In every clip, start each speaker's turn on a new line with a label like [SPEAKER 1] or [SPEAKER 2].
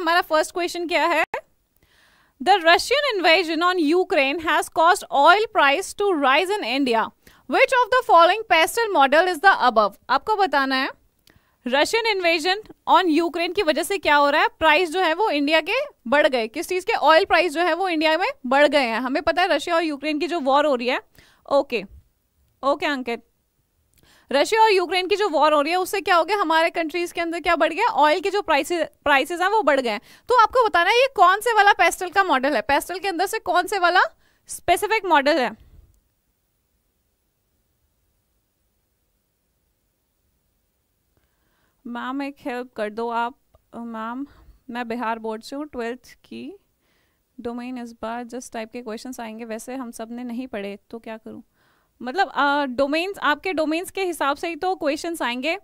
[SPEAKER 1] हमारा first question क्या है the Russian invasion on Ukraine has caused oil price to rise in India which of the following pastel model is the above? आपको बताना है Russian invasion on Ukraine की वजह से क्या हो रहा है प्राइस जो है वो इंडिया के बढ़ गए किस चीज़ के ऑयल प्राइस जो है वो इंडिया में बढ़ गए हैं हमें पता है रशिया और यूक्रेन की जो वॉर हो रही है ओके ओके अंकित रशिया और यूक्रेन की जो वॉर हो रही है उससे क्या हो गया हमारे कंट्रीज के अंदर क्या बढ़ गया ऑयल के जो प्राइसेज हैं वो बढ़ गए तो आपको बताना है ये कौन से वाला पेस्टल का मॉडल है पेस्टल के अंदर से कौन से वाला स्पेसिफिक मॉडल है मैम एक हेल्प कर दो आप मैम मैं बिहार बोर्ड से हूँ ट्वेल्थ की डोमेन इस बार जिस टाइप के क्वेश्चंस आएंगे वैसे हम सब ने नहीं पढ़े तो क्या करूँ मतलब डोमेन्स आपके डोमेन्स के हिसाब से ही तो क्वेश्चन आएंगे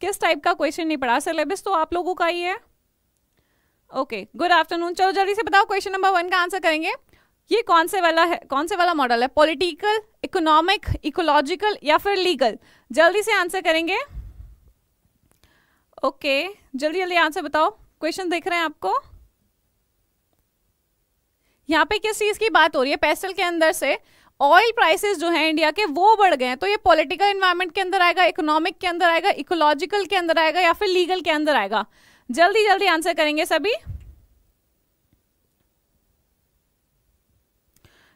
[SPEAKER 1] किस टाइप का क्वेश्चन नहीं पड़ा सिलेबस तो आप लोगों का ही है ओके गुड आफ्टरनून चलो जल्दी से बताओ क्वेश्चन नंबर वन का आंसर करेंगे ये कौन से वाला है कौन से वाला मॉडल है पॉलिटिकल इकोनॉमिक इकोलॉजिकल या फिर लीगल जल्दी से आंसर करेंगे ओके okay, जल्दी जल्दी आंसर बताओ क्वेश्चन देख रहे हैं आपको यहाँ पे किस चीज़ की बात हो रही है पेस्टल के अंदर से ऑयल प्राइसेस जो है इंडिया के वो बढ़ गए हैं तो ये पॉलिटिकल इन्वायरमेंट के अंदर आएगा इकोनॉमिक के अंदर आएगा इकोलॉजिकल के अंदर आएगा या फिर लीगल के अंदर आएगा जल्दी जल्दी आंसर करेंगे सभी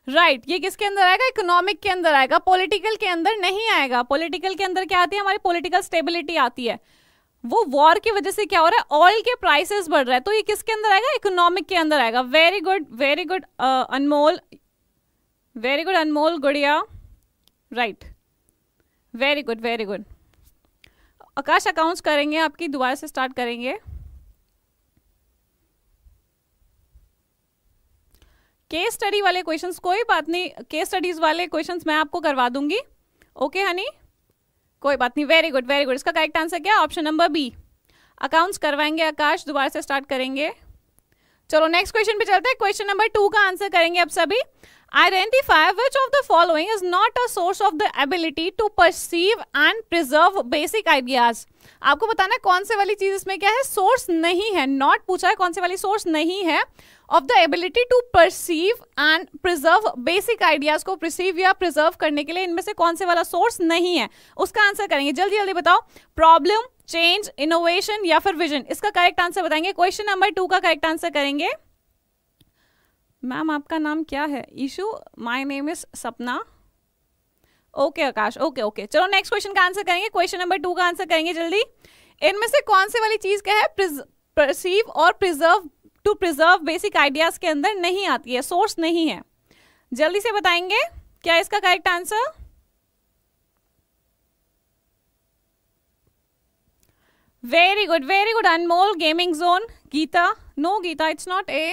[SPEAKER 1] राइट right, ये किसके अंदर आएगा इकोनॉमिक के अंदर आएगा पॉलिटिकल के अंदर नहीं आएगा पॉलिटिकल के अंदर क्या आती है हमारी पॉलिटिकल स्टेबिलिटी आती है वो वॉर की वजह से क्या हो रहा है ऑयल के प्राइसेस बढ़ रहे हैं तो ये किसके अंदर आएगा इकोनॉमिक के अंदर आएगा very good very good Anmol very good Anmol Gudiya right very good very good आकाश अकाउंट्स करेंगे आपकी दोबारा से स्टार्ट करेंगे केस स्टडी वाले क्वेश्चंस कोई बात नहीं केस स्टडीज वाले क्वेश्चंस मैं आपको करवा दूंगी ओके okay, हनी कोई बात नहीं वेरी गुड वेरी गुड इसका करेक्ट आंसर क्या ऑप्शन नंबर बी अकाउंट्स करवाएंगे आकाश दोबारा से स्टार्ट करेंगे चलो नेक्स्ट क्वेश्चन पे चलते हैं क्वेश्चन नंबर टू का आंसर करेंगे आप सभी Identify which of the following is not a source of the ability to perceive and preserve basic ideas. आपको बताना है कौन से वाली चीज इसमें क्या है सोर्स नहीं है नॉट पूछा है कौन से वाली सोर्स नहीं है of the ability to perceive and preserve basic ideas को प्रिसीव या प्रिजर्व करने के लिए इनमें से कौन से वाला सोर्स नहीं है उसका आंसर करेंगे जल्दी जल्दी बताओ प्रॉब्लम चेंज इनोवेशन या फिर विजन इसका करेक्ट आंसर बताएंगे क्वेश्चन नंबर टू का करेक्ट आंसर करेंगे मैम आपका नाम क्या है Ishu my name is Sapna okay Aakash okay okay चलो नेक्स्ट क्वेश्चन का आंसर करेंगे क्वेश्चन नंबर टू का आंसर करेंगे जल्दी इनमें से कौन से वाली चीज क्या है परसीव और preserve to preserve basic ideas के अंदर नहीं आती है सोर्स नहीं है जल्दी से बताएंगे क्या इसका correct answer very good very good Anmol gaming zone Geeta no Geeta it's not a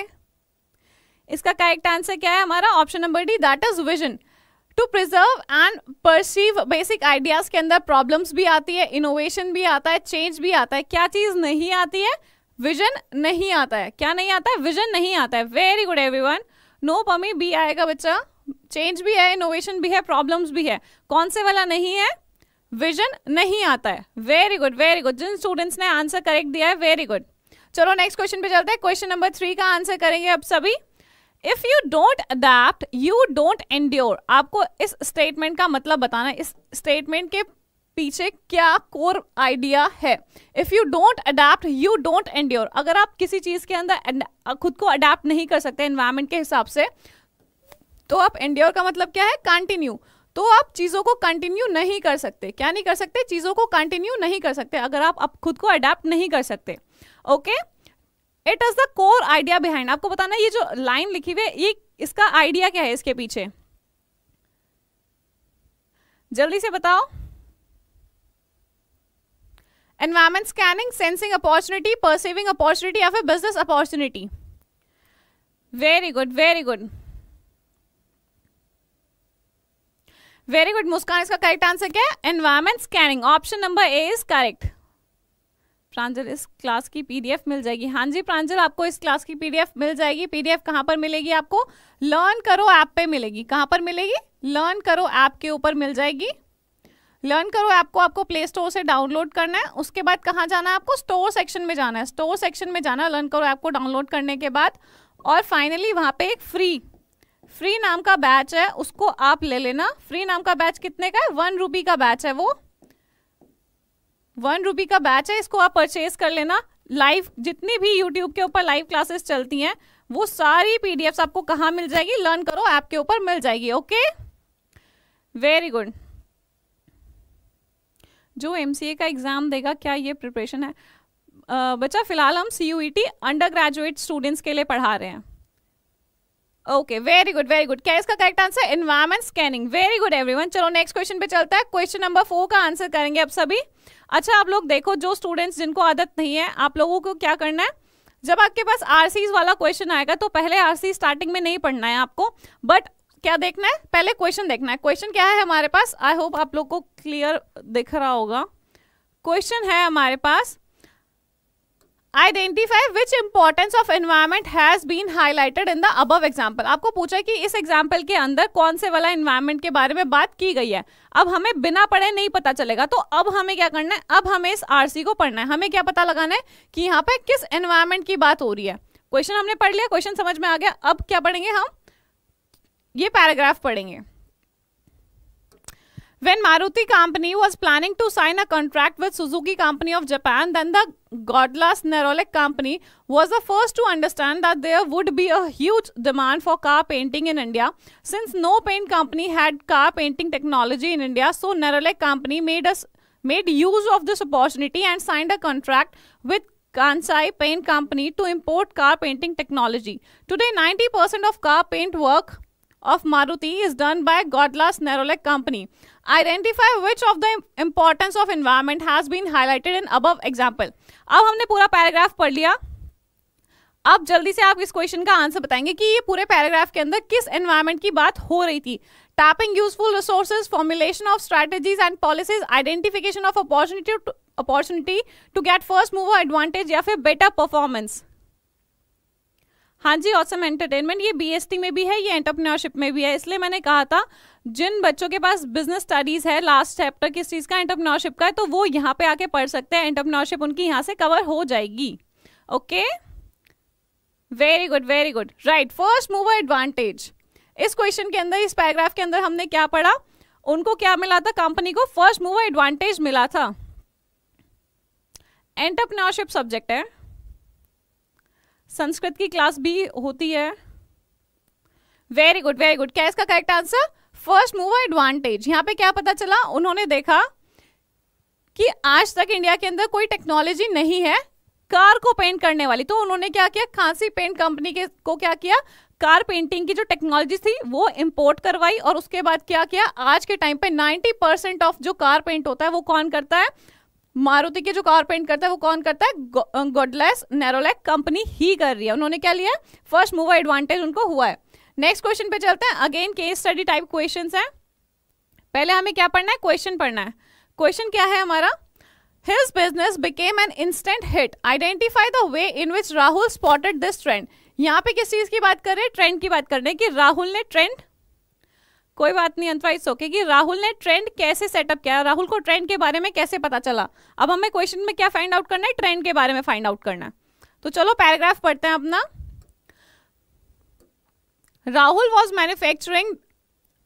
[SPEAKER 1] इसका करेक्ट आंसर क्या है हमारा option number D that is vision to preserve and perceive basic ideas के अंदर प्रॉब्लम्स भी आती है इनोवेशन भी आता है चेंज भी आता है क्या चीज नहीं आती है विजन नहीं आता है क्या नहीं आता है विजन नहीं आता है very good every everyone no पमी बी आएगा बच्चा चेंज भी है इनोवेशन भी है प्रॉब्लम्स भी है कौन से वाला नहीं है विजन नहीं आता है वेरी गुड वेरी गुड जिन स्टूडेंट्स ने आंसर करेक्ट दिया है वेरी गुड चलो नेक्स्ट क्वेश्चन पे चलते हैं क्वेश्चन नंबर थ्री का आंसर करेंगे अब सभी if you don't adapt you don't endure आपको इस स्टेटमेंट का मतलब बताना है इस स्टेटमेंट के पीछे क्या कोर आइडिया है if you don't adapt you don't endure अगर आप किसी चीज के अंदर खुद को अडेप्ट नहीं कर सकते इन्वायरमेंट के हिसाब से तो आप एंड्योर का मतलब क्या है कंटिन्यू तो आप चीज़ों को कंटिन्यू नहीं कर सकते क्या नहीं कर सकते चीज़ों को कंटिन्यू नहीं कर सकते अगर आप अब खुद को अडेप्ट नहीं कर सकते okay okay? It is the core idea behind आपको बताना ये जो लाइन लिखी हुई है ये इसका आइडिया क्या है इसके पीछे जल्दी से बताओ environment scanning sensing opportunity perceiving opportunity या फिर business opportunity very good very good very good Muskan इसका करेक्ट आंसर क्या है environment scanning option number A is correct Pranjal इस क्लास की पीडीएफ मिल जाएगी हाँ जी प्रांजल आपको इस क्लास की पीडीएफ मिल जाएगी पीडीएफ कहाँ पर मिलेगी आपको लर्न करो ऐप पे मिलेगी कहाँ पर मिलेगी लर्न करो ऐप के ऊपर मिल जाएगी लर्न करो ऐप को आपको प्ले स्टोर से डाउनलोड करना है उसके बाद कहाँ जाना है आपको स्टोर सेक्शन में जाना है स्टोर सेक्शन में जाना है लर्न करो ऐप को डाउनलोड करने के बाद और फाइनली वहाँ पे एक फ्री फ्री नाम का बैच है उसको आप ले लेना फ्री नाम का बैच कितने का है वन रुपी का बैच है वो वन रुपी का बैच है इसको आप परचेज कर लेना लाइव जितनी भी यूट्यूब के ऊपर लाइव क्लासेस चलती हैं वो सारी पीडीएफ आपको कहाँ मिल जाएगी लर्न करो ऐप के ऊपर मिल जाएगी ओके वेरी गुड जो एम का एग्ज़ाम देगा क्या ये प्रिपरेशन है बच्चा फिलहाल हम C U undergraduate students के लिए पढ़ा रहे हैं okay very good very good क्या इसका correct answer environment scanning very good everyone चलो नेक्स्ट क्वेश्चन पे चलता है क्वेश्चन नंबर फोर का आंसर करेंगे आप सभी अच्छा आप लोग देखो जो स्टूडेंट्स जिनको आदत नहीं है आप लोगों को क्या करना है जब आपके पास आर वाला क्वेश्चन आएगा तो पहले आर स्टार्टिंग में नहीं पढ़ना है आपको बट क्या देखना है पहले क्वेश्चन देखना है क्वेश्चन क्या है हमारे पास आई होप आप लोग को क्लियर दिख रहा होगा क्वेश्चन है हमारे पास identify which importance of environment has been highlighted in the above example आपको पूछा कि इस एग्जाम्पल के अंदर कौन से वाला एनवायरमेंट के बारे में बात की गई है अब हमें बिना पढ़े नहीं पता चलेगा तो अब हमें क्या करना है अब हमें इस सी को पढ़ना है हमें क्या पता लगाना है कि यहाँ पे किस एनवायरमेंट की बात हो रही है क्वेश्चन हमने पढ़ लिया क्वेश्चन समझ में आ गया अब क्या पढ़ेंगे हम ये पैराग्राफ पढ़ेंगे When Maruti company was planning to sign a contract with Suzuki company of Japan, then the godless Nerolec company was the first to understand that there would be a huge demand for car painting in India. Since no paint company had car painting technology in India, so Nerolec company made us made use of this opportunity and signed a contract with Kansai Paint Company to import car painting technology. Today, 90% of car paint work of Maruti is done by Godlas Nerolec Company. Identify which of the importance of environment has been highlighted in above example अब हमने पूरा paragraph पढ़ लिया अब जल्दी से आप इस क्वेश्चन का आंसर बताएंगे कि ये पूरे पैराग्राफ के अंदर किस एनवायरमेंट की बात हो रही थी tapping useful resources formulation of strategies and policies identification of opportunity opportunity to get first mover advantage या फिर बेटर परफॉर्मेंस हाँ जी ऑसम एंटरटेनमेंट ये बी में भी है ये एंटरप्रेन्योरशिप में भी है इसलिए मैंने कहा था जिन बच्चों के पास बिजनेस स्टडीज है लास्ट चैप्टर किस चीज़ का एंटरप्रनोरशिप का है तो वो यहाँ पे आके पढ़ सकते हैं एंटरप्रनोरशिप उनकी यहाँ से कवर हो जाएगी okay very good very good right first mover advantage इस क्वेश्चन के अंदर इस पैराग्राफ के अंदर हमने क्या पढ़ा उनको क्या मिला था कंपनी को फर्स्ट मूवर एडवांटेज मिला था एंटरप्रनोरशिप सब्जेक्ट है संस्कृत की क्लास भी होती है वेरी गुड वेरी गुड क्या इसका correct answer first mover advantage यहाँ पे क्या पता चला उन्होंने देखा कि आज तक इंडिया के अंदर कोई टेक्नोलॉजी नहीं है कार को पेंट करने वाली तो उन्होंने क्या किया खांसी पेंट कंपनी के को क्या किया कार पेंटिंग की जो टेक्नोलॉजी थी वो इंपोर्ट करवाई और उसके बाद क्या किया आज के टाइम पे 90 परसेंट ऑफ जो कार पेंट होता है वो कौन करता है मारुति के जो कार पेंट करता है वो कौन करता है गोडलेस नैरोलैक कंपनी ही कर रही है उन्होंने क्या लिया फर्स्ट मूवर एडवांटेज उनको हुआ है नेक्स्ट क्वेश्चन पे चलते हैं again case study type question है पहले हमें क्या पढ़ना है क्वेश्चन पढ़ना है क्वेश्चन क्या है हमारा his business became an instant hit identify the way in which Rahul spotted this trend यहाँ पे किस चीज की बात कर रहे हैं ट्रेंड की बात कर रहे हैं कि राहुल ने ट्रेंड कोई बात नहीं अंतवाइज ओके कि राहुल ने ट्रेंड कैसे सेटअप किया राहुल को ट्रेंड के बारे में कैसे पता चला अब हमें क्वेश्चन में क्या फाइंड आउट करना है ट्रेंड के बारे में फाइंड आउट करना है तो चलो पैराग्राफ पढ़ते हैं अपना Rahul was manufacturing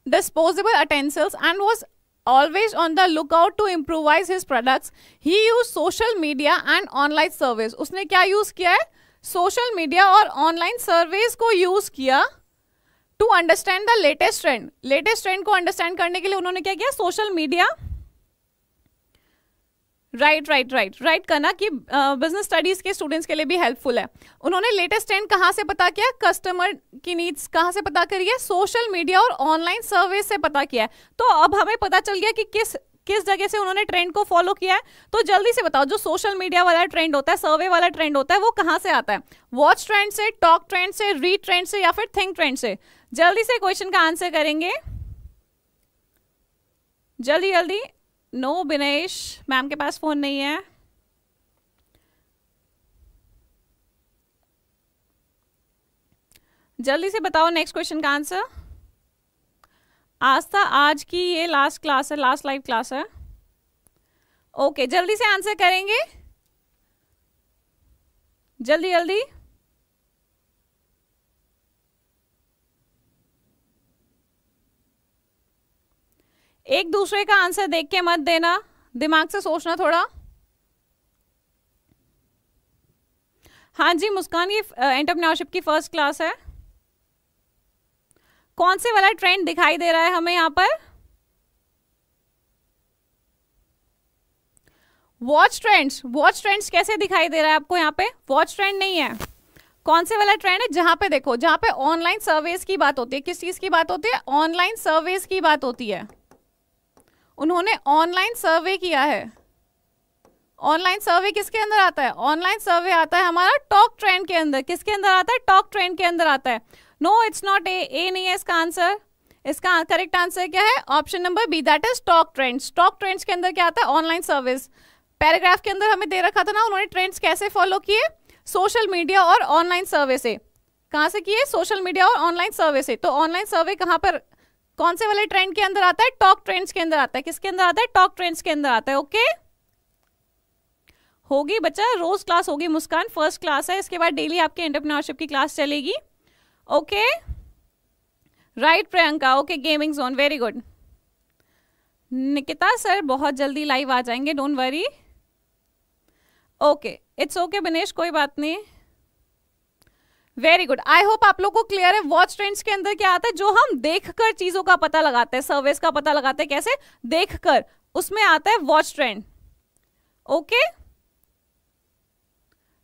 [SPEAKER 1] disposable utensils and was always on the lookout to improvise his products. He used social media and online service. उसने क्या use किया है Social media और online सर्वेस को use किया to understand the latest trend latest trend को understand करने के लिए उन्होंने क्या किया social media right right right right करना कि बिजनेस स्टडीज के स्टूडेंट्स के लिए भी हेल्पफुल है उन्होंने लेटेस्ट ट्रेंड कहाँ से पता किया कस्टमर की नीड्स कहाँ से पता करी है सोशल मीडिया और ऑनलाइन सर्वे से पता किया है तो अब हमें पता चल गया कि किस किस जगह से उन्होंने ट्रेंड को फॉलो किया है तो जल्दी से बताओ जो सोशल मीडिया वाला ट्रेंड होता है सर्वे वाला ट्रेंड होता है वो कहाँ से आता है वॉच ट्रेंड से टॉक ट्रेंड से रीड ट्रेंड से या फिर थिंक ट्रेंड से जल्दी से क्वेश्चन का आंसर करेंगे जल्दी जल्दी नो बिनेश मैम के पास फोन नहीं है जल्दी से बताओ नेक्स्ट क्वेश्चन का आंसर आस्था आज की ये लास्ट क्लास है लास्ट लाइव क्लास है ओके जल्दी से आंसर करेंगे जल्दी जल्दी एक दूसरे का आंसर देख के मत देना दिमाग से सोचना थोड़ा हाँ जी मुस्कान ये एंटरप्रेन्योरशिप की फर्स्ट क्लास है कौन से वाला ट्रेंड दिखाई दे रहा है हमें यहाँ पर वॉच ट्रेंड्स वॉच ट्रेंड्स कैसे दिखाई दे रहा है आपको यहाँ पे वॉच ट्रेंड नहीं है कौन से वाला ट्रेंड है जहाँ पे देखो जहाँ पे ऑनलाइन सर्वेस की बात होती है किस चीज़ की बात होती है ऑनलाइन सर्वेस की बात होती है उन्होंने ऑनलाइन सर्वे किया है ऑनलाइन सर्वे किसके अंदर आता है ऑनलाइन सर्वे आता है हमारा टॉक ट्रेंड के अंदर किसके अंदर आता है टॉक ट्रेंड के अंदर आता है no it's not A A नहीं है इसका आंसर इसका करेक्ट आंसर क्या है option number B that is talk trend talk trends के अंदर क्या आता है ऑनलाइन सर्विस पैराग्राफ के अंदर हमें दे रखा था ना उन्होंने ट्रेंड्स कैसे फॉलो किए सोशल मीडिया और ऑनलाइन सर्वे से कहाँ से किए सोशल मीडिया और ऑनलाइन सर्वे से तो ऑनलाइन सर्वे कहाँ पर कौन से वाले ट्रेंड के अंदर आता है टॉक ट्रेंड्स के अंदर आता है किसके अंदर आता है टॉक ट्रेंड्स के अंदर आता है ओके होगी बच्चा रोज क्लास होगी मुस्कान फर्स्ट क्लास है इसके बाद डेली आपके एंटरप्रेन्योरशिप की क्लास चलेगी okay right Priyanka okay gaming zone very good Nikita sir बहुत जल्दी लाइव आ जाएंगे don't worry okay it's okay Binesh कोई बात नहीं वेरी गुड आई होप आप लोग को क्लियर है वॉच ट्रेंड्स के अंदर क्या आता है जो हम देखकर चीजों का पता लगाते हैं सर्वेस का पता लगाते हैं कैसे देखकर उसमें आता है वॉच ट्रेंड ओके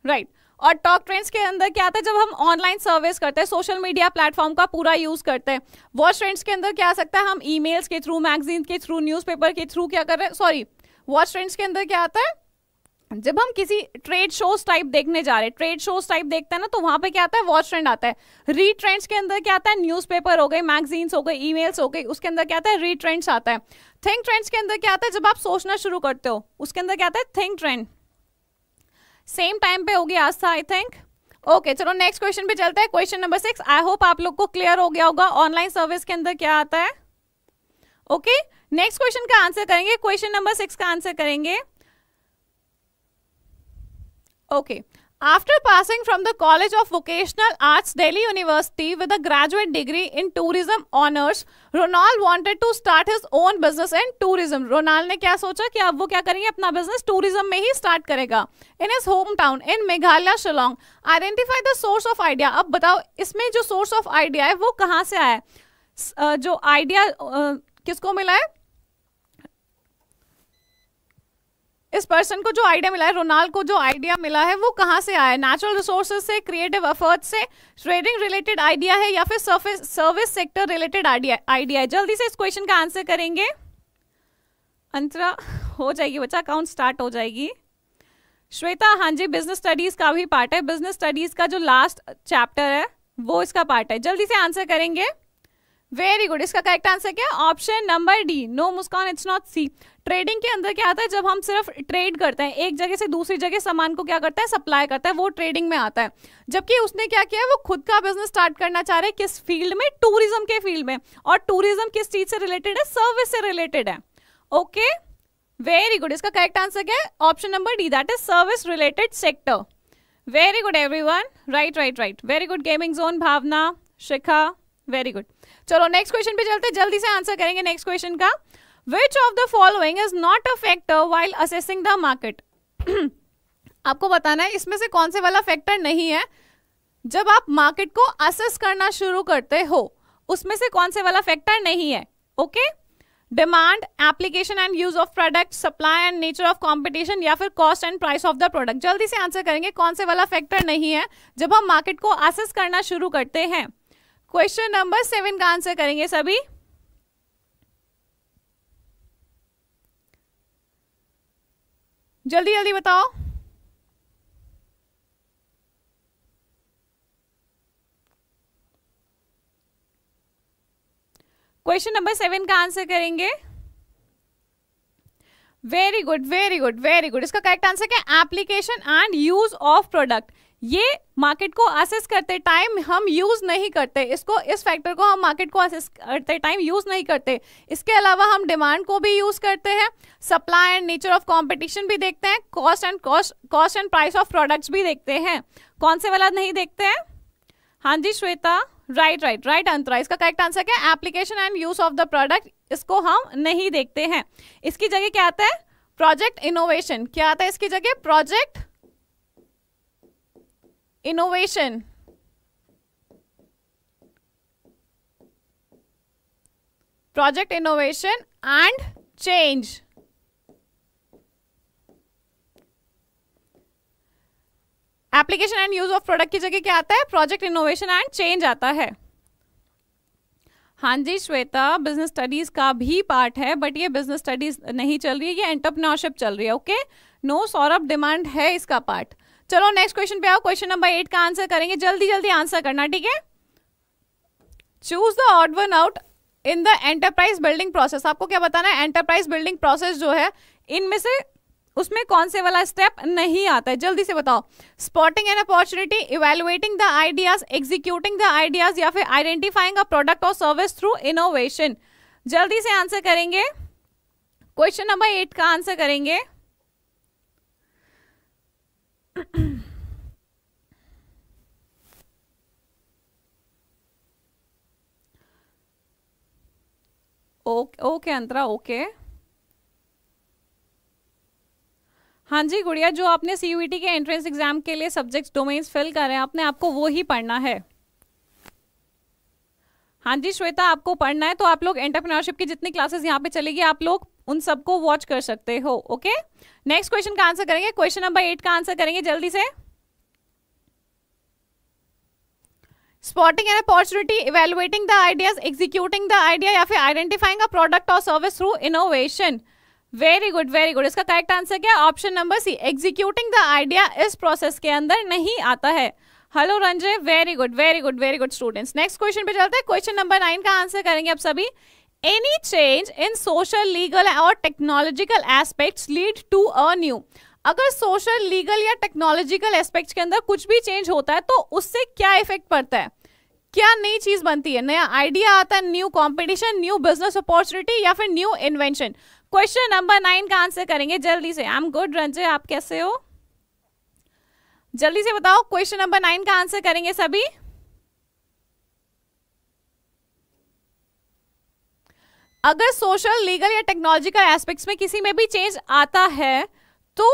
[SPEAKER 1] राइट और टॉक ट्रेंड्स के अंदर क्या आता है जब हम ऑनलाइन सर्विस करते हैं सोशल मीडिया प्लेटफॉर्म का पूरा यूज करते हैं वॉच ट्रेंड्स के अंदर क्या आ सकता है हम ईमेल्स के थ्रू मैगजीन के थ्रू न्यूज़पेपर के थ्रू क्या कर रहे हैं सॉरी वॉच ट्रेंड्स के अंदर क्या आता है जब हम किसी ट्रेड शोज टाइप देखने जा रहे हैं ट्रेड शोज टाइप देखते हैं ना तो वहां पे क्या आता है वॉच ट्रेंड आता है री ट्रेंड्स के अंदर क्या आता है न्यूज़पेपर हो गए मैगजीन्स हो गए ईमेल्स हो गई उसके अंदर क्या आता है री ट्रेंड्स आता है थिंक ट्रेंड्स के अंदर क्या आता है जब आप सोचना शुरू करते हो उसके अंदर क्या आता है थिंक ट्रेंड सेम टाइम पे होगी आस्था आई थिंक ओके चलो नेक्स्ट क्वेश्चन पे चलते हैं question number six I hope आप लोग को क्लियर हो गया होगा ऑनलाइन सर्विस के अंदर क्या आता है ओके नेक्स्ट क्वेश्चन का आंसर करेंगे क्वेश्चन नंबर सिक्स का आंसर करेंगे okay after passing from the college of vocational arts Delhi university with a graduate degree in tourism honours Ronal wanted to start his own business in tourism Ronal ने क्या सोचा कि अब वो क्या करेंगे अपना बिजनेस टूरिज्म में ही स्टार्ट करेगा in his home town in Meghalaya Shillong identify the source of idea अब बताओ इसमें जो सोर्स ऑफ आइडिया है वो कहाँ से आया है जो आइडिया किसको मिला है इस पर्सन को जो आइडिया मिला है रोनाल को जो आइडिया मिला है वो कहाँ से आया है नेचुरल रिसोर्सेज से क्रिएटिव एफर्ट से ट्रेडिंग रिलेटेड आइडिया है या फिर service service sector related idea है जल्दी से इस क्वेश्चन का आंसर करेंगे अंतरा हो जाएगी बच्चा अकाउंट स्टार्ट हो जाएगी श्वेता हाँ जी बिजनेस स्टडीज का भी पार्ट है बिजनेस स्टडीज का जो लास्ट चैप्टर है वो इसका पार्ट है जल्दी से आंसर करेंगे वेरी गुड इसका करेक्ट आंसर क्या option number D no Muskan it's not C trading के अंदर क्या आता है जब हम सिर्फ ट्रेड करते हैं एक जगह से दूसरी जगह सामान को क्या करता है सप्लाई करता है वो ट्रेडिंग में आता है जबकि उसने क्या किया वो खुद का बिजनेस स्टार्ट करना चाह रहे हैं किस फील्ड में टूरिज्म के फील्ड में और टूरिज्म किस चीज से रिलेटेड है सर्विस से रिलेटेड है ओके वेरी गुड इसका करेक्ट आंसर क्या है option number D that is service related sector very good every one right right right very good gaming zone Bhavna Shikha very good चलो नेक्स्ट क्वेश्चन पे चलते जल्दी से आंसर करेंगे नेक्स्ट क्वेश्चन का which of the following is not a factor while assessing the market आपको बताना है इसमें से कौन से वाला फैक्टर नहीं है जब आप मार्केट को असेस करना शुरू करते हो उसमें से कौन से वाला फैक्टर नहीं है okay demand application and use of product supply and nature of competition या फिर cost and price of the product जल्दी से आंसर करेंगे कौन से वाला फैक्टर नहीं है जब हम मार्केट को असेस करना शुरू करते हैं क्वेश्चन नंबर सेवन का आंसर करेंगे सभी जल्दी जल्दी बताओ क्वेश्चन नंबर सेवन का आंसर करेंगे very good very good very good इसका करेक्ट आंसर क्या application and use of product ये मार्केट को असेस करते टाइम हम यूज़ नहीं करते इसको इस फैक्टर को हम मार्केट को असेस करते टाइम यूज़ नहीं करते इसके अलावा हम डिमांड को भी यूज़ करते हैं supply and nature of competition भी देखते हैं cost and cost cost and price of products भी देखते हैं कौन से वाला नहीं देखते हैं हाँ जी Shweta right right right Antara इसका करेक्ट आंसर क्या है application and use of the product इसको हम नहीं देखते हैं इसकी जगह क्या आता है प्रोजेक्ट इनोवेशन क्या आता है इसकी जगह project innovation project innovation and change application and use of product की जगह क्या आता है प्रोजेक्ट इनोवेशन एंड चेंज आता है हाँ जी श्वेता बिजनेस स्टडीज का भी पार्ट है बट ये बिजनेस स्टडीज नहीं चल रही है ये एंटरप्रनोरशिप चल रही है ओके नो सौरभ डिमांड है इसका पार्ट चलो नेक्स्ट क्वेश्चन पे आओ क्वेश्चन नंबर एट का आंसर करेंगे जल्दी जल्दी आंसर करना ठीक है choose the odd one out in the enterprise building process आपको क्या बताना है एंटरप्राइज बिल्डिंग प्रोसेस जो है इनमें से उसमें कौन से वाला स्टेप नहीं आता है जल्दी से बताओ spotting an opportunity evaluating the ideas executing the ideas या फिर आइडेंटिफाइंग अ प्रोडक्ट और सर्विस थ्रू इनोवेशन जल्दी से आंसर करेंगे क्वेश्चन नंबर एट का आंसर करेंगे ओके ओके अंतरा ओके हाँ जी गुड़िया जो आपने सी e के एंट्रेंस एग्जाम के लिए सब्जेक्ट्स डोमेन्स फिल कर रहे हैं आपने आपको वो ही पढ़ना है हाँ जी श्वेता आपको पढ़ना है तो आप लोग एंटरप्रेन्योरशिप की जितनी क्लासेस यहाँ पे चलेगी आप लोग उन सबको वॉच कर सकते हो ओके नेक्स्ट क्वेश्चन का आंसर करेंगे क्वेश्चन नंबर एट का आंसर करेंगे जल्दी से spotting an opportunity evaluating the ideas executing the idea या फिर आइडेंटिफाइंग अ प्रोडक्ट और service through innovation very good very good इसका करेक्ट आंसर क्या option number C executing the idea इस प्रोसेस के अंदर नहीं आता है hello Ranjay very good very good very good students next question पे चलते हैं क्वेश्चन नंबर नाइन का आंसर करेंगे आप सभी any change in social legal और technological aspects lead to a new अगर सोशल लीगल या टेक्नोलॉजिकल एस्पेक्ट्स के अंदर कुछ भी चेंज होता है तो उससे क्या इफेक्ट पड़ता है क्या नई चीज बनती है नया आइडिया आता है new competition new business opportunity या फिर new invention question number nine का आंसर करेंगे जल्दी से आई एम गुड रंजय आप कैसे हो जल्दी से बताओ क्वेश्चन नंबर नाइन का आंसर करेंगे सभी अगर सोशल लीगल या टेक्नोलॉजिकल एस्पेक्ट्स में किसी में भी चेंज आता है तो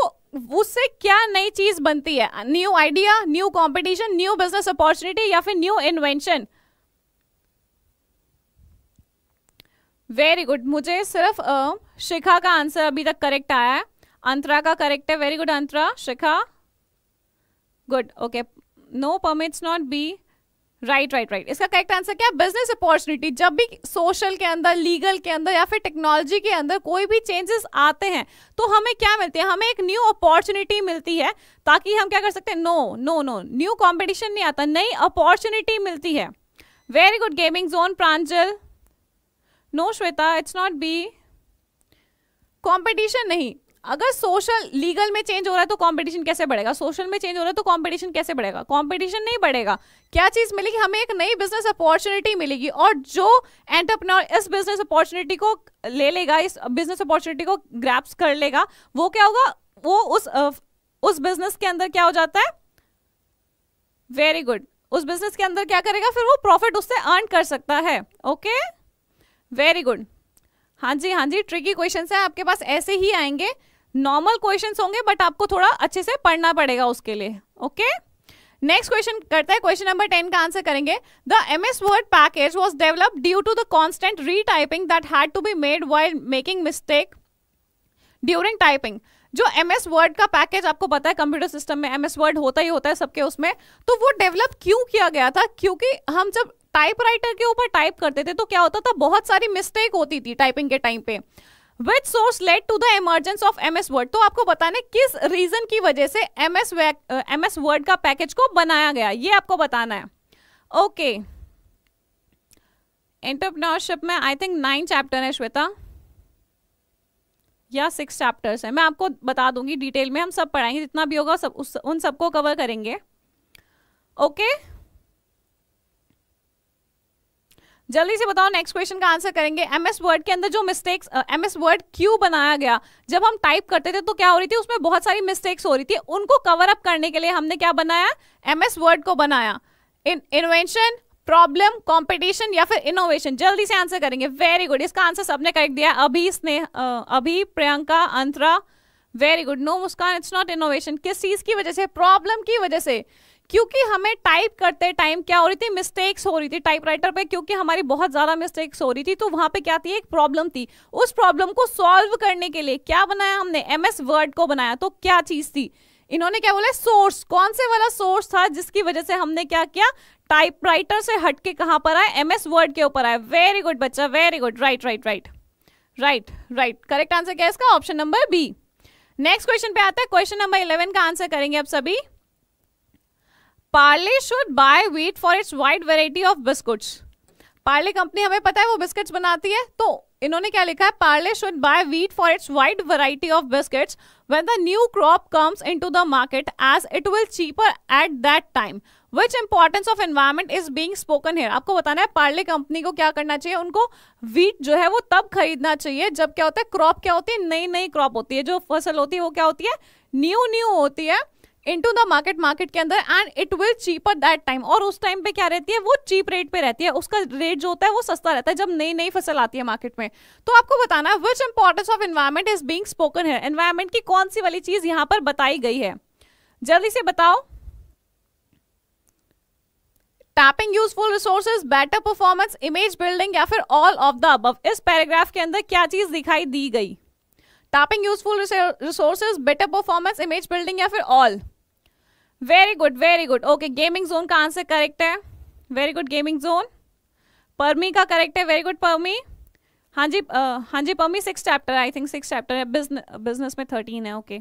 [SPEAKER 1] उससे क्या नई चीज बनती है new idea new competition, new business opportunity या फिर न्यू इन्वेंशन वेरी गुड मुझे सिर्फ शिखा का आंसर अभी तक करेक्ट आया है अंतरा का करेक्ट है very good Antara Shikha good okay no permits not be right right right इसका करेक्ट आंसर क्या बिजनेस अपॉर्चुनिटी जब भी सोशल के अंदर लीगल के अंदर या फिर टेक्नोलॉजी के अंदर कोई भी चेंजेस आते हैं तो हमें क्या मिलती है हमें एक न्यू अपॉर्चुनिटी मिलती है ताकि हम क्या कर सकते हैं no no no new competition नहीं आता नई अपॉर्चुनिटी मिलती है very good gaming zone Pranjal no Shweta it's not be competition नहीं अगर सोशल लीगल में चेंज हो रहा है तो कंपटीशन कैसे बढ़ेगा सोशल में चेंज हो रहा है तो कंपटीशन कैसे बढ़ेगा कंपटीशन नहीं बढ़ेगा क्या चीज़ मिलेगी हमें एक नई बिजनेस अपॉर्चुनिटी मिलेगी और जो एंटरप्रनोर इस बिजनेस अपॉर्चुनिटी को ले लेगा इस बिजनेस अपॉर्चुनिटी को ग्रैप्स कर लेगा वो क्या होगा वो उस उस बिजनेस के अंदर क्या हो जाता है वेरी गुड उस बिजनेस के अंदर क्या करेगा फिर वो प्रॉफिट उससे अर्न कर सकता है ओके वेरी गुड हाँ जी हाँ जी ट्रिकी क्वेश्चन है आपके पास ऐसे ही आएंगे नॉर्मल क्वेश्चन होंगे बट आपको थोड़ा अच्छे से पढ़ना पड़ेगा उसके लिए ओके नेक्स्ट क्वेश्चन करता है क्वेश्चन नंबर टेन का आंसर करेंगे the M S word package was develop due to the constant retyping that had to be made while making mistake during typing जो एम एस वर्ड का package आपको पता है computer system में M S word होता ही होता है सबके उसमें तो वो डेवलप क्यों किया गया था क्योंकि हम जब टाइपराइटर के ऊपर टाइप करते थे तो क्या होता था बहुत सारी मिस्टेक होती थी टाइपिंग के टाइम पे which source led to the emergence of M S word तो आपको बताने किस रीजन की वजह से M S M S word का पैकेज को बनाया गया ये आपको बताना है ओके एंटरप्रनोरशिप में आई थिंक नाइन चैप्टर है श्वेता या सिक्स चैप्टर्स है मैं आपको बता दूंगी डिटेल में हम सब पढ़ाएंगे जितना भी होगा सब उस उन सबको कवर करेंगे ओके okay? जल्दी से बताओ नेक्स्ट क्वेश्चन का आंसर करेंगे एम एस वर्ड के अंदर जो मिस्टेक्स एम एस वर्ड क्यू बनाया गया जब हम टाइप करते थे तो क्या हो रही थी उसमें बहुत सारी मिस्टेक्स हो रही थी उनको कवर अप करने के लिए हमने क्या बनाया एम एस वर्ड को बनाया इन इन्वेंशन प्रॉब्लम कंपटीशन या फिर इनोवेशन जल्दी से आंसर करेंगे वेरी गुड इसका आंसर सबने कर दिया अभी स्नेह अभी Priyanka Antara very good no Muskan it's not innovation किस चीज की वजह से प्रॉब्लम की वजह से क्योंकि हमें टाइप करते टाइम क्या हो रही थी मिस्टेक्स हो रही थी टाइपराइटर पे क्योंकि हमारी बहुत ज़्यादा मिस्टेक्स हो रही थी तो वहाँ पे क्या थी एक प्रॉब्लम थी उस प्रॉब्लम को सॉल्व करने के लिए क्या बनाया हमने एम एस वर्ड को बनाया तो क्या चीज़ थी इन्होंने क्या बोला सोर्स कौन से वाला सोर्स था जिसकी वजह से हमने क्या किया टाइपराइटर से हट के कहाँ पर आए एम वर्ड के ऊपर आए वेरी गुड बच्चा very good right right right right right correct answer क्या है इसका option number B next question पे आता है क्वेश्चन नंबर इलेवन का आंसर करेंगे आप सभी Parle should buy wheat for its wide variety of biscuits Parle company हमें पता है वो बिस्किट्स बनाती है तो इन्होंने क्या लिखा है Parle should buy wheat for its wide variety of biscuits when the new crop comes to the market as it will cheaper at that time which importance of environment is being spoken here आपको बताना है Parle company को क्या करना चाहिए उनको wheat जो है वो तब खरीदना चाहिए जब क्या होता है क्रॉप क्या होती है नई नई क्रॉप होती है जो फसल होती है वो क्या होती है न्यू न्यू होती है इनटू द मार्केट मार्केट के अंदर and it will cheaper that time और उस टाइम पे क्या रहती है वो चीप रेट पे रहती है उसका रेट जो होता है वो सस्ता रहता है जब नई नई फसल आती है मार्केट में तो आपको बताना which importance of environment is being spoken है एनवायरमेंट की कौन सी वाली चीज यहां पर बताई गई है जल्दी से बताओ tapping useful resources better performance image building या फिर ऑल ऑफ द अब इस पैराग्राफ के अंदर क्या चीज दिखाई दी गई tapping useful resources better performance image building या फिर all very good very good okay gaming zone का आंसर करेक्ट है very good gaming zone Parmi का करेक्ट है वेरी गुड परमी हाँ जी uh, हाँ जी Parmi six chapter I think six chapter है बिजनेस में थर्टीन है okay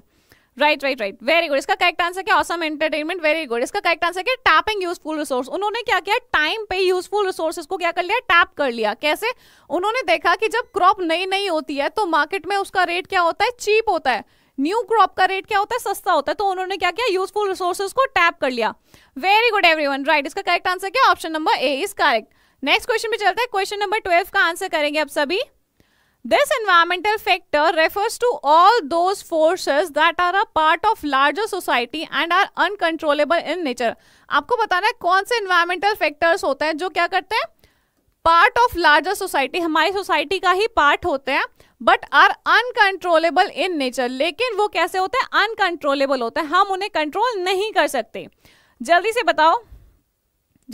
[SPEAKER 1] right right right very good इसका करेक्ट आंसर क्या ऑसम एंटरटेनमेंट वेरी गुड इसका करेक्ट आंसर क्या टैपिंग यूजफुल रिसोर्स उन्होंने क्या किया टाइम पे यूजफुल रिसोर्स को क्या कर लिया टैप कर लिया कैसे उन्होंने देखा कि जब क्रॉप नई नई होती है तो मार्केट में उसका रेट क्या होता है चीप होता है न्यू क्रॉप का रेट क्या होता है सस्ता होता है तो उन्होंने क्या किया यूजफुल रिसोर्सेज को टैप कर लिया very good every one right इसका करेक्ट आंसर क्या option number A is correct next question पे चलते हैं क्वेश्चन नंबर ट्वेल्व का आंसर करेंगे आप सभी this environmental factor refers to all those forces that are a part of larger society and are uncontrollable in nature आपको बताना है कौन से एनवायरमेंटल फैक्टर्स होते हैं जो क्या करते हैं पार्ट ऑफ लार्जर सोसाइटी हमारी सोसाइटी का ही पार्ट होते हैं but are uncontrollable in nature लेकिन वो कैसे होते हैं अनकंट्रोलेबल होते हैं हम उन्हें कंट्रोल नहीं कर सकते जल्दी से बताओ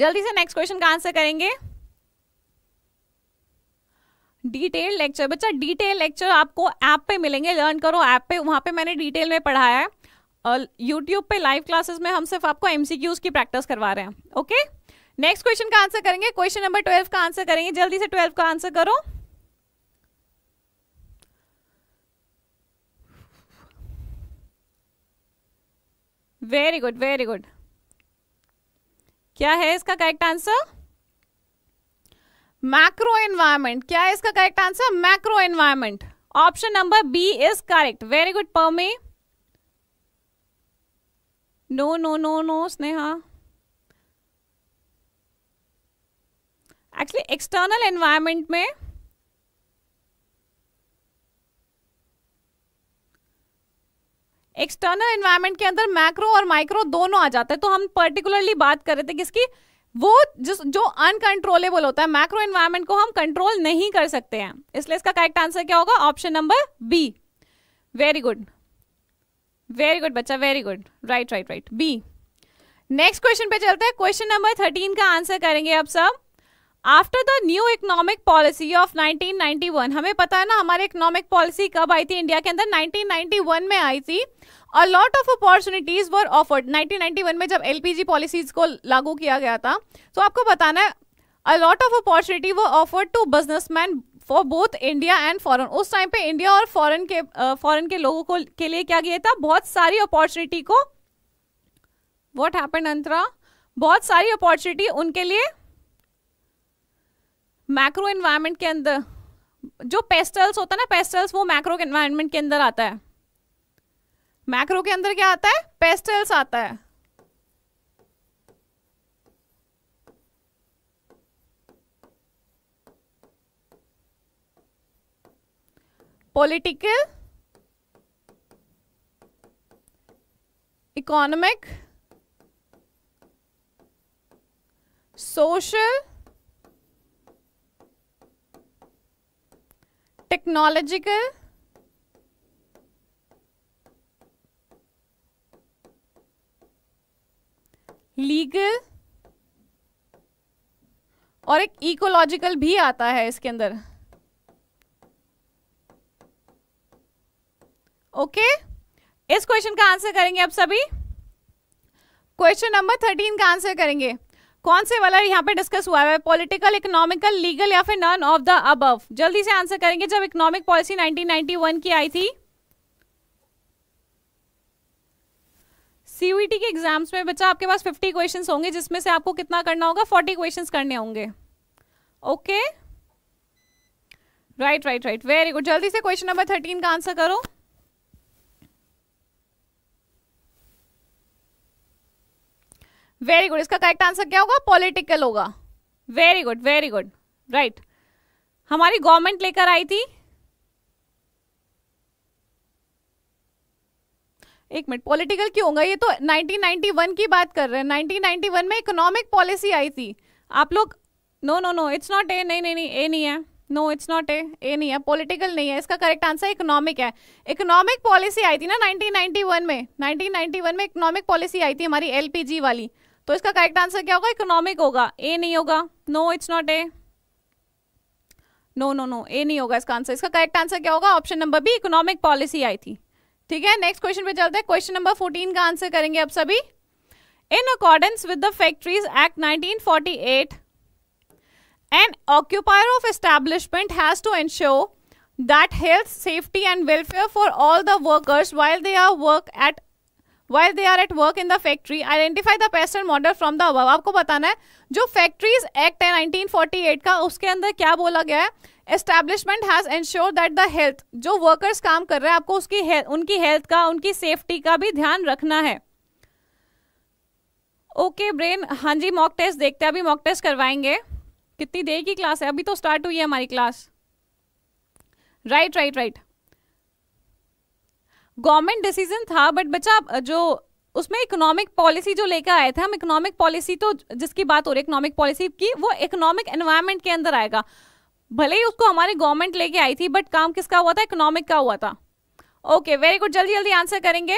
[SPEAKER 1] जल्दी से नेक्स्ट क्वेश्चन का आंसर करेंगे डिटेल लेक्चर बच्चा डिटेल लेक्चर आपको ऐप पे मिलेंगे लर्न करो ऐप पे वहां पे मैंने डिटेल में पढ़ाया है यूट्यूब पे लाइव क्लासेस में हम सिर्फ आपको एमसीक्यूज की प्रैक्टिस करवा रहे हैं ओके okay? नेक्स्ट क्वेश्चन का आंसर करेंगे क्वेश्चन नंबर ट्वेल्व का आंसर करेंगे जल्दी से ट्वेल्व का आंसर करो वेरी गुड वेरी गुड क्या है इसका करेक्ट आंसर मैक्रो एनवायरमेंट क्या है इसका correct answer macro environment option number B is correct very good Parmi no no no no Sneha actually external environment में एक्सटर्नल एनवायरमेंट के अंदर मैक्रो और माइक्रो दोनों आ जाते हैं तो हम पर्टिकुलरली बात कर रहे थे किसकी वो जिस जो अनकंट्रोलेबल होता है मैक्रो एनवायरमेंट को हम कंट्रोल नहीं कर सकते हैं इसलिए इसका करेक्ट आंसर क्या होगा option number B very good very good बच्चा very good right right right B next question पे चलते हैं क्वेश्चन नंबर थर्टीन का आंसर करेंगे आप सब after the new economic policy of 1991 हमें पता है ना हमारी इकोनॉमिक पॉलिसी कब आई थी इंडिया के अंदर 1991 में आई थी a lot of opportunities were offered 1991 में जब एलपीजी पॉलिसीज को लागू किया गया था तो आपको बताना है अ लॉट ऑफ अपॉर्चुनिटी वो offered to business for both India and foreign उस टाइम पे इंडिया और फॉरन के uh, के लोगों को के लिए क्या किया था बहुत सारी अपॉर्चुनिटी को वॉट हैपन अंतरा बहुत सारी अपॉर्चुनिटी उनके लिए मैक्रो इन्वायरमेंट के अंदर जो पेस्टल्स होता है ना पेस्टल्स वो मैक्रो के इन्वायरमेंट के अंदर आता है मैक्रो के अंदर क्या आता है पेस्टल्स आता है political economic social technological legal और एक इकोलॉजिकल भी आता है इसके अंदर ओके okay? इस क्वेश्चन का आंसर करेंगे आप सभी क्वेश्चन नंबर थर्टीन का आंसर करेंगे कौन से वाला यहाँ पे डिस्कस हुआ है पॉलिटिकल इकोनॉमिकल लीगल या फिर नन ऑफ द अबव जल्दी से आंसर करेंगे जब इकोनॉमिक पॉलिसी 1991 की आई थी सीयूटी e के एग्जाम्स में बच्चा आपके पास 50 क्वेश्चंस होंगे जिसमें से आपको कितना करना होगा 40 क्वेश्चंस करने होंगे okay right right right very good जल्दी से क्वेश्चन नंबर थर्टीन का आंसर करो वेरी गुड इसका करेक्ट आंसर क्या होगा पॉलिटिकल होगा very good very good right हमारी गवर्नमेंट लेकर आई थी एक मिनट पॉलिटिकल क्यों होगा ये तो 1991 की बात कर रहे हैं 1991 में इकोनॉमिक पॉलिसी आई थी आप लोग no no no it's not A नहीं नहीं नहीं ए नहीं है no it's not A A नहीं है पॉलिटिकल नहीं है इसका करेक्ट आंसर इकोनॉमिक है इकोनॉमिक पॉलिसी आई थी ना 1991 में 1991 में इकोनॉमिक पॉलिसी आई थी हमारी एलपीजी वाली तो इसका करेक्ट आंसर क्या होगा इकोनॉमिक होगा ए नहीं होगा no it's not A no no no A नहीं होगा इसका आंसर इसका करेक्ट आंसर क्या होगा option number B economic policy आई थी ठीक है नेक्स्ट क्वेश्चन पे चलते हैं क्वेश्चन नंबर फोर्टीन का आंसर करेंगे आप सभी in accordance with the factories act at an occupier of establishment has to ensure that health safety and welfare for all the workers while they are work at while they are at work in the factory identify the end model from the अब आपको बताना है जो factories act है 1948 का उसके अंदर क्या बोला गया है establishment has ensure that the health जो वर्कर्स काम कर रहे हैं आपको उसकी हेल्थ उनकी हेल्थ का उनकी सेफ्टी का भी ध्यान रखना है ओके ब्रेन हाँ जी मॉक टेस्ट देखते हैं अभी मॉक टेस्ट करवाएंगे कितनी देर की क्लास है अभी तो स्टार्ट हुई है हमारी class right right right government decision था बट बच्चा जो उसमें इकोनॉमिक पॉलिसी जो लेकर आए थे हम इकोनॉमिक पॉलिसी तो जिसकी बात हो रही है इकोनॉमिक पॉलिसी की वो इकोनॉमिक एनवायरमेंट के अंदर आएगा भले ही उसको हमारी गवर्नमेंट लेके आई थी बट काम किसका हुआ था इकोनॉमिक का हुआ था ओके वेरी गुड जल्दी जल्दी आंसर करेंगे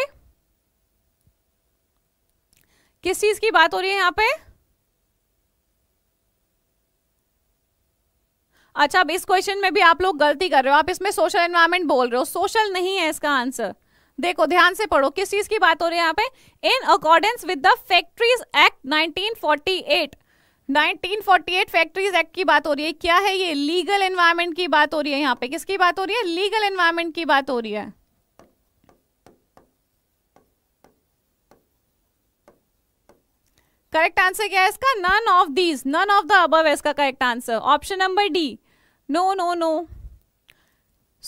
[SPEAKER 1] किस चीज की बात हो रही है यहाँ पे अच्छा अब इस क्वेश्चन में भी आप लोग गलती कर रहे हो आप इसमें सोशल एनवायरमेंट बोल रहे हो सोशल नहीं है इसका आंसर देखो ध्यान से पढ़ो किस चीज की बात हो रही है यहाँ पे in accordance with the factories act 1948 1948 factories act की बात हो रही है क्या है ये लीगल एनवायरमेंट की बात हो रही है यहाँ पे किसकी बात हो रही है लीगल एनवायरमेंट की बात हो रही है करेक्ट आंसर क्या है इसका none of these none of the above इसका correct answer option number D no no no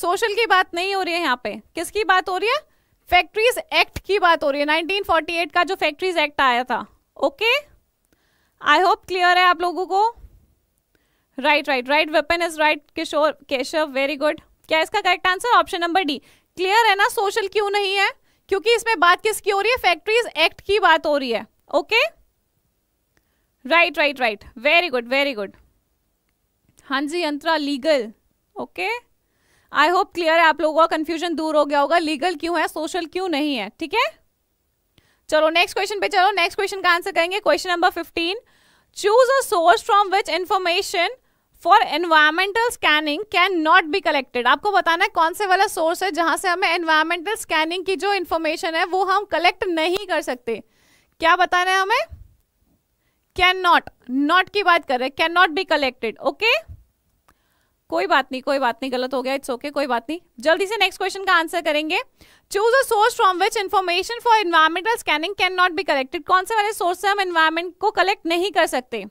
[SPEAKER 1] social की बात नहीं हो रही है यहाँ पे किसकी बात हो रही है फैक्ट्रीज एक्ट की बात हो रही है 1948 का जो फैक्ट्रीज एक्ट आया था ओके आई होप क्लियर है आप लोगों को right right right Vipan is right Kishore Keshav very good क्या इसका correct answer option number D clear है ना सोशल क्यों नहीं है क्योंकि इसमें बात किसकी हो रही है फैक्ट्रीज एक्ट की बात हो रही है okay right right right very good very good हाँ जी Yantra legal okay okay? I hope clear है आप लोगों का कंफ्यूजन दूर हो गया होगा लीगल क्यों है सोशल क्यों नहीं है ठीक है चलो नेक्स्ट क्वेश्चन पे चलो नेक्स्ट क्वेश्चन का आंसर करेंगे question number fifteen choose a source from which information for environmental scanning can not be collected आपको बताना है कौन से वाला सोर्स है जहां से हमें एनवायरमेंटल स्कैनिंग की जो इन्फॉर्मेशन है वो हम कलेक्ट नहीं कर सकते क्या बताना है हमें कैन नॉट नॉट की बात कर रहे हैं can not be collected okay okay? कोई बात नहीं कोई बात नहीं गलत हो गया इट्स ओके okay, कोई बात नहीं जल्दी से नेक्स्ट क्वेश्चन का आंसर करेंगे choose a source from which information for environmental scanning can not be collected कौन से वाले सोर्स से हम इन्वायरमेंट को कलेक्ट नहीं कर सकते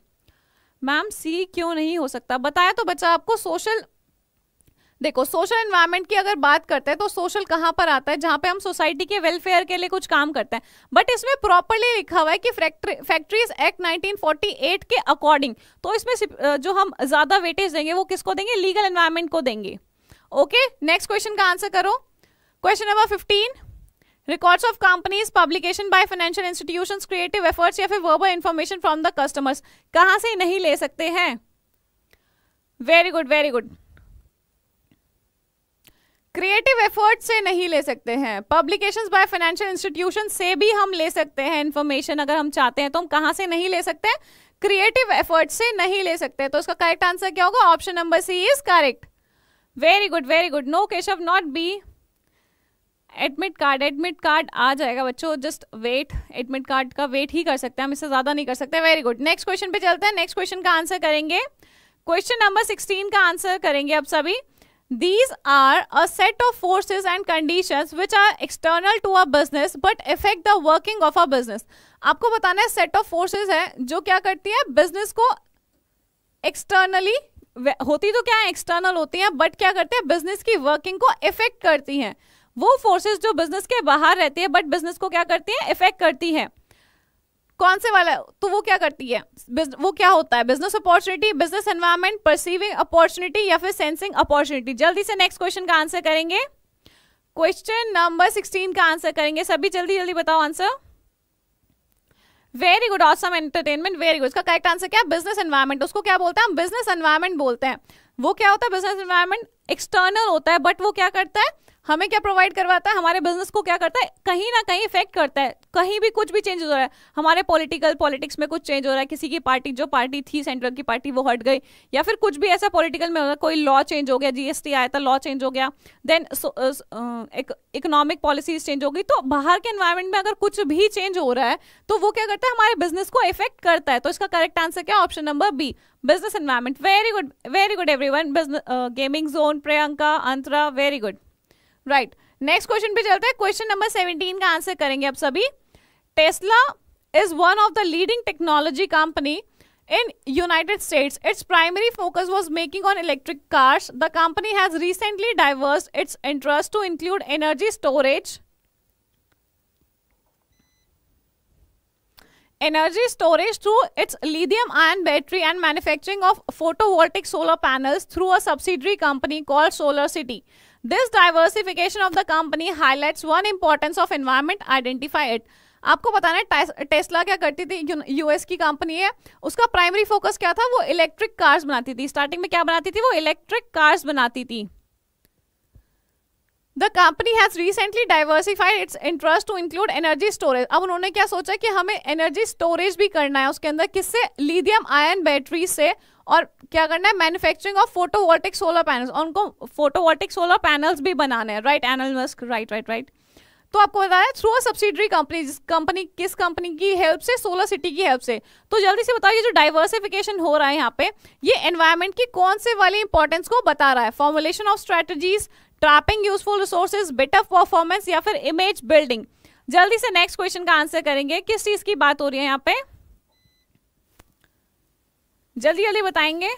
[SPEAKER 1] मैम सी क्यों नहीं हो सकता बताया तो बच्चा आपको सोशल देखो सोशल इन्वायरमेंट की अगर बात करते हैं तो सोशल कहाँ पर आता है जहाँ पे हम सोसाइटी के वेलफेयर के लिए कुछ काम करते हैं बट इसमें प्रॉपरली लिखा हुआ है कि फैक्ट्रीज एक्ट 1948 के अकॉर्डिंग तो इसमें जो हम ज्यादा वेटेज देंगे वो किसको देंगे लीगल इन्वायरमेंट को देंगे ओके नेक्स्ट क्वेश्चन का आंसर करो question number fifteen records of companies publication by financial institution creative efforts या फिर verbal information from the customers कहां से नहीं ले सकते हैं very good very good creative effort से नहीं ले सकते हैं पब्लिकेशन बाय फाइनेंशियल इंस्टीट्यूशन से भी हम ले सकते हैं इन्फॉर्मेशन अगर हम चाहते हैं तो हम कहाँ से नहीं ले सकते क्रिएटिव एफर्ट से नहीं ले सकते तो उसका करेक्ट आंसर क्या होगा option number C is correct very good very good no Keshav not be admit card admit card आ जाएगा बच्चों जस्ट वेट एडमिट कार्ड का वेट ही कर सकते हैं हम इससे ज़्यादा नहीं कर सकते वेरी गुड नेक्स्ट क्वेश्चन पे चलते हैं नेक्स्ट क्वेश्चन का आंसर करेंगे क्वेश्चन नंबर सिक्सटीन का आंसर करेंगे अब सभी these are a set of forces and conditions which are external to our business but affect the working of our business आपको बताना है सेट ऑफ फोर्सेज है जो क्या करती है बिजनेस को एक्सटर्नली होती तो क्या है एक्सटर्नल होती है बट क्या करते हैं बिजनेस की वर्किंग को इफेक्ट करती हैं वो फोर्सेज जो बिजनेस के बाहर रहती है बट बिजनेस को क्या करती हैं इफेक्ट करती हैं कौन से वाला तो वो क्या करती है वो क्या होता है business opportunity business environment perceiving opportunity या फिर सेंसिंग अपॉर्चुनिटी जल्दी से नेक्स्ट क्वेश्चन का आंसर करेंगे क्वेश्चन नंबर सिक्सटीन का आंसर करेंगे सभी जल्दी जल्दी बताओ answer very good awesome entertainment very good इसका करेक्ट आंसर क्या बिजनेस एनवायरमेंट उसको क्या बोलते हैं हम बिजनेस एनवायरमेंट बोलते हैं वो क्या होता है बिजनेस एनवायरमेंट एक्सटर्नल होता है बट वो क्या करता है हमें क्या प्रोवाइड करवाता है हमारे बिजनेस को क्या करता है कहीं ना कहीं इफेक्ट करता है कहीं भी कुछ भी चेंज हो रहा है हमारे पॉलिटिकल पॉलिटिक्स में कुछ चेंज हो रहा है किसी की पार्टी जो पार्टी थी सेंट्रल की पार्टी वो हट गई या फिर कुछ भी ऐसा पॉलिटिकल में हो रहा कोई लॉ चेंज हो गया जीएसटी आया था लॉ चेंज हो गया देन इकोनॉमिक पॉलिसीज चेंज हो गई तो बाहर के एनवायरमेंट में अगर कुछ भी चेंज हो रहा है तो वो क्या करता है हमारे बिजनेस को इफेक्ट करता है तो इसका करेक्ट आंसर क्या option number B business environment very good very good every one gaming zone Priyanka Antara very good right next question पे चलते हैं क्वेश्चन नंबर सेवनटीन का आंसर करेंगे आप सभी Tesla is one of the leading technology company in United States. Its primary focus was making on electric cars. The company has recently diverged its interest to include energy storage, energy storage through its lithium ion battery and manufacturing of photovoltaic solar panels through a subsidiary company called Solar City. This diversification of the company highlights one importance of environment identify it आपको बताना है Tesla क्या करती थी US की कंपनी है उसका प्राइमरी फोकस क्या था वो इलेक्ट्रिक कार्स बनाती थी स्टार्टिंग में क्या बनाती थी वो इलेक्ट्रिक कार्स बनाती थी the company has recently diversified its interest to include energy storage अब उन्होंने क्या सोचा कि हमें एनर्जी स्टोरेज भी करना है उसके अंदर किससे लीडियम आयन बैटरी से और क्या करना है manufacturing of photovoltaic solar panels उनको फोटोवोल्टिक सोलर पैनल्स भी बनाने हैं राइट एनल मस्क राइट राइट राइट तो आपको बताया थ्रू अ सब्सिडरी कंपनी जिस कंपनी किस कंपनी की हेल्प से सोलर सिटी की हेल्प से तो जल्दी से बताइए जो डाइवर्सिफिकेशन हो रहा है यहाँ पे ये एनवायरमेंट की कौन से वाली इंपॉर्टेंस को बता रहा है formulation of strategies trapping useful resources better performance या फिर इमेज बिल्डिंग जल्दी से नेक्स्ट क्वेश्चन का आंसर करेंगे किस चीज की बात हो रही है यहाँ पे जल्दी जल्दी बताएंगे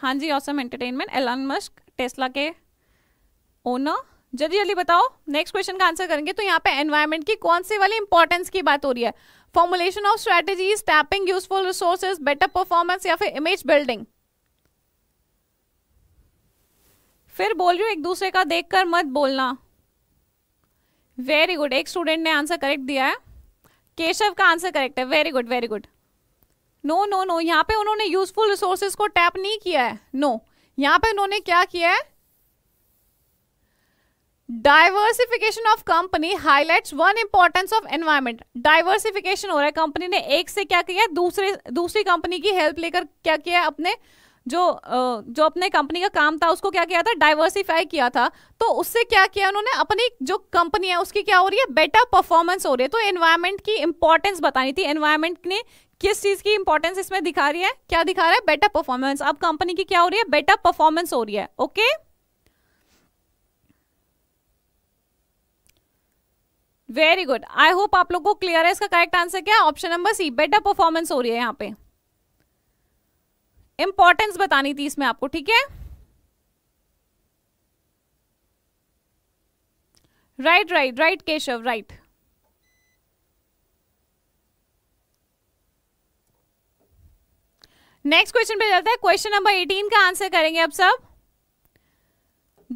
[SPEAKER 1] हाँ जी awesome entertainment Elon Musk Tesla के ओनर जल्दी जल्दी बताओ नेक्स्ट क्वेश्चन का आंसर करेंगे तो यहाँ पे एनवायरमेंट की कौन से वाली इंपॉर्टेंस की बात हो रही है formulation of strategies tapping useful resources better performance या फिर इमेज बिल्डिंग फिर बोल रही हूँ एक दूसरे का देखकर मत बोलना वेरी गुड एक स्टूडेंट ने आंसर करेक्ट दिया है केशव का आंसर करेक्ट है very good very good no no no यहाँ पे उन्होंने यूजफुल रिसोर्सेज को टैप नहीं किया है नो no. यहाँ पे उन्होंने क्या किया है diversification of company highlight one importance of environment diversification हो रहा है कंपनी ने एक से क्या किया दूसरे दूसरी कंपनी की हेल्प लेकर क्या किया अपने जो जो अपने कंपनी का काम था उसको क्या किया था डाइवर्सिफाई किया था तो उससे क्या किया उन्होंने अपनी जो कंपनी है उसकी क्या हो रही है बेटर परफॉर्मेंस हो रही है तो एनवायरमेंट की इंपॉर्टेंस बतानी थी एनवायरमेंट ने किस चीज की इंपॉर्टेंस इसमें दिखा रही है क्या दिखा रहा है बेटर परफॉर्मेंस अब कंपनी की क्या हो रही है बेटर परफॉर्मेंस हो रही है okay very good I hope आप लोग को क्लियर है इसका करेक्ट आंसर क्या option number C better performance हो रही है यहां पे इंपॉर्टेंस बतानी थी इसमें आपको ठीक है right right right Keshav right next question पे चलते हैं क्वेश्चन नंबर 18 का आंसर करेंगे अब सब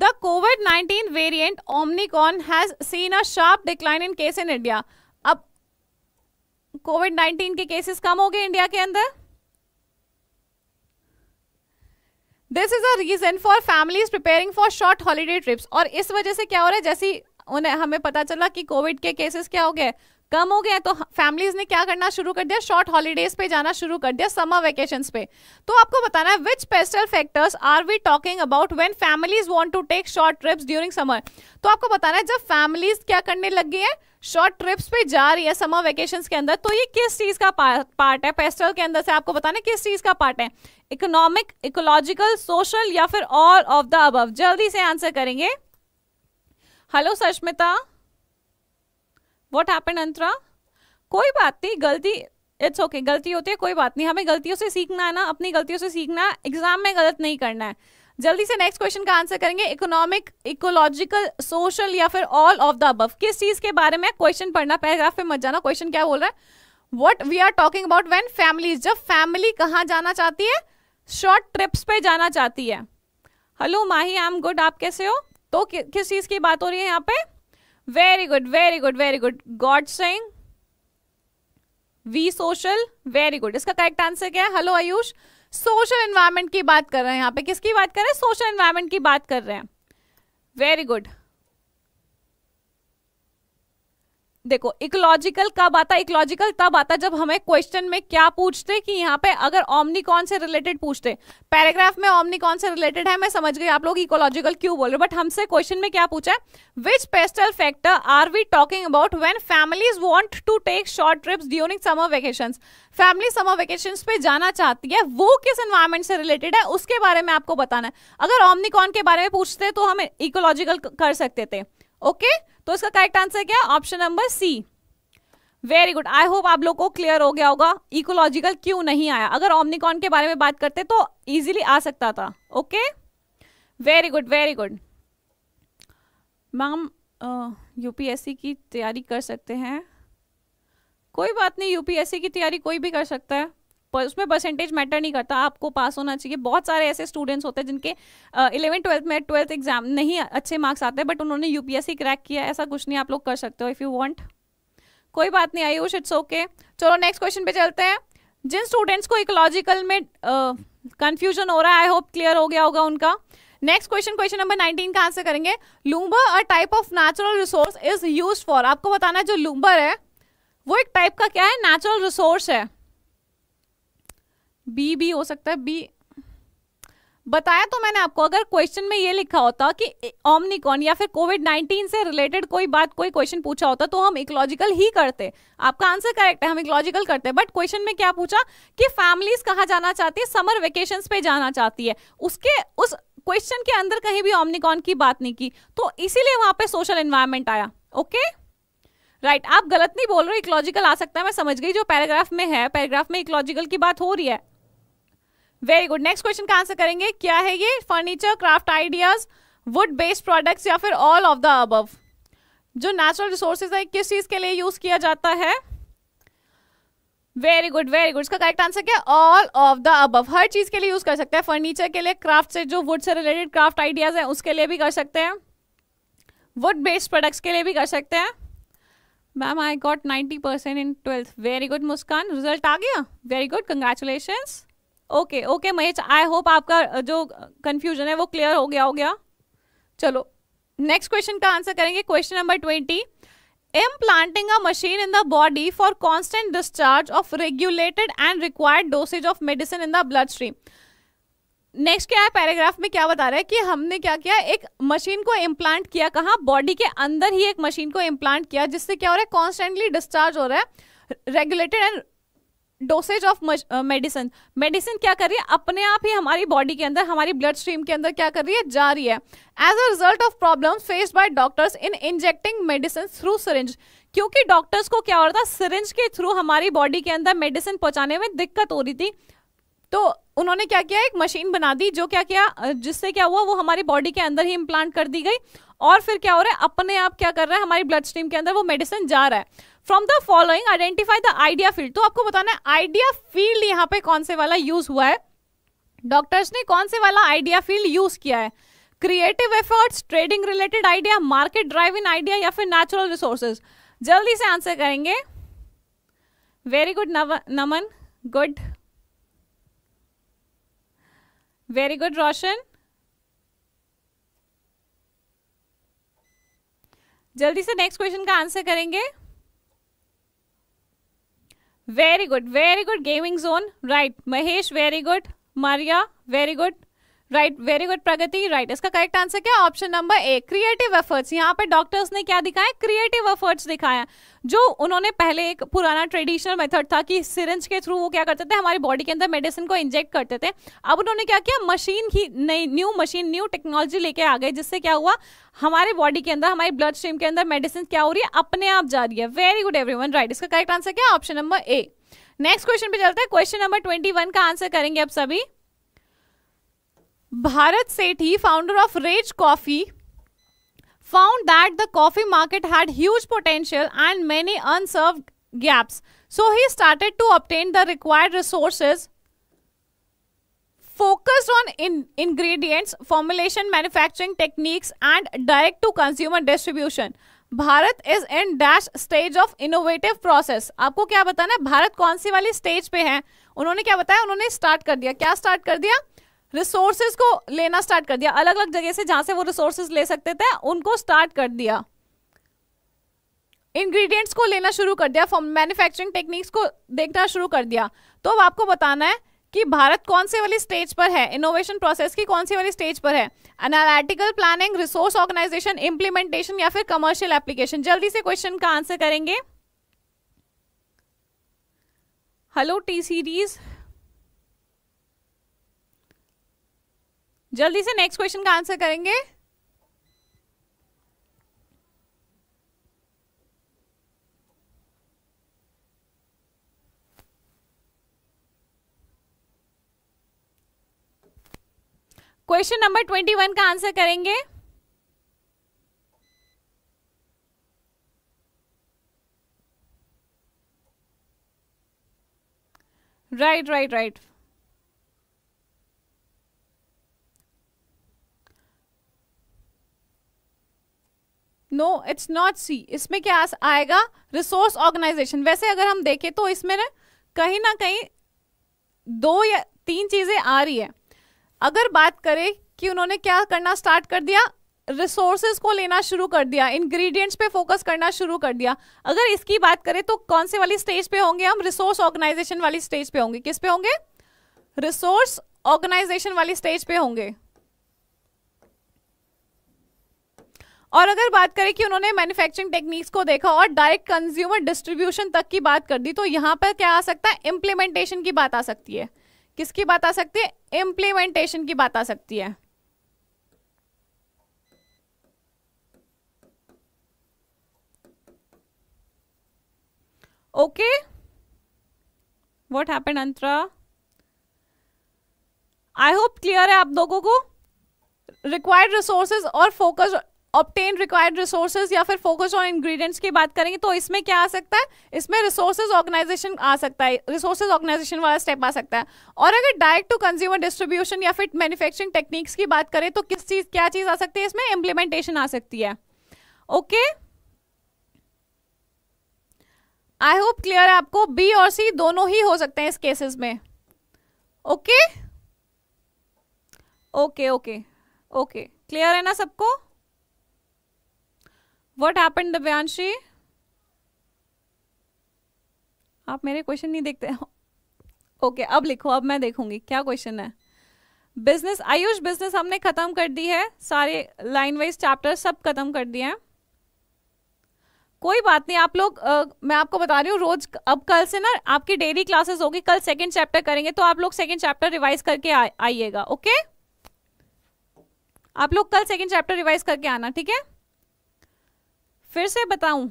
[SPEAKER 1] the Covid 19 variant Omicron has seen a sharp decline in case in India अब कोविड 19 के केसेस कम हो गए इंडिया के अंदर this is a reason for families preparing for short holiday trips और इस वजह से क्या हो रहा है जैसे उन्हें हमें पता चला कि कोविड के केसेस क्या हो गए कम हो गया तो फैमिलीज ने क्या करना शुरू कर दिया शॉर्ट हॉलीडेज पे जाना शुरू कर दिया समर वेकेशन पे तो आपको बताना है which PESTEL factors are we talking about when families want to take short trips during summer तो आपको बताना है जब फैमिलीज क्या करने लग गई है शॉर्ट ट्रिप्स पे जा रही है समर वेकेशन के अंदर तो ये किस चीज का पार्ट है पेस्टल के अंदर से आपको बताना किस चीज का पार्ट है इकोनॉमिक इकोलॉजिकल सोशल या फिर ऑल ऑफ द अब जल्दी से आंसर करेंगे hello Sushmita what happen Antara कोई बात नहीं गलती इट्स ओके okay, गलती होती है कोई बात नहीं हमें गलतियों से सीखना है ना अपनी गलतियों से सीखना है एग्जाम में गलत नहीं करना है जल्दी से नेक्स्ट क्वेश्चन का आंसर करेंगे इकोनॉमिक इकोलॉजिकल सोशल या फिर ऑल ऑफ द अबव किस चीज के बारे में क्वेश्चन पढ़ना पैराग्राफ पे मत जाना क्वेश्चन क्या बोल रहा है what we are talking about when family जब फैमिली कहाँ जाना चाहती है शॉर्ट ट्रिप्स पे जाना चाहती है hello Mahi I am good आप कैसे हो तो कि, किस चीज की बात हो रही है यहाँ पे very good very good very good god Singh we social very good इसका करेक्ट आंसर क्या है हेलो आयुष सोशल इन्वायरमेंट की बात कर रहे हैं यहाँ पे किसकी बात कर रहे हैं सोशल इन्वायरमेंट की बात कर रहे हैं वेरी गुड देखो इकोलॉजिकल कब आता इकोलॉजिकल तब आता जब हमें क्वेश्चन में क्या पूछते कि यहाँ पे अगर ऑमनिकॉन से रिलेटेड पूछते पैराग्राफ में ऑमनिकॉन से रिलेटेड है मैं समझ गई आप लोग इकोलॉजिकल क्यों बोल रहे हो बट हमसे क्वेश्चन में क्या पूछा है which PESTEL factor are we talking about when families want to take short trips during summer vacation family summer vacation पे जाना चाहती है वो किस एनवायरमेंट से रिलेटेड है उसके बारे में आपको बताना है अगर ऑमनिकॉन के बारे में पूछते तो हम इकोलॉजिकल कर सकते थे ओके okay? तो इसका करेक्ट आंसर क्या option number C very good I hope आप लोग को क्लियर हो गया होगा इकोलॉजिकल क्यों नहीं आया अगर ओमनिकॉन के बारे में बात करते तो ईजिली आ सकता था okay very good very good ma'am UPSC की तैयारी कर सकते हैं कोई बात नहीं यूपीएससी की तैयारी कोई भी कर सकता है पर उसमें परसेंटेज मैटर नहीं करता आपको पास होना चाहिए बहुत सारे ऐसे स्टूडेंट्स होते हैं जिनके इलेवन ट्वेल्थ में ट्वेल्थ एग्जाम नहीं अच्छे मार्क्स आते बट उन्होंने यूपीएससी क्रैक किया ऐसा कुछ नहीं आप लोग कर सकते हो इफ़ यू वॉन्ट कोई बात नहीं आयुष इट्स ओके चलो नेक्स्ट क्वेश्चन पे चलते हैं जिन स्टूडेंट्स को इकोलॉजिकल में कंफ्यूजन uh, हो रहा है आई होप क्लियर हो गया होगा उनका नेक्स्ट क्वेश्चन क्वेश्चन नंबर 19 का आंसर करेंगे lumber a type of natural resource is use for आपको बताना जो लूम्बर है वो एक टाइप का क्या है नेचुरल रिसोर्स है बी भी हो सकता है बी बताया तो मैंने आपको अगर क्वेश्चन में ये लिखा होता कि ओमनिकॉन या फिर कोविड 19 से रिलेटेड कोई बात कोई क्वेश्चन पूछा होता तो हम इकोलॉजिकल ही करते आपका आंसर करेक्ट है हम इकोलॉजिकल करते बट क्वेश्चन में क्या पूछा कि फैमिलीज कहाँ जाना चाहती है समर वेकेशन पे जाना चाहती है उसके उस क्वेश्चन के अंदर कहीं भी ओमनिकॉन की बात नहीं की तो इसीलिए वहां पर सोशल इन्वायरमेंट आया ओके राइट right, आप गलत नहीं बोल रहे इकोलॉजिकल आ सकता है मैं समझ गई जो पैराग्राफ में है पैराग्राफ में इकोलॉजिकल की बात हो रही है वेरी गुड नेक्स्ट क्वेश्चन का आंसर करेंगे क्या है ये furniture craft ideas wood based products या फिर ऑल ऑफ द अबव जो नेचुरल रिसोर्सेज है किस चीज के लिए यूज किया जाता है वेरी गुड वेरी गुड इसका करेक्ट आंसर क्या ऑल ऑफ द अबव हर चीज के लिए यूज कर सकते हैं फर्नीचर के लिए क्राफ्ट से जो would say related craft ideas है उसके लिए भी कर सकते हैं वुड बेस्ड प्रोडक्ट्स के लिए भी कर सकते हैं ma'am I got ninety percent in twelfth very good Muskan result आ गया very good congratulations okay okay Mahesh I hope आपका जो कंफ्यूजन है वो क्लियर हो गया हो गया चलो नेक्स्ट क्वेश्चन का आंसर करेंगे question number twenty a machine in the body for constant discharge of regulated and required dosage of medicine in the blood stream next क्या है पैराग्राफ में क्या बता रहा है कि हमने क्या किया एक मशीन को इम्प्लांट किया कहा बॉडी के अंदर ही एक मशीन को इम्प्लांट किया जिससे क्या हो रहा है कॉन्स्टेंटली डिस्चार्ज हो रहा है regulated and dosage of medicine medicine क्या कर रही है अपने आप ही हमारी बॉडी के अंदर हमारी ब्लड स्ट्रीम के अंदर क्या कर रही है जा रही है as a result of problem faced by doctors in injecting medicine through syringe क्योंकि डॉक्टर्स को क्या हो रहा था सिरिंज के थ्रू हमारी बॉडी के अंदर मेडिसिन पहुंचाने में दिक्कत हो रही थी तो उन्होंने क्या किया एक मशीन बना दी जो क्या किया जिससे क्या हुआ वो हमारी बॉडी के अंदर ही इम्प्लांट कर दी गई और फिर क्या हो रहा है अपने आप क्या कर रहा है हमारी ब्लड स्ट्रीम के अंदर वो मेडिसिन जा रहा है from the following identify the idea field तो आपको बताना है आइडिया फील्ड यहाँ पे कौन से वाला यूज हुआ है डॉक्टर्स ने कौन से वाला आइडिया फील्ड यूज किया है creative efforts trading related idea market driven idea या फिर नेचुरल रिसोर्सेज जल्दी से आंसर करेंगे very good Naman good very good Roshan जल्दी से नेक्स्ट क्वेश्चन का आंसर करेंगे Very good. Very good gaming zone. Right. Mahesh, very good. Maria, very good. Right very good Pragati right इसका करेक्ट आंसर क्या option number A creative efforts यहाँ पे doctors ने क्या दिखाया क्रिएटिव एफर्ट्स दिखाया जो उन्होंने पहले एक पुराना ट्रेडिशनल मेथड था कि सिरिंज के थ्रू वो क्या करते थे हमारी बॉडी के अंदर मेडिसिन को इंजेक्ट करते थे अब उन्होंने क्या किया मशीन ही नई न्यू मशीन न्यू टेक्नोलॉजी लेके आ गए जिससे क्या हुआ हमारे बॉडी के अंदर हमारी ब्लड स्ट्रीम के अंदर मेडिसिन क्या हो रही है अपने आप जा रही है वेरी गुड एवरी राइट इसका करेक्ट आंसर क्या option number A next question पे चलते हैं क्वेश्चन नंबर ट्वेंटी वन का आंसर करेंगे आप सभी Bharat Seth he founder of Rage coffee found that the coffee market had huge potential and many unserved gaps so he started to obtain the required resources focused on in ingredients formulation manufacturing techniques and direct to consumer distribution Bharat is in dash stage of innovative process आपको क्या बताना है भारत कौन सी वाली stage पे है उन्होंने क्या बताया उन्होंने स्टार्ट कर दिया क्या स्टार्ट कर दिया रिसोर्सेज को लेना स्टार्ट कर दिया अलग अलग जगह से जहां से वो रिसोर्सेज ले सकते थे उनको स्टार्ट कर दिया इंग्रेडिएंट्स को लेना शुरू कर दिया मैन्युफैक्चरिंग टेक्निक्स को देखना शुरू कर दिया तो अब आपको बताना है कि भारत कौन से वाली स्टेज पर है इनोवेशन प्रोसेस की कौन सी वाली स्टेज पर है analytical planning resource organization implementation या फिर कमर्शियल एप्लीकेशन जल्दी से क्वेश्चन का आंसर करेंगे हेलो टी सीरीज़ जल्दी से नेक्स्ट क्वेश्चन का आंसर करेंगे क्वेश्चन नंबर ट्वेंटी वन का आंसर करेंगे right right right no it's not C इसमें क्या आएगा रिसोर्स ऑर्गेनाइजेशन वैसे अगर हम देखें तो इसमें ना कहीं ना कहीं दो या तीन चीज़ें आ रही है अगर बात करें कि उन्होंने क्या करना स्टार्ट कर दिया रिसोर्सेज को लेना शुरू कर दिया इंग्रेडिएंट्स पे फोकस करना शुरू कर दिया अगर इसकी बात करें तो कौन से वाली स्टेज पे होंगे हम रिसोर्स ऑर्गेनाइजेशन वाली स्टेज पे होंगे किस पे होंगे रिसोर्स ऑर्गेनाइजेशन वाली स्टेज पे होंगे और अगर बात करें कि उन्होंने मैन्युफैक्चरिंग टेक्निक्स को देखा और डायरेक्ट कंज्यूमर डिस्ट्रीब्यूशन तक की बात कर दी तो यहाँ पर क्या आ सकता है इम्प्लीमेंटेशन की बात आ सकती है किसकी बात आ सकती है इम्प्लीमेंटेशन की बात आ सकती है okay what happened Antara I hope clear है आप लोगों को रिक्वायर्ड रिसोर्सेज और फोकस ऑप्टेन रिक्वायर्ड रिसोर्सेज या फिर फोकस ऑन इंग्रेडिएंट्स की बात करेंगे तो इसमें क्या आ सकता है इसमें रिसोर्सेज ऑर्गेनाइजेशन आ सकता है रिसोर्सेज ऑर्गेनाइजेशन वाला स्टेप आ सकता है और अगर डायरेक्ट टू कंज्यूमर डिस्ट्रीब्यूशन या फिर मैन्युफैक्चरिंग टेक्निक्स की बात करें तो किस चीज़ क्या चीज़ आ सकती है इसमें इम्प्लीमेंटेशन आ सकती है ओके आई होप क्लियर है आपको बी और सी दोनों ही हो सकते हैं इस केसेस में okay okay okay okay clear है ना सबको वट हैपन दिव्यांशी आप मेरे क्वेश्चन नहीं देखते ओके okay, अब लिखो अब मैं देखूंगी क्या क्वेश्चन है बिजनेस आयुष बिजनेस हमने खत्म कर दी है सारे लाइन वाइज चैप्टर सब खत्म कर दिए हैं कोई बात नहीं आप लोग आ, मैं आपको बता रही हूँ रोज अब कल से ना आपकी डेली क्लासेस होगी कल सेकंड चैप्टर करेंगे तो आप लोग सेकंड चैप्टर रिवाइज करके आइएगा ओके आप लोग कल सेकंड चैप्टर रिवाइज करके आना ठीक है फिर से बताऊं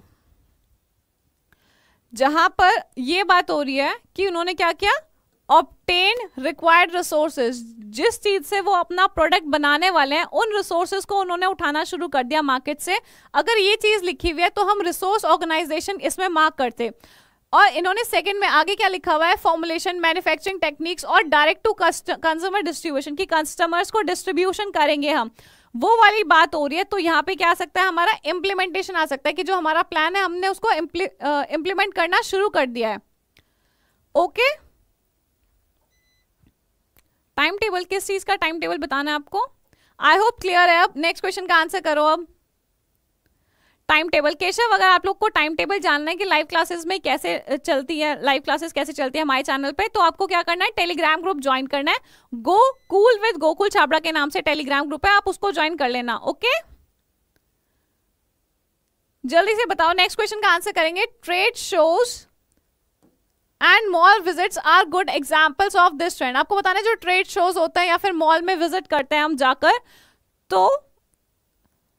[SPEAKER 1] जहां पर यह बात हो रही है कि उन्होंने क्या किया ऑप्टेन रिक्वायर्ड रिसोर्सेज जिस चीज से वो अपना प्रोडक्ट बनाने वाले हैं उन रिसोर्सेज को उन्होंने उठाना शुरू कर दिया मार्केट से अगर ये चीज लिखी हुई है तो हम रिसोर्स ऑर्गेनाइजेशन इसमें मार्क करते और इन्होंने सेकंड में आगे क्या लिखा हुआ है फॉर्मुलेशन मैन्युफैक्चरिंग टेक्निक्स और डायरेक्ट टू कंज्यूमर डिस्ट्रीब्यूशन की कस्टमर्स को डिस्ट्रीब्यूशन करेंगे हम वो वाली बात हो रही है तो यहाँ पे क्या आ सकता है हमारा इम्प्लीमेंटेशन आ सकता है कि जो हमारा प्लान है हमने उसको इम्प्लीमेंट करना शुरू कर दिया है ओके टाइम टेबल किस चीज का टाइम टेबल बताना है आपको आई होप क्लियर है अब नेक्स्ट क्वेश्चन का आंसर करो अब टाइम टेबल केशव अगर आप लोग को टाइम टेबल जानना है कि लाइव क्लासेस में कैसे चलती है लाइव क्लासेस कैसे चलती है हमारे चैनल पे तो आपको क्या करना है टेलीग्राम ग्रुप ज्वाइन करना है go cool with Gokul Chhabra के नाम से टेलीग्राम ग्रुप है आप उसको ज्वाइन कर लेना ओके जल्दी से बताओ नेक्स्ट क्वेश्चन का आंसर करेंगे trade shows and mall visits are good examples of this trend आपको बताना है जो ट्रेड शोज होते हैं या फिर मॉल में विजिट करते हैं हम जाकर तो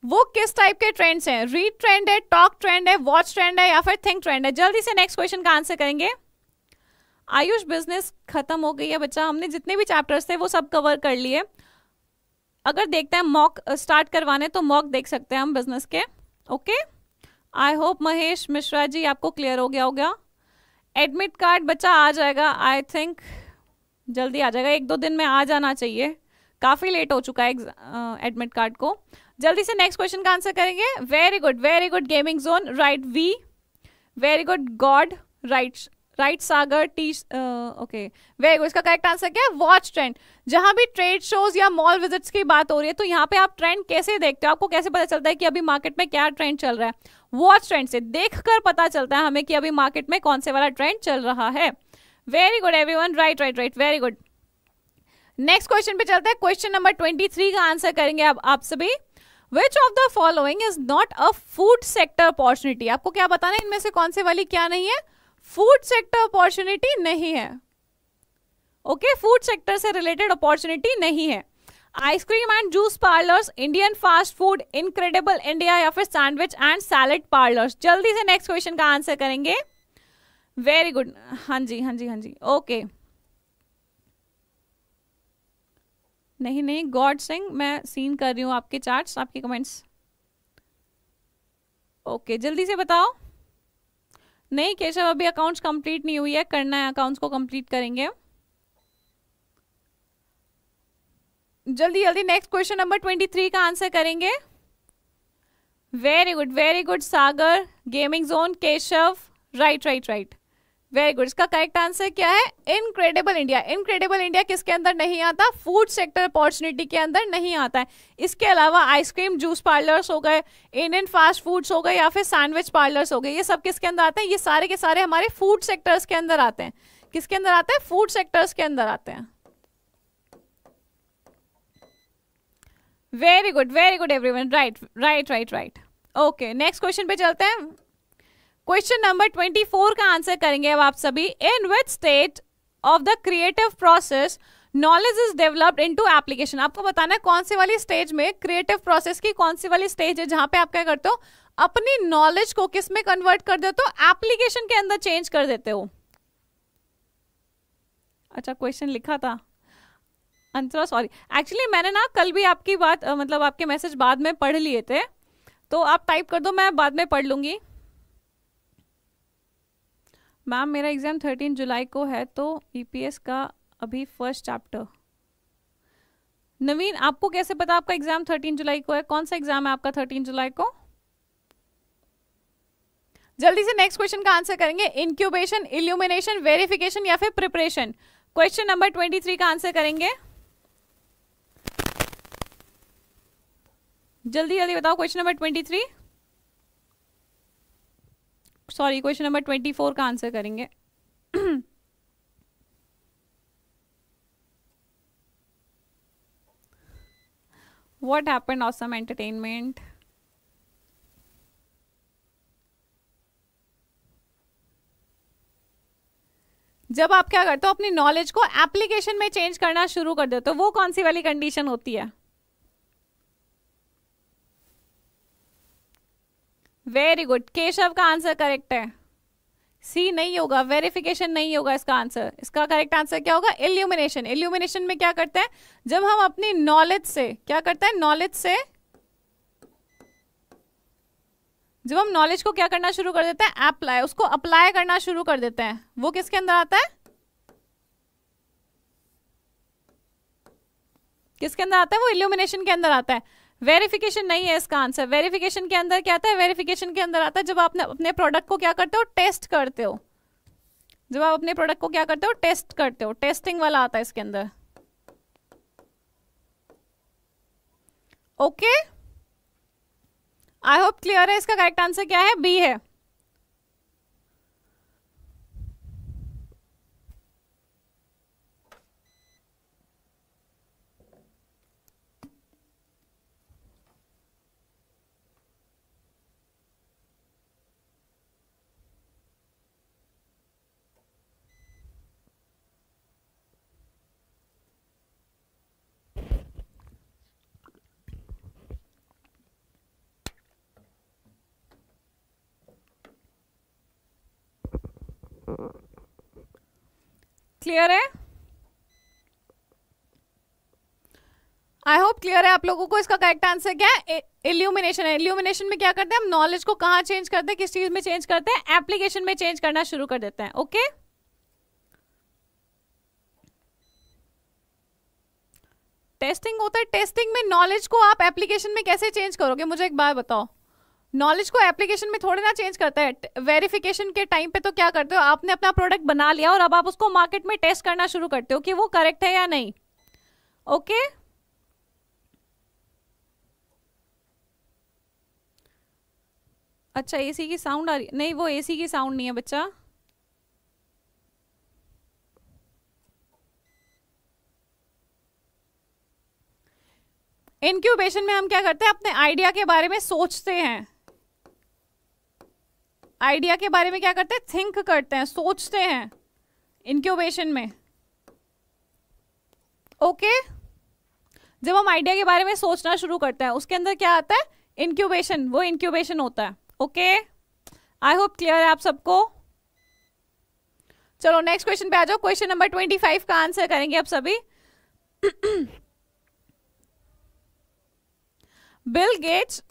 [SPEAKER 1] वो किस टाइप के ट्रेंड्स हैं रीड ट्रेंड है टॉक ट्रेंड है वॉच ट्रेंड है या फिर थिंक ट्रेंड है जल्दी से नेक्स्ट क्वेश्चन का आंसर करेंगे आयुष बिजनेस खत्म हो गई है बच्चा हमने जितने भी चैप्टर्स थे वो सब कवर कर लिए अगर देखते हैं मॉक स्टार्ट करवाने तो मॉक देख सकते हैं हम बिजनेस के okay I hope Mahesh Mishra ji आपको क्लियर हो गया हो गया एडमिट कार्ड बच्चा आ जाएगा आई थिंक जल्दी आ जाएगा एक दो दिन में आ जाना चाहिए काफ़ी लेट हो चुका है एडमिट कार्ड को जल्दी से नेक्स्ट क्वेश्चन का आंसर करेंगे very good very good gaming zone right we very good god right right Sagar T okay very good इसका करेक्ट आंसर क्या है वॉच ट्रेंड जहां भी ट्रेड शोज या मॉल विजिट्स की बात हो रही है तो यहाँ पे आप ट्रेंड कैसे देखते हो आपको कैसे पता चलता है कि अभी मार्केट में क्या ट्रेंड चल रहा है वॉच ट्रेंड से देख पता चलता है हमें कि अभी मार्केट में कौन से वाला ट्रेंड चल रहा है very good one right right right very good next question पे चलते हैं क्वेश्चन नंबर ट्वेंटी थ्री का आंसर करेंगे आप, आप सभी which of the following is not a food sector opportunity आपको क्या बताना है इनमें से कौन से वाली क्या नहीं है फूड सेक्टर अपॉर्चुनिटी नहीं है ओके फूड सेक्टर से रिलेटेड अपॉर्चुनिटी नहीं है ice cream and juice parlours Indian fast food incredible India या फिर सैंडविच एंड सैलेड पार्लर्स जल्दी से नेक्स्ट क्वेश्चन का आंसर करेंगे वेरी गुड हाँ जी हाँ जी हाँ जी ओके okay. नहीं नहीं गॉड सिंह मैं सीन कर रही हूँ आपके चार्ट्स आपके कमेंट्स ओके जल्दी से बताओ नहीं केशव अभी अकाउंट्स कंप्लीट नहीं हुई है करना है अकाउंट्स को कंप्लीट करेंगे जल्दी जल्दी next question number twenty three का आंसर करेंगे very good very good Sagar gaming zone Keshav right right right very good इसका करेक्ट आंसर क्या है इनक्रेडिबल इंडिया इनक्रेडिबल इंडिया किसके अंदर नहीं आता फूड सेक्टर अपॉर्चुनिटी के अंदर नहीं आता है इसके अलावा आइसक्रीम जूस पार्लर्स हो गए इंडियन फास्ट फूड्स हो गए या फिर सैंडविच पार्लर्स हो गए ये सब किसके अंदर आते हैं ये सारे के सारे हमारे फूड सेक्टर्स के अंदर आते हैं किसके अंदर आते हैं फूड सेक्टर्स के अंदर आते हैं very good very good one right right right right okay next question पे चलते हैं क्वेश्चन नंबर 24 का आंसर करेंगे अब आप सभी in which state of the creative process knowledge is developed into application आपको बताना है कौन सी वाली स्टेज में क्रिएटिव प्रोसेस की कौन सी वाली स्टेज है जहां पे आप क्या करते हो अपनी नॉलेज को किस में कन्वर्ट कर देते हो एप्लीकेशन के अंदर चेंज कर देते हो अच्छा क्वेश्चन लिखा था अंतरा सॉरी एक्चुअली मैंने ना कल भी आपकी बात मतलब आपके मैसेज बाद में पढ़ लिए थे तो आप टाइप कर दो मैं बाद में पढ़ लूंगी मैम मेरा एग्ज़ाम थर्टीन जुलाई को है तो ईपीएस e का अभी फर्स्ट चैप्टर नवीन आपको कैसे पता आपका एग्ज़ाम थर्टीन जुलाई को है कौन सा एग्ज़ाम है आपका थर्टीन जुलाई को जल्दी से नेक्स्ट क्वेश्चन का आंसर करेंगे इंक्यूबेशन इल्यूमिनेशन वेरिफिकेशन या फिर preparation question number twenty three का आंसर करेंगे जल्दी जल्दी बताओ question number twenty three sorry question number twenty four का आंसर करेंगे वॉट हैपन ऑसम एंटरटेनमेंट जब आप क्या करते हो अपनी नॉलेज को एप्लीकेशन में चेंज करना शुरू कर देते हो तो वो कौन सी वाली कंडीशन होती है वेरी गुड केशव का आंसर करेक्ट है सी नहीं होगा वेरिफिकेशन नहीं होगा इसका आंसर इसका करेक्ट आंसर क्या होगा इल्यूमिनेशन इल्यूमिनेशन में क्या करते हैं जब हम अपनी नॉलेज से क्या करते हैं नॉलेज से जब हम नॉलेज को क्या करना शुरू कर देते हैं अप्लाई उसको अप्लाई करना शुरू कर देते हैं वो किसके अंदर आता है किसके अंदर आता है वो इल्यूमिनेशन के अंदर आता है वेरिफिकेशन नहीं है इसका आंसर वेरिफिकेशन के अंदर क्या आता है वेरिफिकेशन के अंदर आता है जब आप अपने प्रोडक्ट को क्या करते हो टेस्ट करते हो जब आप अपने प्रोडक्ट को क्या करते हो टेस्ट करते हो टेस्टिंग वाला आता है इसके अंदर ओके आई होप क्लियर है इसका करेक्ट आंसर क्या है बी है क्लियर है आई होप क्लियर है आप लोगों को इसका करेक्ट आंसर क्या है इल्यूमिनेशन है इल्यूमिनेशन में क्या करते हैं हम नॉलेज को कहाँ चेंज करते हैं किस चीज में चेंज करते हैं एप्लीकेशन में चेंज करना शुरू कर देते हैं ओके टेस्टिंग होता है टेस्टिंग में नॉलेज को आप एप्लीकेशन में कैसे चेंज करोगे मुझे एक बार बताओ नॉलेज को एप्लीकेशन में थोड़े ना चेंज करता है वेरिफिकेशन के टाइम पे तो क्या करते हो आपने अपना प्रोडक्ट बना लिया और अब आप उसको मार्केट में टेस्ट करना शुरू करते हो कि वो करेक्ट है या नहीं ओके okay? अच्छा एसी की साउंड आ रही नहीं वो एसी की साउंड नहीं है बच्चा इनक्यूबेशन में हम क्या करते हैं अपने आइडिया के बारे में सोचते हैं आइडिया के बारे में क्या करते हैं थिंक करते हैं सोचते हैं इंक्यूबेशन में ओके okay? जब हम आइडिया के बारे में सोचना शुरू करते हैं उसके अंदर क्या आता है इंक्यूबेशन वो इंक्यूबेशन होता है ओके आई होप क्लियर है आप सबको चलो नेक्स्ट क्वेश्चन पे आ जाओ क्वेश्चन नंबर ट्वेंटी फाइव का आंसर करेंगे आप सभी Bill Gates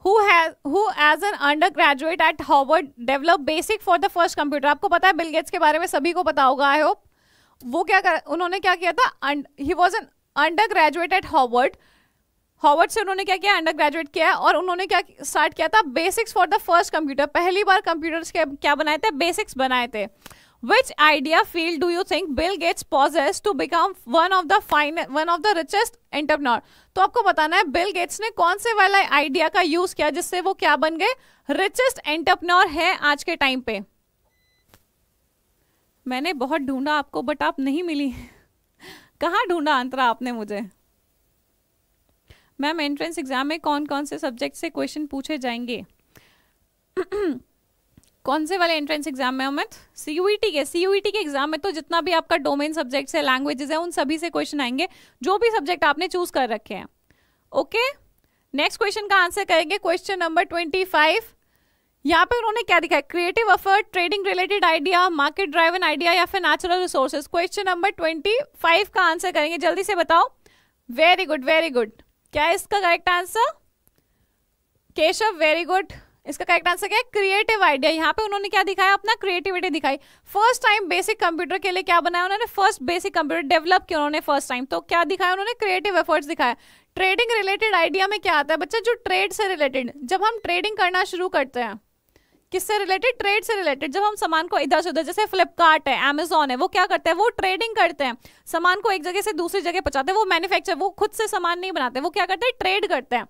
[SPEAKER 1] who has who as an undergraduate at Harvard developed basic for the first computer आपको पता है बिल गेट्स के बारे में सभी को पता होगा आई होप वो क्या कर उन्होंने क्या किया था he was an undergraduate at Harvard Harvard से उन्होंने क्या किया अंडर ग्रेजुएट किया और उन्होंने क्या स्टार्ट किया था basics for the first computer पहली बार कंप्यूटर्स के क्या बनाए थे बेसिक्स बनाए थे Which idea field do you think Bill Gates possesses to become one of the fine, one of the richest entrepreneur? तो आपको बताना है बिल गेट्स ने कौन से वाला आइडिया का यूज किया जिससे वो क्या बन गए richest entrepreneur है आज के टाइम पे मैंने बहुत ढूंढा आपको बट आप नहीं मिली कहाँ ढूंढा अंतरा आपने मुझे मैम एंट्रेंस एग्जाम में कौन कौन से सब्जेक्ट से क्वेश्चन पूछे जाएंगे कौन से वाले एंट्रेंस एग्जाम में अमित सीयूईटी e के सीयूईटी e के एग्जाम में तो जितना भी आपका डोमेन सब्जेक्ट्स है लैंग्वेजेस है उन सभी से क्वेश्चन आएंगे जो भी सब्जेक्ट आपने चूज कर रखे हैं ओके नेक्स्ट क्वेश्चन का आंसर करेंगे क्वेश्चन नंबर ट्वेंटी फाइव यहाँ पे उन्होंने क्या दिखा है creative effort trading related idea market driven idea या फिर natural resources question number twenty five का आंसर करेंगे जल्दी से बताओ वेरी गुड वेरी गुड क्या इसका correct answer Keshav very good इसका करेक्ट आंसर क्या है क्रिएटिव आइडिया यहाँ पे उन्होंने क्या दिखाया अपना क्रिएटिविटी दिखाई फर्स्ट टाइम बेसिक कंप्यूटर के लिए क्या बनाया उन्होंने फर्स्ट बेसिक कंप्यूटर डेवलप किया उन्होंने फर्स्ट टाइम तो क्या दिखाया उन्होंने क्रिएटिव एफर्ट्स दिखाया ट्रेडिंग रिलेटेड आइडिया में क्या आता है बच्चा जो ट्रेड से रिलेटेड जब हम ट्रेडिंग करना शुरू करते हैं किससे रिलेटेड ट्रेड से रिलेटेड जब हम सामान को इधर से उधर जैसे फ्लिपकार्ट है अमेजोन है वो क्या करते हैं वो ट्रेडिंग करते हैं सामान को एक जगह से दूसरी जगह पहुंचाते हैं वो मैन्युफैक्चर वो खुद से सामान नहीं बनाते वो क्या करते हैं ट्रेड करते हैं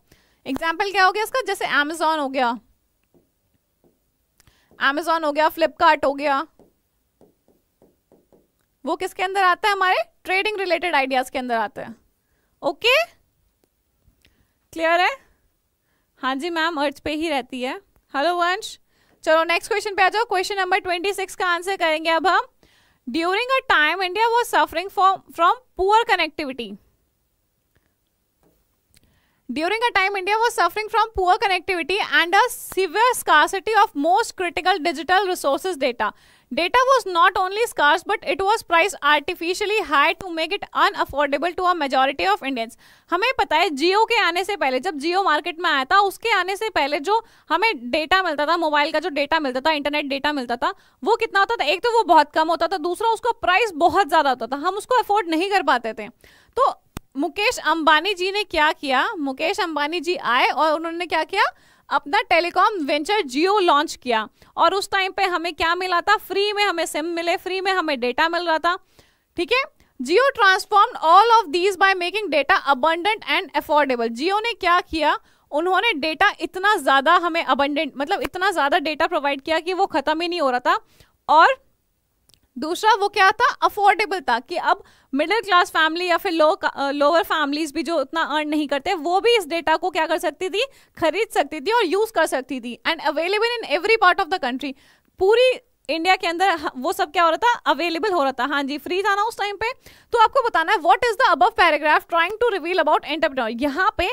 [SPEAKER 1] एग्जाम्पल क्या हो गया इसका जैसे अमेजोन हो गया एमेजॉन हो गया फ्लिपकार्ट हो गया वो किसके अंदर आता है हमारे ट्रेडिंग रिलेटेड आइडियाज के अंदर आता है ओके क्लियर है हाँ जी मैम अर्थ पे ही रहती है हेलो वंश चलो नेक्स्ट क्वेश्चन पे आ जाओ क्वेश्चन नंबर ट्वेंटी सिक्स का आंसर करेंगे अब हम during a time India was suffering from poor connectivity During a time, India was suffering from poor connectivity and a severe scarcity of most critical digital resources data. Data was not only scarce, but it was priced artificially high to make it unaffordable to a majority of Indians. हमें पता है जियो के आने से पहले जब जियो market में आया था उसके आने से पहले जो हमें डेटा मिलता था मोबाइल का जो डेटा मिलता था इंटरनेट डेटा मिलता था वो कितना होता था एक तो वो बहुत कम होता था दूसरा उसका प्राइस बहुत ज़्यादा होता था हम उसको अफोर्ड नहीं कर पाते थे तो मुकेश अंबानी जी ने क्या किया मुकेश अंबानी जी आए और उन्होंने क्या किया अपना टेलीकॉम वेंचर जियो लॉन्च किया और उस टाइम पे हमें क्या मिला था फ्री में हमें सिम मिले फ्री में हमें डेटा मिल रहा था ठीक है Jio transform all of these by making data abundant and affordable Jio ने क्या किया उन्होंने डेटा इतना ज़्यादा हमें अबंडेंट मतलब इतना ज़्यादा डेटा प्रोवाइड किया कि वो ख़त्म ही नहीं हो रहा था और दूसरा वो क्या था अफोर्डेबल था कि अब मिडिल क्लास फैमिली या फिर लो लोअर फैमिलीज भी जो उतना अर्न नहीं करते वो भी इस डेटा को क्या कर सकती थी खरीद सकती थी और यूज कर सकती थी and available in every part of the country पूरी इंडिया के अंदर वो सब क्या हो रहा था अवेलेबल हो रहा था हाँ जी फ्री था ना उस टाइम पे तो आपको बताना है what is the above paragraph trying to reveal about entrepreneur यहाँ पे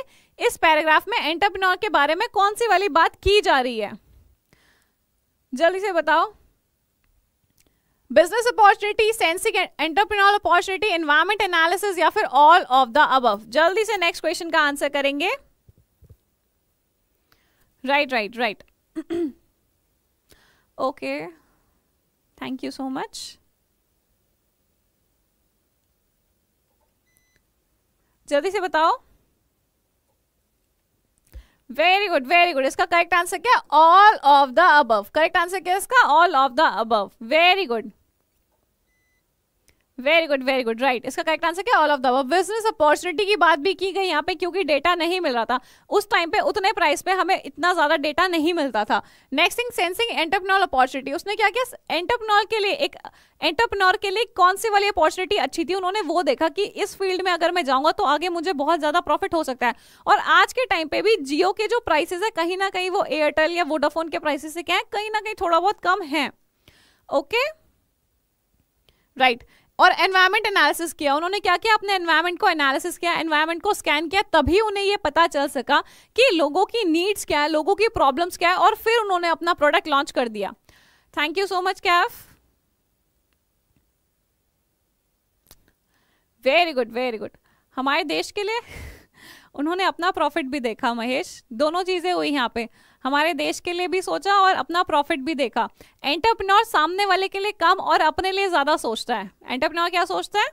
[SPEAKER 1] इस पैराग्राफ में एंटरप्रेन्योर के बारे में कौन सी वाली बात की जा रही है जल्दी से बताओ business opportunity sensing entrepreneur opportunity environment analysis या फिर ऑल ऑफ द अबव जल्दी से नेक्स्ट क्वेश्चन का आंसर करेंगे right right right okay thank you so much जल्दी से बताओ वेरी गुड वेरी गुड इसका करेक्ट आंसर क्या all of the above correct answer क्या इसका all of the above very good very good very good right इसका correct answer क्या all of the business opportunity की बात भी की गई यहाँ पे क्योंकि डेटा नहीं मिल रहा था उस टाइम पे उतने प्राइस पे हमें इतना ज्यादा डेटा नहीं मिलता था next thing sensing entrepreneur opportunity उसने क्या किया एंटरप्रनोर के लिए एक एंटरप्रनोर के लिए कौन सी वाली अपॉर्चुनिटी अच्छी थी उन्होंने वो देखा कि इस फील्ड में अगर मैं जाऊँगा तो आगे मुझे बहुत ज़्यादा प्रॉफिट हो सकता है और आज के टाइम पे भी जियो के जो प्राइसेस है कहीं ना कहीं वो एयरटेल या वोडाफोन के प्राइसेस से क्या है कहीं ना कहीं थोड़ा बहुत कम है ओके okay? Right right. और एनवायरमेंट एनालिसिस किया उन्होंने क्या किया अपने एनवायरमेंट को एनालिसिस किया एनवायरमेंट को स्कैन किया तभी उन्हें यह पता चल सका कि लोगों की नीड्स क्या है लोगों की प्रॉब्लम्स क्या है और फिर उन्होंने अपना प्रोडक्ट लॉन्च कर दिया thank you so much Kaif very good very good हमारे देश के लिए उन्होंने अपना प्रॉफिट भी देखा महेश दोनों चीज़ें हुई यहाँ पे हमारे देश के लिए भी सोचा और अपना प्रॉफिट भी देखा एंटरप्रेन्योर सामने वाले के लिए कम और अपने लिए ज़्यादा सोचता है एंटरप्रेन्योर क्या सोचता है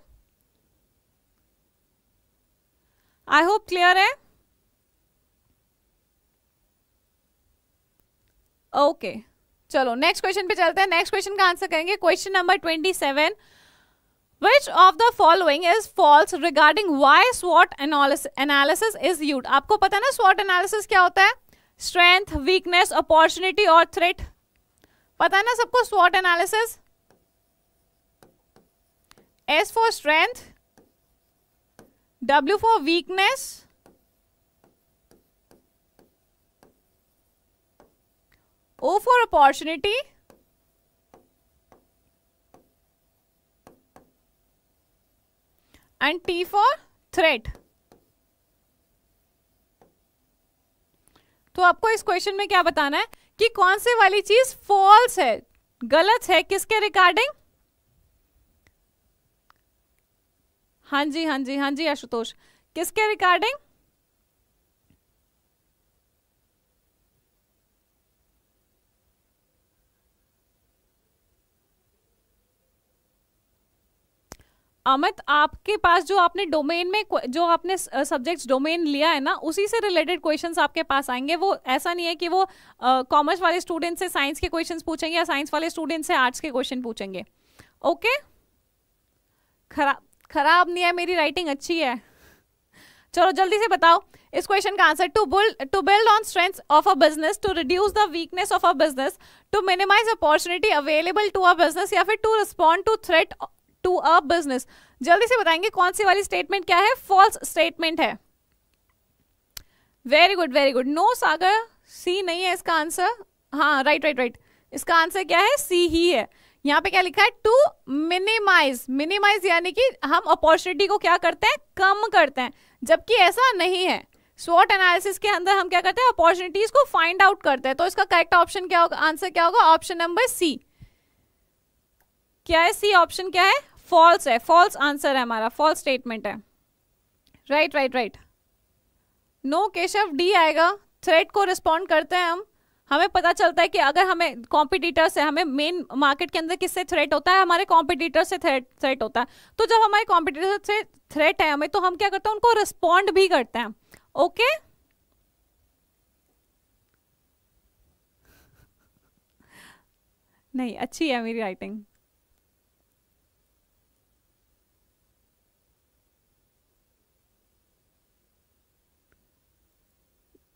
[SPEAKER 1] आई होप क्लियर है ओके okay. चलो नेक्स्ट क्वेश्चन पे चलते हैं नेक्स्ट क्वेश्चन का आंसर करेंगे question number twenty seven Which of the following is false regarding why SWOT analysis, analysis is used? आपको पता है ना SWOT analysis क्या होता है स्ट्रेंथ वीकनेस अपॉर्चुनिटी और थ्रेट पता है ना सबको स्वॉट analysis S for strength W for weakness O for opportunity and T for threat तो आपको इस क्वेश्चन में क्या बताना है कि कौन से वाली चीज फॉल्स है गलत है किसके रिगार्डिंग हाँ जी हाँ जी हाँ जी आशुतोष किसके रिगार्डिंग अमित आपके पास जो आपने डोमेन में जो आपने सब्जेक्ट्स डोमेन uh, लिया है ना उसी से रिलेटेड क्वेश्चंस आपके पास आएंगे वो ऐसा नहीं है कि वो कॉमर्स uh, वाले स्टूडेंट से साइंस के क्वेश्चंस पूछेंगे या साइंस वाले स्टूडेंट से आर्ट्स के क्वेश्चन पूछेंगे ओके खराब खराब नहीं है मेरी राइटिंग अच्छी है चलो जल्दी से बताओ इस क्वेश्चन का answer to build to build on strength of a business to reduce the weakness of a business to minimise opportunity available to a business या फिर to respond to threat to a business जल्दी से बताएंगे कौन सी वाली statement क्या है फॉल्स स्टेटमेंट है very good very good no Sagar C नहीं है इसका आंसर हाँ राइट राइट राइट इसका आंसर क्या है सी ही है यहाँ पे क्या लिखा है टू मिनिमाइज मिनिमाइज यानी कि हम अपॉर्चुनिटी को क्या करते हैं कम करते हैं जबकि ऐसा नहीं है स्वॉट एनालिसिस के अंदर हम क्या करते हैं अपॉर्चुनिटीज को फाइंड आउट करते हैं तो इसका करेक्ट ऑप्शन क्या होगा आंसर क्या होगा ऑप्शन नंबर सी क्या है सी ऑप्शन क्या है फॉल्स है फॉल्स आंसर है हमारा फॉल्स स्टेटमेंट है right right right no Keshav D आएगा थ्रेड को रिस्पॉन्ड करते हैं हम हमें पता चलता है कि अगर हमें कॉम्पिटिटर्स है हमें मेन मार्केट के अंदर किससे थ्रेट होता है हमारे कॉम्पिटिटर से थ्रेट थ्रेट होता है तो जब हमारे कॉम्पिटिटर से थ्रेट है हमें तो हम क्या करते हैं उनको रिस्पॉन्ड भी करते हैं ओके okay? नहीं अच्छी है मेरी राइटिंग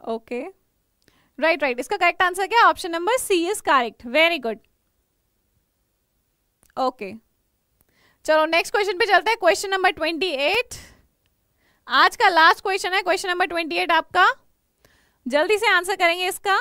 [SPEAKER 1] ओके राइट राइट इसका करेक्ट आंसर क्या option number C is correct very good okay चलो नेक्स्ट क्वेश्चन पे चलते हैं क्वेश्चन नंबर ट्वेंटी एट आज का लास्ट क्वेश्चन है क्वेश्चन नंबर ट्वेंटी एट आपका जल्दी से आंसर करेंगे इसका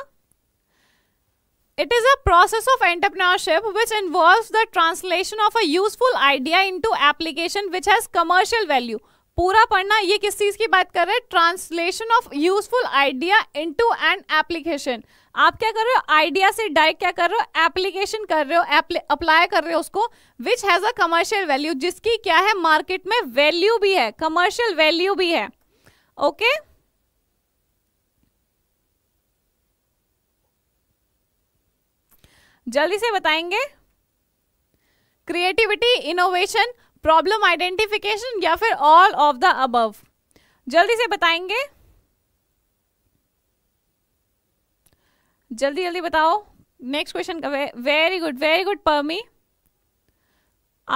[SPEAKER 1] it is a process of entrepreneurship which involve the translation of a useful idea into application which has commercial value पूरा पढ़ना ये किस चीज की बात कर रहे हैं translation of useful idea into an application आप क्या कर रहे हो आइडिया से डायरेक्ट क्या कर रहे हो एप्लीकेशन कर रहे हो अप्लाई कर रहे हो उसको which has a commercial value जिसकी क्या है मार्केट में वैल्यू भी है कमर्शियल वैल्यू भी है ओके okay? जल्दी से बताएंगे क्रिएटिविटी इनोवेशन प्रॉब्लम आइडेंटिफिकेशन या फिर ऑल ऑफ द अबव जल्दी से बताएंगे जल्दी जल्दी बताओ नेक्स्ट क्वेश्चन का वेरी गुड वेरी गुड परमी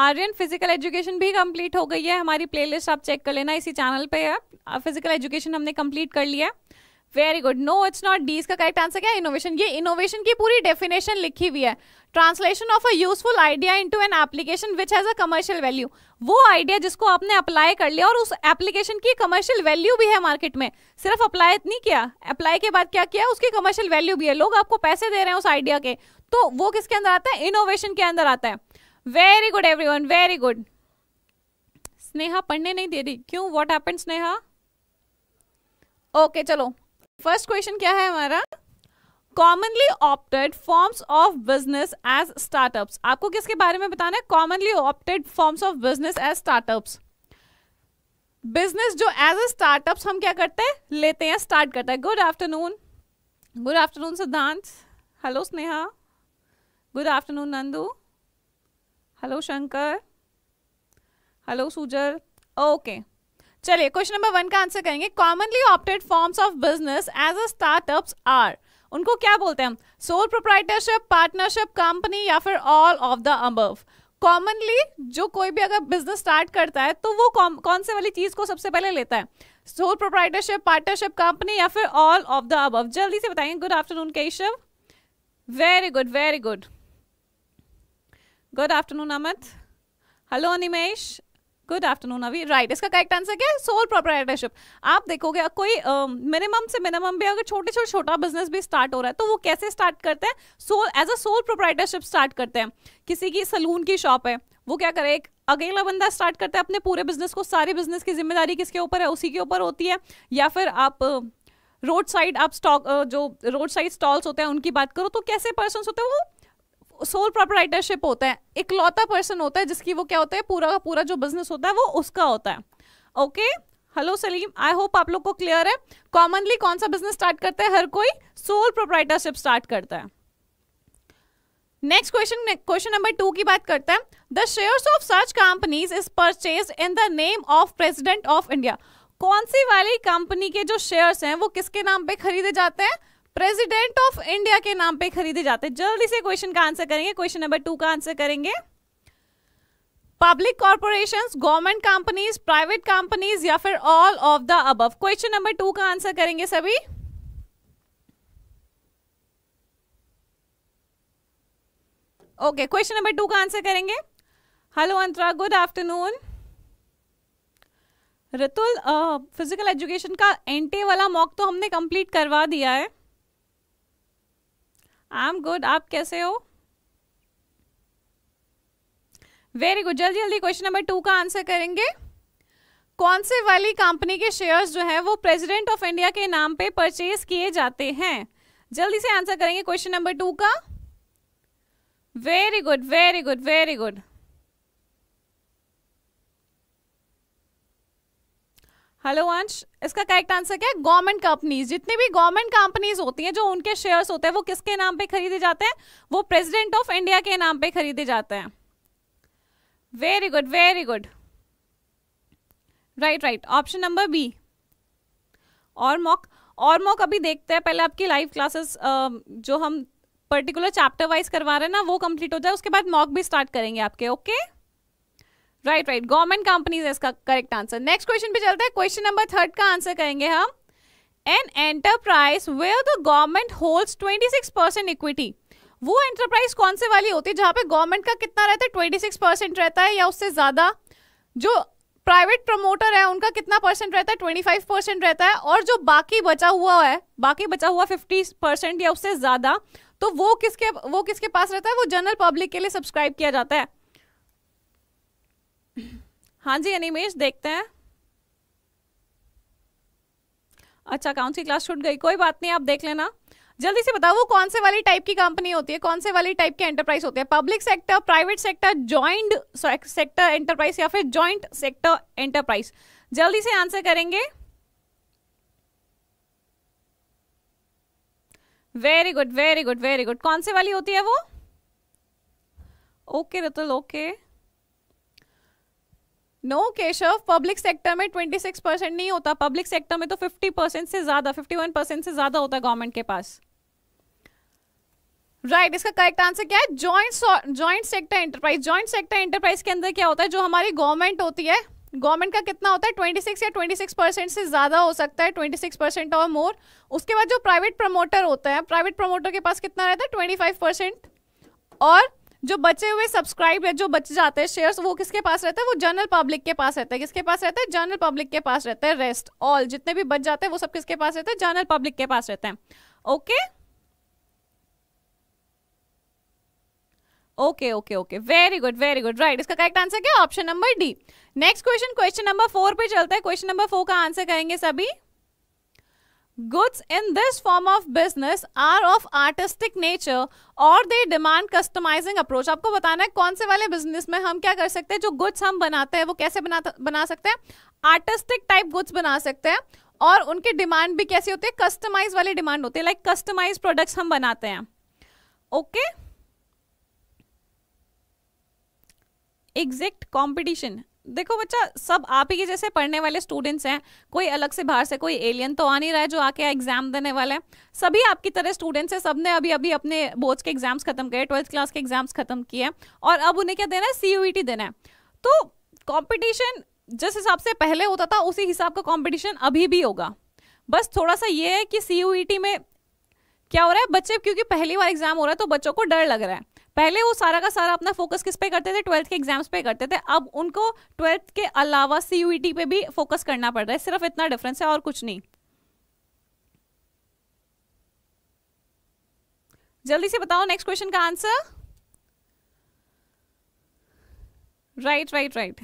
[SPEAKER 1] आर्यन फिजिकल एजुकेशन भी कंप्लीट हो गई है हमारी प्लेलिस्ट आप चेक कर लेना इसी चैनल पे है फिजिकल एजुकेशन हमने कंप्लीट कर लिया है very good no it's not these का करेक्ट आंसर क्या इनोवेशन ये इनोवेशन की पूरी डेफिनेशन लिखी हुई है translation of a useful idea into an application which has a commercial value वो आइडिया जिसको आपने अप्लाई कर लिया और उस एप्लीकेशन की कमर्शियल वैल्यू भी है मार्केट में सिर्फ अप्लाई नहीं किया अप्लाई के बाद क्या किया उसकी कमर्शियल वैल्यू भी है लोग आपको पैसे दे रहे हैं उस आइडिया के तो वो किसके अंदर आता है इनोवेशन के अंदर आता है very good every everyone very good Sneha पढ़ने नहीं दे रही क्यों what happened Sneha okay okay, चलो फर्स्ट क्वेश्चन क्या है हमारा commonly opted forms of business as startups आपको किसके बारे में बताना है commonly opted forms of business as startups business जो एज ए स्टार्टअप्स हम क्या करते हैं लेते हैं स्टार्ट करते हैं good afternoon good afternoon Siddhant hello Sneha good afternoon Nandu hello Shankar hello सुजर ओके चलिए क्वेश्चन नंबर वन का आंसर करेंगे commonly opted forms of business as a startup are उनको क्या बोलते हैं सोल प्रोप्राइटरशिप पार्टनरशिप कंपनी या फिर all of the above commonly जो कोई भी अगर बिजनेस स्टार्ट करता है तो वो कौन कौन से वाली चीज को सबसे पहले लेता है सोल प्रोप्राइटरशिप पार्टनरशिप कंपनी या फिर ऑल ऑफ द अबव जल्दी से बताएंगे good afternoon Keshav very good very good good afternoon Amit hello Nimesh good afternoon Abhi right इसका करेक्ट आंसर क्या है सोल प्रोप्राइटरशिप आप देखोगे कोई मिनिमम uh, से मिनिमम भी अगर छोटे छोटे छोटा बिजनेस भी स्टार्ट हो रहा है तो वो कैसे स्टार्ट करते हैं sole as a sole proprietorship start करते हैं किसी की सलून की शॉप है वो क्या करे एक अकेला बंदा स्टार्ट करता है अपने पूरे बिजनेस को सारी बिजनेस की जिम्मेदारी किसके ऊपर है उसी के ऊपर होती है या फिर आप रोड साइड आप स्टॉक जो रोड साइड स्टॉल्स होते हैं उनकी बात करो तो कैसे पर्सन होते हैं वो सोल प्रोपराइटरशिप होता है इकलौता पर्सन होता है जिसकी वो क्या होता है पूरा का पूरा जो बिजनेस होता है वो उसका होता है okay hello Salim I hope आप लोग को क्लियर है कॉमनली कौन सा बिजनेस स्टार्ट करता है हर कोई सोल प्रोपराइटरशिप स्टार्ट करता है next question question number two की बात करते हैं the shares of such companies is purchase in the name of president of India कौन सी वाली कंपनी के जो शेयर्स हैं वो किसके नाम पे खरीदे जाते हैं प्रेसिडेंट ऑफ इंडिया के नाम पे खरीदे जाते हैं जल्दी से क्वेश्चन का आंसर करेंगे क्वेश्चन नंबर टू का आंसर करेंगे public corporation government companies private companies या फिर ऑल ऑफ द अब क्वेश्चन नंबर टू का आंसर करेंगे सभी ओके क्वेश्चन नंबर टू का आंसर करेंगे hello Antara good afternoon Ritul physical education का एंटे वाला मॉक तो हमने कंप्लीट करवा दिया है आई एम गुड आप कैसे हो वेरी गुड जल्दी जल्दी क्वेश्चन नंबर टू का आंसर करेंगे कौन से वाली कंपनी के शेयर्स जो है वो प्रेसिडेंट ऑफ इंडिया के नाम पे परचेज किए जाते हैं जल्दी से आंसर करेंगे क्वेश्चन नंबर टू का very good very good very good hello Ansh इसका करेक्ट आंसर क्या है गवर्नमेंट कंपनीज जितने भी गवर्नमेंट कंपनीज होती हैं जो उनके शेयर्स होते हैं वो किसके नाम पे खरीदे जाते हैं वो प्रेसिडेंट ऑफ इंडिया के नाम पे खरीदे जाते हैं very good very good right right option number B और मॉक और मॉक अभी देखते हैं पहले आपकी लाइव क्लासेस जो हम पर्टिकुलर चैप्टर वाइज करवा रहे हैं ना वो कंप्लीट हो जाए उसके बाद मॉक भी स्टार्ट करेंगे आपके okay okay? Right right government companies है इसका करेक्ट आंसर नेक्स्ट क्वेश्चन पे चलते हैं क्वेश्चन नंबर थर्ड का आंसर करेंगे हम an enterprise where the government holds 26 percent equity वो एंटरप्राइज कौन से वाली होती है जहाँ पे गवर्नमेंट का कितना रहता है ट्वेंटी सिक्स परसेंट रहता है या उससे ज़्यादा जो प्राइवेट प्रमोटर है उनका कितना परसेंट रहता है ट्वेंटी फाइव परसेंट रहता है और जो बाकी बचा हुआ है बाकी बचा हुआ फिफ्टी परसेंट या उससे ज़्यादा तो वो किसके वो किसके पास रहता है वो जनरल पब्लिक के लिए सब्सक्राइब किया जाता है हाँ जी अनिमेश देखते हैं अच्छा कौन सी क्लास छूट गई कोई बात नहीं आप देख लेना जल्दी से बताओ वो कौन से वाली टाइप की कंपनी होती है कौन से वाली टाइप के एंटरप्राइज होते हैं public sector private sector joint sector enterprise या फिर ज्वाइंट सेक्टर एंटरप्राइज जल्दी से आंसर करेंगे very good very good very good कौन से वाली होती है वो okay Ratul okay okay. No no, Keshav public sector में 26 परसेंट नहीं होता पब्लिक सेक्टर में तो 50 परसेंट से ज्यादा 51 परसेंट से ज्यादा होता है गवर्नमेंट के पास राइट right, इसका करेक्ट आंसर क्या है joint joint sector enterprise joint sector enterprise के अंदर क्या होता है जो हमारी गवर्नमेंट होती है गवर्नमेंट का कितना होता है 26 या 26 परसेंट से ज़्यादा हो सकता है 26 परसेंट और मोर उसके बाद जो प्राइवेट प्रमोटर होता है प्राइवेट प्रमोटर के पास कितना रहता है 25 परसेंट और जो बचे हुए सब्सक्राइब जो बच जाते हैं शेयर्स वो किसके पास रहता है वो जनरल पब्लिक के पास रहता है किसके पास रहता है जनरल पब्लिक के पास रहता है रेस्ट ऑल जितने भी बच जाते हैं वो सब किसके पास रहते हैं जनरल पब्लिक के पास रहते हैं okay okay okay okay very good very good right इसका करेक्ट आंसर क्या option number D next question question number four पे चलता है क्वेश्चन नंबर फोर का आंसर करेंगे सभी Goods in this form of business are of artistic nature और they demand customizing approach. आपको बताना है कौन से वाले बिजनेस में हम क्या कर सकते हैं जो गुड्स हम बनाते हैं वो कैसे बना बना सकते हैं आर्टिस्टिक टाइप गुड्स बना सकते हैं और उनकी डिमांड भी कैसी होती है कस्टमाइज वाली डिमांड होती है लाइक कस्टमाइज प्रोडक्ट्स हम बनाते हैं ओके एग्जैक्ट कॉम्पिटिशन देखो बच्चा सब आप ही के जैसे पढ़ने वाले स्टूडेंट्स हैं कोई अलग से बाहर से कोई एलियन तो आ नहीं रहा है जो आके एग्जाम देने वाला है सभी आपकी तरह स्टूडेंट्स हैं सब ने अभी अभी अपने बोर्ड्स के एग्जाम्स खत्म किए ट्वेल्थ क्लास के एग्जाम्स खत्म किए और अब उन्हें क्या देना है सी टी e देना है तो कॉम्पिटिशन जिस हिसाब से पहले होता था उसी हिसाब का कॉम्पिटिशन अभी भी होगा बस थोड़ा सा ये है कि सी टी e में क्या हो रहा है बच्चे क्योंकि पहली बार एग्जाम हो रहा है तो बच्चों को डर लग रहा है पहले वो सारा का सारा अपना फोकस किस पे करते थे ट्वेल्थ के एग्जाम्स पे करते थे अब उनको ट्वेल्थ के अलावा सी e पे भी फोकस करना पड़ रहा है सिर्फ इतना डिफरेंस है और कुछ नहीं जल्दी से बताओ नेक्स्ट क्वेश्चन का answer right right right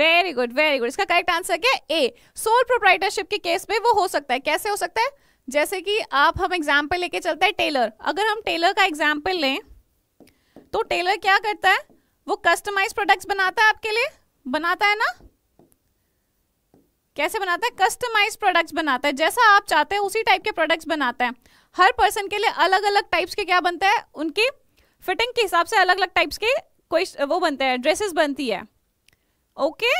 [SPEAKER 1] very good very good इसका करेक्ट आंसर क्या ए सोल प्रोप्राइटरशिप के केस में वो हो सकता है कैसे हो सकता है जैसे कि आप हम एग्जाम्पल लेके चलते हैं टेलर अगर हम टेलर का एग्जाम्पल लें तो टेलर क्या करता है वो कस्टमाइज प्रोडक्ट्स बनाता है आपके लिए बनाता है ना कैसे बनाता है कस्टमाइज प्रोडक्ट्स बनाता है जैसा आप चाहते हैं उसी टाइप के प्रोडक्ट्स बनाता है हर पर्सन के लिए अलग अलग टाइप्स के क्या बनता है उनकी फिटिंग के हिसाब से अलग अलग टाइप्स के कोई वो बनते हैं ड्रेसेस बनती है ओके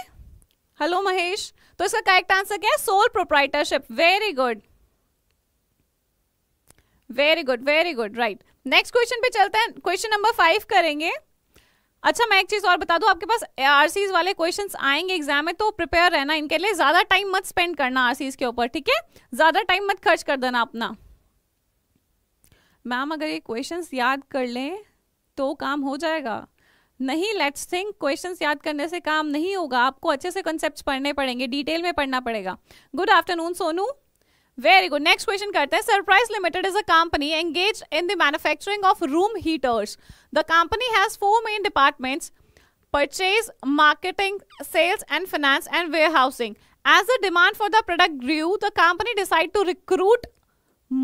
[SPEAKER 1] हेलो महेश तो इसका करेक्ट आंसर क्या है sole proprietorship very good very good very good right next question पे चलते हैं क्वेश्चन नंबर फाइव करेंगे अच्छा मैं एक चीज़ और बता दूं आपके पास आरसीज वाले क्वेश्चन आएंगे एग्जाम में तो प्रिपेयर रहना इनके लिए ज़्यादा टाइम मत स्पेंड करना आरसीज के ऊपर ठीक है ज़्यादा टाइम मत खर्च कर देना अपना मैम अगर ये क्वेश्चन याद कर लें तो काम हो जाएगा नहीं लेट्स थिंक क्वेश्चंस याद करने से काम नहीं होगा आपको अच्छे से कॉन्सेप्ट्स पढ़ने पड़ेंगे डिटेल में पढ़ना पड़ेगा good afternoon Sonu Very good. Next question करते हैं. Surprise Limited is a company engaged in the manufacturing of room heaters. The company has four main departments: purchase, marketing, sales, and finance and warehousing. As the demand for the product grew, the company decided to recruit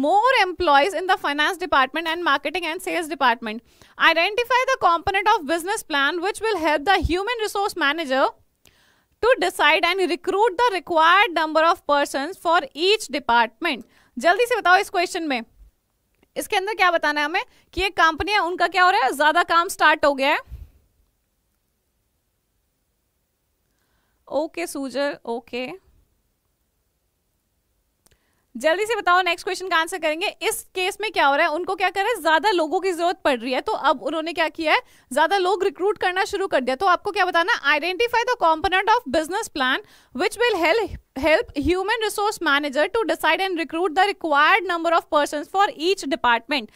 [SPEAKER 1] more employees in the finance department and marketing and sales department. Identify the component of business plan which will help the human resource manager to decide and recruit the required number of persons for each department जल्दी से बताओ इस question में इसके अंदर क्या बताना है हमें कि एक कंपनी है उनका क्या हो रहा है ज्यादा काम स्टार्ट हो गया है ओके सूजर ओके जल्दी से बताओ नेक्स्ट क्वेश्चन का आंसर करेंगे इस केस में क्या हो रहा है उनको क्या कर रहा है ज्यादा लोगों की जरूरत पड़ रही है तो अब उन्होंने क्या किया है ज्यादा लोग रिक्रूट करना शुरू कर दिया तो आपको क्या बताना identify the component of business plan which will help help human resource manager to decide and recruit the required number of person for each department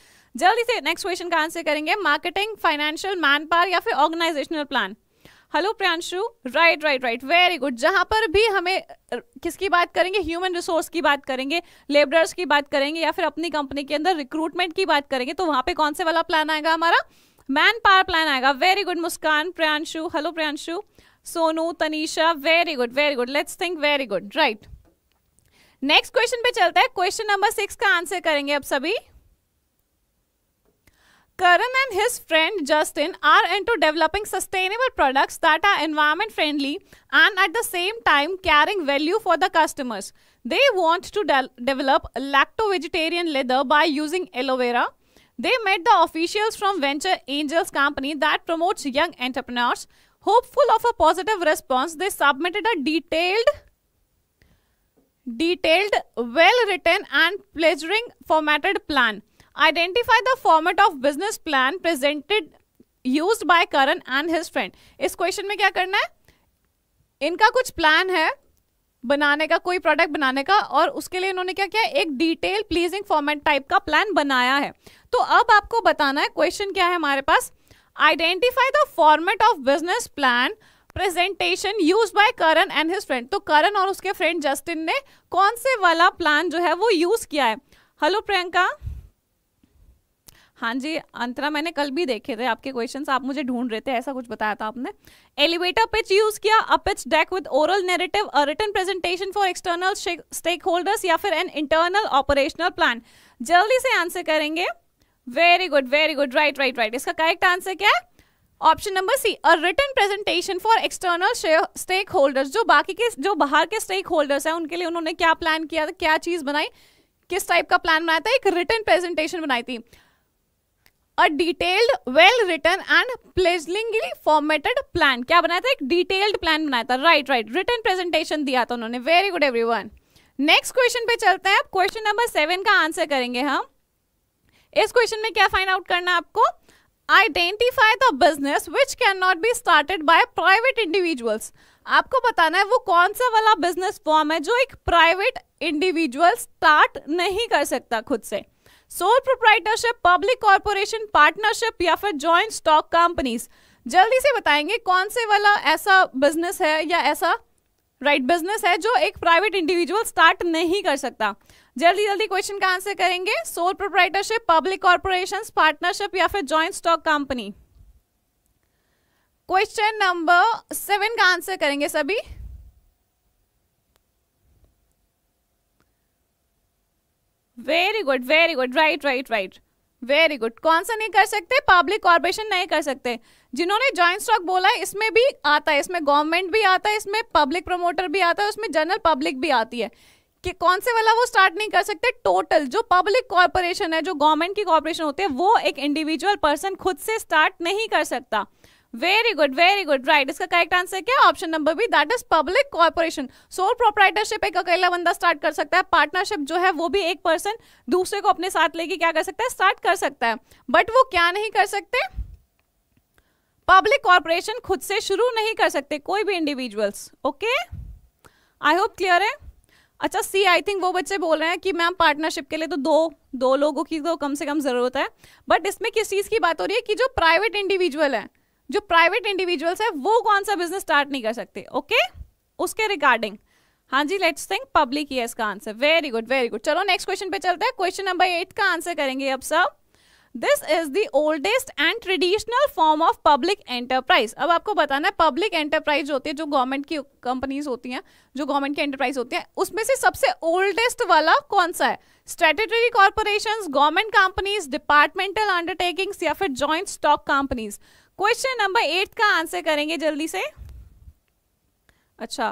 [SPEAKER 1] जल्दी से नेक्स्ट क्वेश्चन का आंसर करेंगे मार्केटिंग फाइनेंशियल मैन या फिर organizational plan hello Priyanshu right right right very good जहां पर भी हमें किसकी बात करेंगे ह्यूमन रिसोर्स की बात करेंगे लेबरर्स की बात करेंगे या फिर अपनी कंपनी के अंदर रिक्रूटमेंट की बात करेंगे तो वहां पे कौन से वाला प्लान आएगा हमारा मैन पावर प्लान आएगा very good Muskan Priyanshu hello Priyanshu Sonu Tanisha very good very good let's think very good right next question पे चलता है क्वेश्चन नंबर सिक्स का आंसर करेंगे अब सभी Karan and his friend Justin are into developing sustainable products that are environment friendly and at the same time carrying value for the customers. They want to de develop lacto vegetarian leather by using aloe vera. They met the officials from Venture Angels company that promotes young entrepreneurs. Hopeful of a positive response, they submitted a detailed detailed well written and pleasuring formatted plan. Identify the format of business plan presented use by Karan and his friend इस question में क्या करना है इनका कुछ plan है बनाने का कोई प्रोडक्ट बनाने का और उसके लिए इन्होंने क्या किया एक डिटेल प्लीजिंग फॉर्मेट टाइप का प्लान बनाया है तो अब आपको बताना है क्वेश्चन क्या है हमारे पास identify the format of business plan presentation use by Karan and his friend तो करण और उसके फ्रेंड जस्टिन ने कौन से वाला प्लान जो है वो यूज किया है हेलो प्रियंका हाँ जी अंतरा मैंने कल भी देखे थे आपके क्वेश्चंस आप मुझे ढूंढ रहे थे ऐसा कुछ बताया था आपने एलिवेटर पिच यूज किया a pitch deck with oral narrative written presentation for external stakeholders या फिर एन इंटरनल ऑपरेशनल प्लान जल्दी से आंसर करेंगे very good very good right right right इसका करेक्ट आंसर क्या है option number C a written presentation for external stakeholders जो बाकी के जो बाहर के स्टेक होल्डर्स हैं उनके लिए उन्होंने क्या प्लान किया था क्या चीज बनाई किस टाइप का प्लान बनाया था एक रिटर्न प्रेजेंटेशन बनाई थी a detailed well written and pleasingly formatted plan क्या बनाया था एक डिटेल्ड प्लान बनाया था राइट राइट रिटर्न प्रेजेंटेशन दिया था उन्होंने very good every everyone next question पे चलते हैं अब क्वेश्चन नंबर सेवन का आंसर करेंगे हम इस क्वेश्चन में क्या फाइंड आउट करना है आपको identify the business which can not be started by private individuals आपको बताना है वो कौन सा वाला बिजनेस फॉर्म है जो एक प्राइवेट इंडिविजुअल स्टार्ट नहीं कर सकता खुद से sole proprietorship public corporation partnership या फिर ज्वाइंट स्टॉक कंपनीज जल्दी से बताएंगे कौन से वाला ऐसा बिजनेस है या ऐसा राइट right, बिजनेस है जो एक प्राइवेट इंडिविजुअल स्टार्ट नहीं कर सकता जल्दी जल्दी क्वेश्चन का आंसर करेंगे sole proprietorship public corporation partnership या फिर joint stock company question number seven का आंसर करेंगे सभी very good very good right right right very good कौन सा नहीं कर सकते पब्लिक कॉर्पोरेशन नहीं कर सकते जिन्होंने जॉइंट स्टॉक बोला है इसमें भी आता है इसमें गवर्नमेंट भी आता है इसमें पब्लिक प्रमोटर भी आता है उसमें जनरल पब्लिक भी आती है कि कौन से वाला वो स्टार्ट नहीं कर सकते टोटल जो पब्लिक कॉर्पोरेशन है जो गवर्नमेंट की कॉर्पोरेशन होती है वो एक इंडिविजुअल पर्सन खुद से स्टार्ट नहीं कर सकता very good very good right इसका करेक्ट आंसर क्या option number B that is public corporation sole proprietorship एक अकेला बंदा स्टार्ट कर सकता है पार्टनरशिप जो है वो भी एक पर्सन दूसरे को अपने साथ लेके क्या कर सकता है स्टार्ट कर सकता है बट वो क्या नहीं कर सकते पब्लिक कॉर्पोरेशन खुद से शुरू नहीं कर सकते कोई भी individuals okay I hope clear है अच्छा सी आई थिंक वो बच्चे बोल रहे हैं कि मैम पार्टनरशिप के लिए तो दो दो लोगों की तो कम से कम ज़रूरत है बट इसमें किस चीज़ की बात हो रही है कि जो प्राइवेट इंडिविजुअल है जो प्राइवेट इंडिविजुअल्स है वो कौन सा बिजनेस स्टार्ट नहीं कर सकते ओके okay? उसके रिगार्डिंग हाँ जी लेट्स थिंक पब्लिक ईयर्स है answer very good very good चलो नेक्स्ट क्वेश्चन पे चलते हैं क्वेश्चन नंबर एट का आंसर करेंगे अब सब this is the oldest and traditional form of public enterprise अब आपको बताना है पब्लिक एंटरप्राइज होती है जो गवर्नमेंट की कंपनीज होती हैं जो गवर्नमेंट की एंटरप्राइज होती है उसमें से सबसे ओल्डेस्ट वाला कौन सा है statutory corporation government companies departmental undertakings या फिर joint stock companies question number eight का आंसर करेंगे जल्दी से अच्छा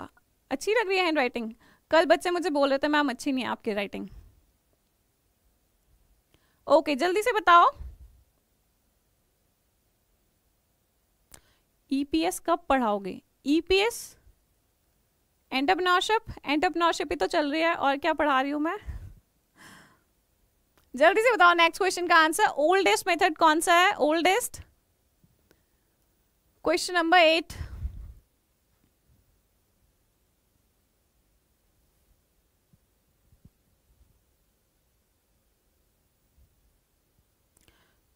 [SPEAKER 1] अच्छी लग रही है हैंड राइटिंग कल बच्चे मुझे बोल रहे थे मैम अच्छी नहीं है आपकी राइटिंग ओके जल्दी से बताओ ईपीएस e कब पढ़ाओगे ईपीएस एंटरप्रनोरशिप एंटरप्रनोरशिप ही तो चल रही है और क्या पढ़ा रही हूं मैं जल्दी से बताओ नेक्स्ट क्वेश्चन का आंसर ओल्डेस्ट मेथड कौन सा है oldest question number eight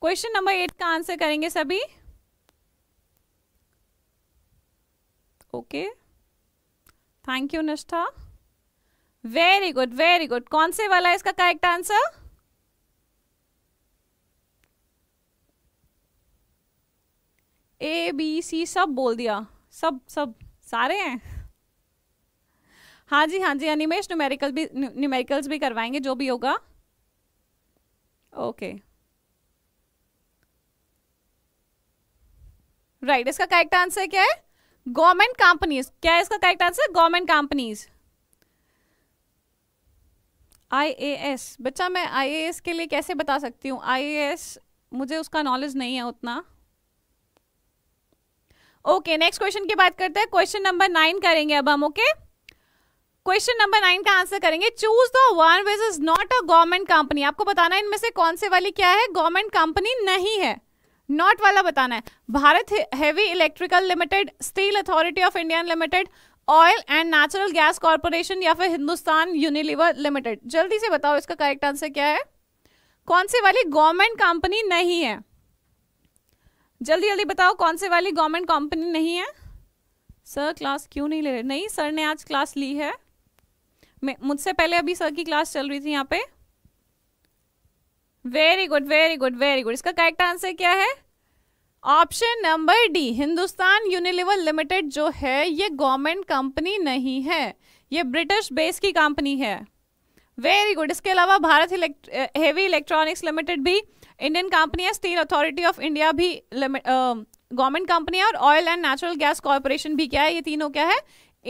[SPEAKER 1] question number eight का आंसर करेंगे सभी okay thank you Nishtha very good very good कौन से वाला है इसका correct answer A B C सब बोल दिया सब सब सारे हैं हाँ जी हाँ जी अनिमेश न्यूमेरिकल भी न्यूमेरिकल्स भी करवाएंगे जो भी होगा ओके राइट इसका करेक्ट आंसर क्या है गवर्नमेंट कंपनीज क्या है इसका correct answer government companies IAS बच्चा मैं आईएएस के लिए कैसे बता सकती हूँ आईएएस मुझे उसका नॉलेज नहीं है उतना ओके नेक्स्ट क्वेश्चन की बात करते हैं क्वेश्चन नंबर नाइन करेंगे अब हम ओके क्वेश्चन नंबर नाइन का आंसर करेंगे choose the one which is not a government company आपको बताना है इनमें से कौन से वाली क्या है गवर्नमेंट कंपनी नहीं है नॉट वाला बताना है Bharat heavy electrical limited steel authority of Indian limited oil and natural gas corporation या फिर हिंदुस्तान यूनिलीवर लिमिटेड जल्दी से बताओ इसका करेक्ट आंसर क्या है कौन सी वाली गवर्नमेंट कंपनी नहीं है जल्दी जल्दी बताओ कौन से वाली गवर्नमेंट कंपनी नहीं है सर क्लास क्यों नहीं ले रहे नहीं सर ने आज क्लास ली है मुझसे पहले अभी सर की क्लास चल रही थी यहाँ पे very good very good very good इसका करेक्ट आंसर क्या है option number D Hindustan Unilever limited जो है ये गवर्नमेंट कंपनी नहीं है ये ब्रिटिश बेस की कंपनी है वेरी गुड इसके अलावा भारत हेवी इलेक्ट्रॉनिक्स लिमिटेड भी इंडियन कंपनियां स्टील अथॉरिटी ऑफ इंडिया भी गवर्नमेंट कंपनी और oil and natural gas corporation भी क्या है ये तीनों क्या है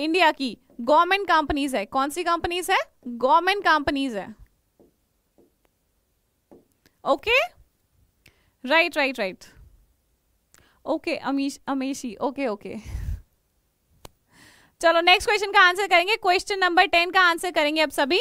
[SPEAKER 1] इंडिया की गवर्नमेंट कंपनीज है कौन सी कंपनीज है गवर्नमेंट कंपनीज है okay right right right okay Amish Ameshi okay okay चलो नेक्स्ट क्वेश्चन का आंसर करेंगे क्वेश्चन नंबर टेन का आंसर करेंगे अब सभी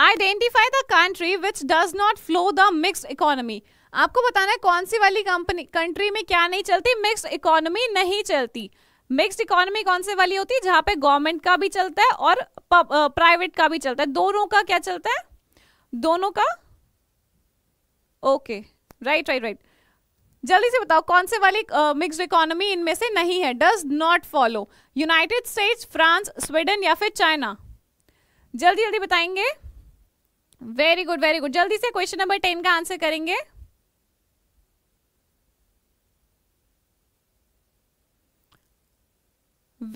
[SPEAKER 1] identify the country which does not flow the mix economy आपको बताना है कौन सी वाली कंपनी कंट्री में क्या नहीं चलती मिक्स इकोनॉमी नहीं चलती मिक्स इकोनॉमी कौन से वाली होती है जहां पे गवर्नमेंट का भी चलता है और प्राइवेट का भी चलता है दोनों का क्या चलता है दोनों का ओके राइट राइट राइट जल्दी से बताओ कौन से वाली मिक्स इकोनॉमी इनमें से नहीं है does not follow United States France Sweden या फिर चाइना जल्दी जल्दी बताएंगे वेरी गुड वेरी गुड जल्दी से क्वेश्चन नंबर टेन का आंसर करेंगे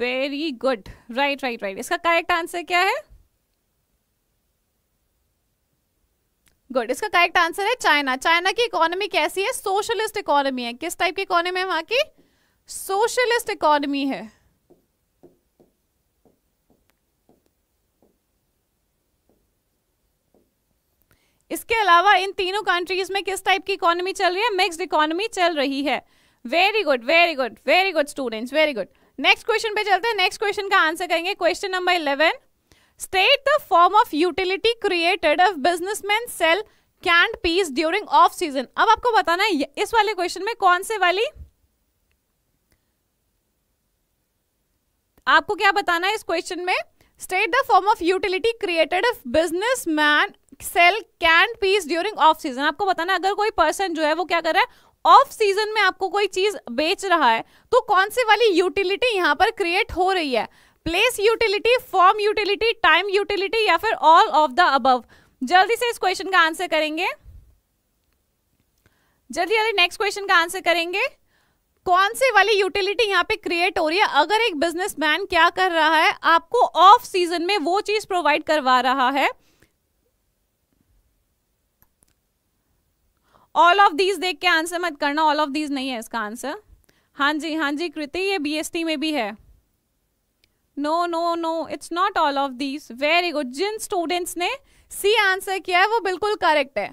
[SPEAKER 1] very good right right right इसका करेक्ट आंसर क्या है गुड इसका करेक्ट आंसर है चाइना चाइना की इकोनॉमी कैसी है सोशलिस्ट इकोनॉमी है किस टाइप की इकोनॉमी है वहां की सोशलिस्ट इकोनॉमी है इसके अलावा इन तीनों कंट्रीज में किस टाइप की इकोनॉमी चल रही है मिक्सड इकोनॉमी चल रही है very good very good very good students very good next question पे चलते हैं नेक्स्ट क्वेश्चन का आंसर करेंगे question number eleven state the form of utility created of businessman sell canned peas during off season अब आपको बताना है इस वाले क्वेश्चन में कौन से वाली आपको क्या बताना है इस क्वेश्चन में state the form of utility created of business man sell can peas during off season आपको बताना अगर कोई पर्सन जो है वो क्या कर रहा है ऑफ सीजन में आपको कोई चीज बेच रहा है तो कौन सी वाली यूटिलिटी यहाँ पर क्रिएट हो रही है place utility form utility time utility या फिर ऑल ऑफ द अबव जल्दी से इस क्वेश्चन का आंसर करेंगे जल्दी जल्दी नेक्स्ट क्वेश्चन का आंसर करेंगे कौन सी वाली यूटिलिटी यहाँ पे क्रिएट हो रही है अगर एक बिजनेसमैन क्या कर रहा है आपको ऑफ सीजन में वो चीज प्रोवाइड करवा रहा है ऑल ऑफ दीज देख के आंसर मत करना ऑल ऑफ दीज नहीं है इसका आंसर हाँ जी हाँ जी कृति ये बीएसटी में भी है no no no it's not all of these very good जिन स्टूडेंट्स ने सी आंसर किया है वो बिल्कुल करेक्ट है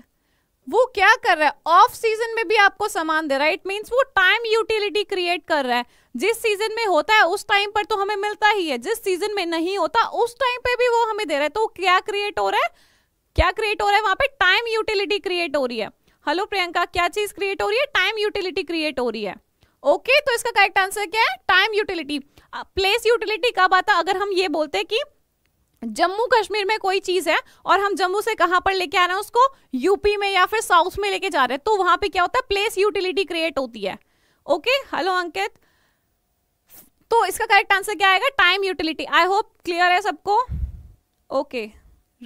[SPEAKER 1] वो क्या कर रहा है ऑफ सीजन में भी आपको सामान दे रहा है इट मीन्स वो टाइम यूटिलिटी क्रिएट कर रहा है जिस सीजन में होता है उस टाइम पर तो हमें मिलता ही है जिस सीजन में नहीं होता उस टाइम पे भी वो हमें दे रहा है तो क्या क्रिएट हो रहा है क्या क्रिएट हो रहा है वहां पे टाइम यूटिलिटी क्रिएट हो रही है हेलो प्रियंका क्या चीज क्रिएट हो रही है टाइम यूटिलिटी क्रिएट हो रही है ओके okay, तो इसका करेक्ट आंसर क्या है टाइम यूटिलिटी प्लेस यूटिलिटी कब आता अगर हम ये बोलते हैं कि जम्मू कश्मीर में कोई चीज है और हम जम्मू से कहां पर लेके आ रहे हैं उसको यूपी में या फिर साउथ में लेके जा रहे हैं तो वहां पे क्या होता है प्लेस यूटिलिटी क्रिएट होती है ओके हेलो अंकित तो इसका करेक्ट आंसर क्या आएगा time utility I hope clear है सबको okay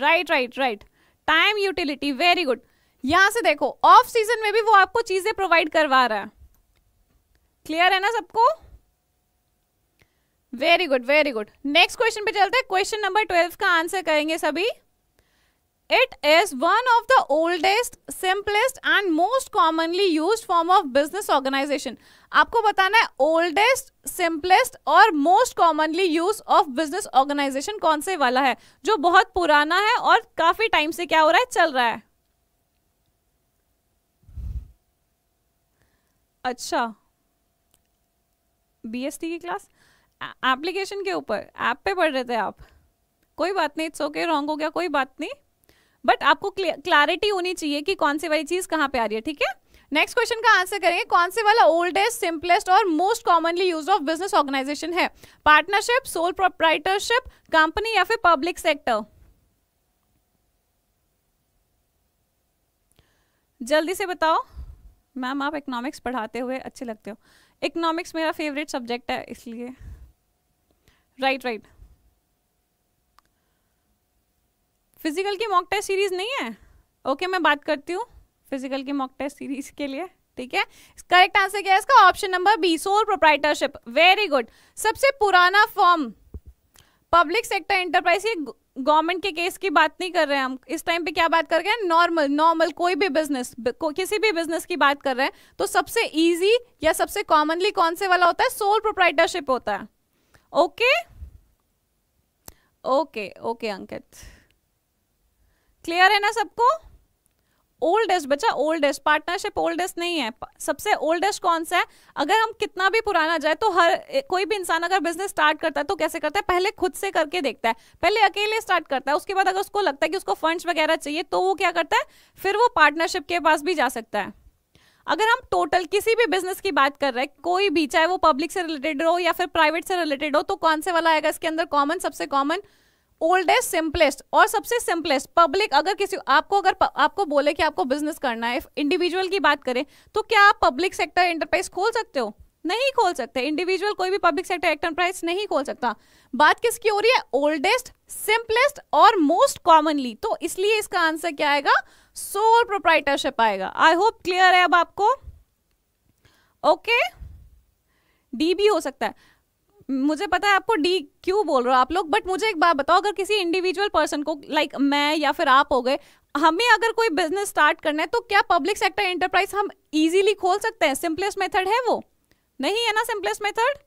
[SPEAKER 1] right right right time utility very good यहां से देखो ऑफ सीजन में भी वो आपको चीजें प्रोवाइड करवा रहा है क्लियर है ना सबको very good very good next question पे चलते हैं क्वेश्चन नंबर ट्वेल्व का आंसर करेंगे सभी it is one of the oldest simplest and most commonly use form of business organization आपको बताना है ओल्डेस्ट सिंपलेस्ट और most commonly use of business organization कौन से वाला है जो बहुत पुराना है और काफी टाइम से क्या हो रहा है चल रहा है अच्छा बीएसटी की क्लास एप्लीकेशन के ऊपर ऐप पे पढ़ रहे थे आप कोई बात नहीं इट्स ओके रॉन्ग हो गया कोई बात नहीं बट आपको क्लैरिटी होनी चाहिए कि कौन सी वाली चीज कहाँ पे आ रही है ठीक है नेक्स्ट क्वेश्चन का आंसर करेंगे कौन से वाला ओल्डेस्ट सिंपलेस्ट और most commonly use of business organization है पार्टनरशिप सोल प्रोप्राइटरशिप कंपनी या फिर पब्लिक सेक्टर जल्दी से बताओ मैम आप इकोनॉमिक्स पढ़ाते हुए अच्छे लगते हो इकोनॉमिक्स मेरा फेवरेट सब्जेक्ट है इसलिए राइट राइट फिजिकल की मॉक टेस्ट सीरीज नहीं है ओके okay, मैं बात करती हूँ फिजिकल की मॉक टेस्ट सीरीज के लिए ठीक है करेक्ट आंसर क्या है इसका option number B sole proprietorship very good सबसे पुराना फॉर्म पब्लिक सेक्टर एंटरप्राइज ये गवर्नमेंट के केस की बात नहीं कर रहे हैं हम इस टाइम पे क्या बात कर रहे हैं नॉर्मल नॉर्मल कोई भी बिजनेस किसी भी बिजनेस की बात कर रहे हैं तो सबसे इजी या सबसे कॉमनली कौन से वाला होता है सोल प्रोप्राइटरशिप होता है okay okay okay Ankit clear है ना सबको ओल्डेस्ट बच्चा ओल्डेस्ट पार्टनरशिप ओल्डेस्ट नहीं है सबसे ओल्डेस्ट कौन सा है अगर हम कितना भी पुराना जाए तो हर कोई भी इंसान अगर बिजनेस स्टार्ट करता है तो कैसे करता है पहले खुद से करके देखता है पहले अकेले स्टार्ट करता है उसके बाद अगर उसको लगता है कि उसको फंड्स वगैरह चाहिए तो वो क्या करता है फिर वो पार्टनरशिप के पास भी जा सकता है अगर हम टोटल किसी भी बिजनेस की बात कर रहे हैं कोई भी चाहे वो पब्लिक से रिलेटेड हो या फिर प्राइवेट से रिलेटेड हो तो कौन से वाला आएगा इसके अंदर कॉमन सबसे कॉमन ओल्डेस्ट सिंपलेस्ट और सबसे सिंपलेस्ट पब्लिक अगर किसी आपको अगर आपको बोले कि आपको बिजनेस करना है इंडिविजुअल की बात करें तो क्या आप पब्लिक सेक्टर एंटरप्राइज खोल सकते हो नहीं खोल सकते इंडिविजुअल कोई भी पब्लिक सेक्टर एंटरप्राइज नहीं खोल सकता बात किसकी हो रही है ओल्डेस्ट सिंपलेस्ट और मोस्ट कॉमनली तो इसलिए इसका आंसर क्या आएगा सोल प्रोप्राइटरशिप आएगा आई होप क्लियर है अब आपको ओके okay? डी भी हो सकता है मुझे पता है आपको डी क्यू बोल रहे हो आप लोग बट मुझे एक बात बताओ अगर किसी इंडिविजुअल पर्सन को लाइक like मैं या फिर आप हो गए हमें अगर कोई बिजनेस स्टार्ट करना है तो क्या पब्लिक सेक्टर एंटरप्राइज हम इजीली खोल सकते हैं सिंपलेस्ट मेथड है वो नहीं है ना simplest method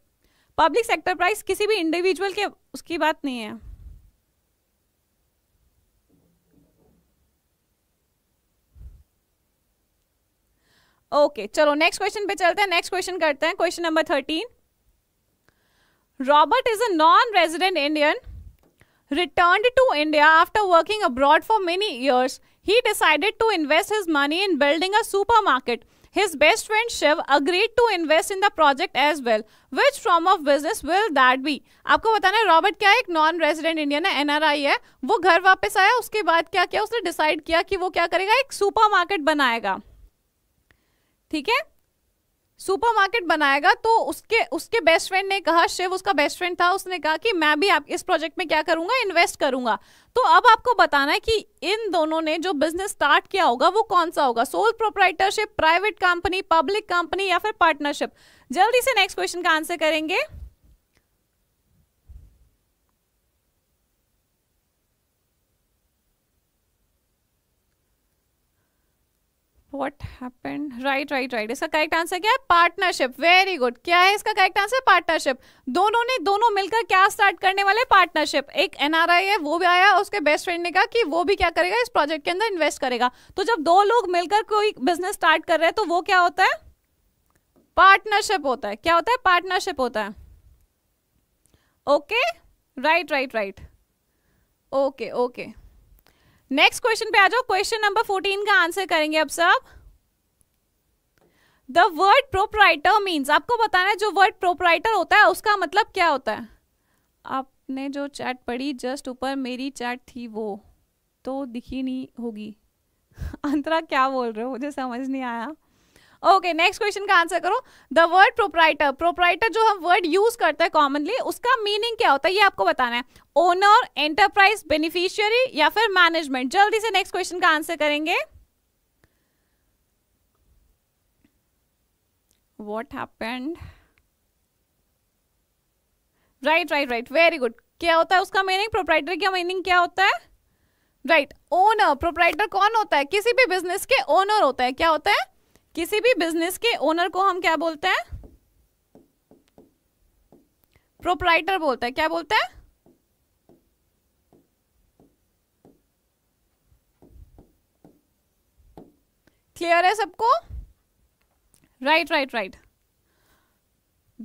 [SPEAKER 1] public sector price किसी भी इंडिविजुअल के उसकी बात नहीं है ओके okay, चलो नेक्स्ट क्वेश्चन पे चलते हैं नेक्स्ट क्वेश्चन करते हैं question number thirteen Robert is a non-resident Indian returned to India after working abroad for many years. He decided to invest his money in building a supermarket. His best friend Shiv agreed to invest in the project as well. Which form of business will that be? आपको बताना है Robert क्या है एक non resident Indian है NRI है वो घर वापस आया उसके बाद क्या किया उसने डिसाइड किया कि वो क्या करेगा एक सुपर मार्केट बनाएगा ठीक है सुपरमार्केट बनाएगा तो उसके उसके बेस्ट फ्रेंड ने कहा शिव उसका बेस्ट फ्रेंड था उसने कहा कि मैं भी आप इस प्रोजेक्ट में क्या करूंगा इन्वेस्ट करूंगा तो अब आपको बताना है कि इन दोनों ने जो बिजनेस स्टार्ट किया होगा वो कौन सा होगा sole proprietorship private company public company या फिर पार्टनरशिप जल्दी से नेक्स्ट क्वेश्चन का आंसर करेंगे what happen right right right इसका करेक्ट आंसर क्या है पार्टनरशिप वेरी गुड क्या है इसका करेक्ट आंसर पार्टनरशिप दोनों ने दोनों मिलकर क्या स्टार्ट करने वाले पार्टनरशिप एक एनआरआई है वो भी आया उसके बेस्ट फ्रेंड ने कहा कि वो भी क्या करेगा इस प्रोजेक्ट के अंदर इन्वेस्ट करेगा तो जब दो लोग मिलकर कोई बिजनेस स्टार्ट कर रहे हैं तो वो क्या होता है पार्टनरशिप होता है क्या होता है पार्टनरशिप होता है okay right right right okay okay next question पे आ जाओ क्वेश्चन नंबर फोर्टीन का आंसर करेंगे अब सब द वर्ड प्रोपराइटर मीन्स आपको बताना है जो वर्ड प्रोपराइटर होता है उसका मतलब क्या होता है आपने जो चैट पढ़ी जस्ट ऊपर मेरी चैट थी वो तो दिखी नहीं होगी अंतरा क्या बोल रहे हो मुझे समझ नहीं आया ओके नेक्स्ट क्वेश्चन का आंसर करो द वर्ड प्रोपराइटर प्रोपराइटर जो हम वर्ड यूज करते हैं कॉमनली उसका मीनिंग क्या होता है ये आपको बताना है ओनर एंटरप्राइज बेनिफिशियरी या फिर मैनेजमेंट जल्दी से नेक्स्ट क्वेश्चन का आंसर करेंगे what happened right right right very good क्या होता है उसका मीनिंग प्रोपराइटर का मीनिंग क्या होता है राइट ओनर प्रोपराइटर कौन होता है किसी भी बिजनेस के ओनर होता है क्या होता है किसी भी बिजनेस के ओनर को हम क्या बोलते हैं प्रोपराइटर बोलते हैं क्या बोलते हैं क्लियर है सबको राइट राइट राइट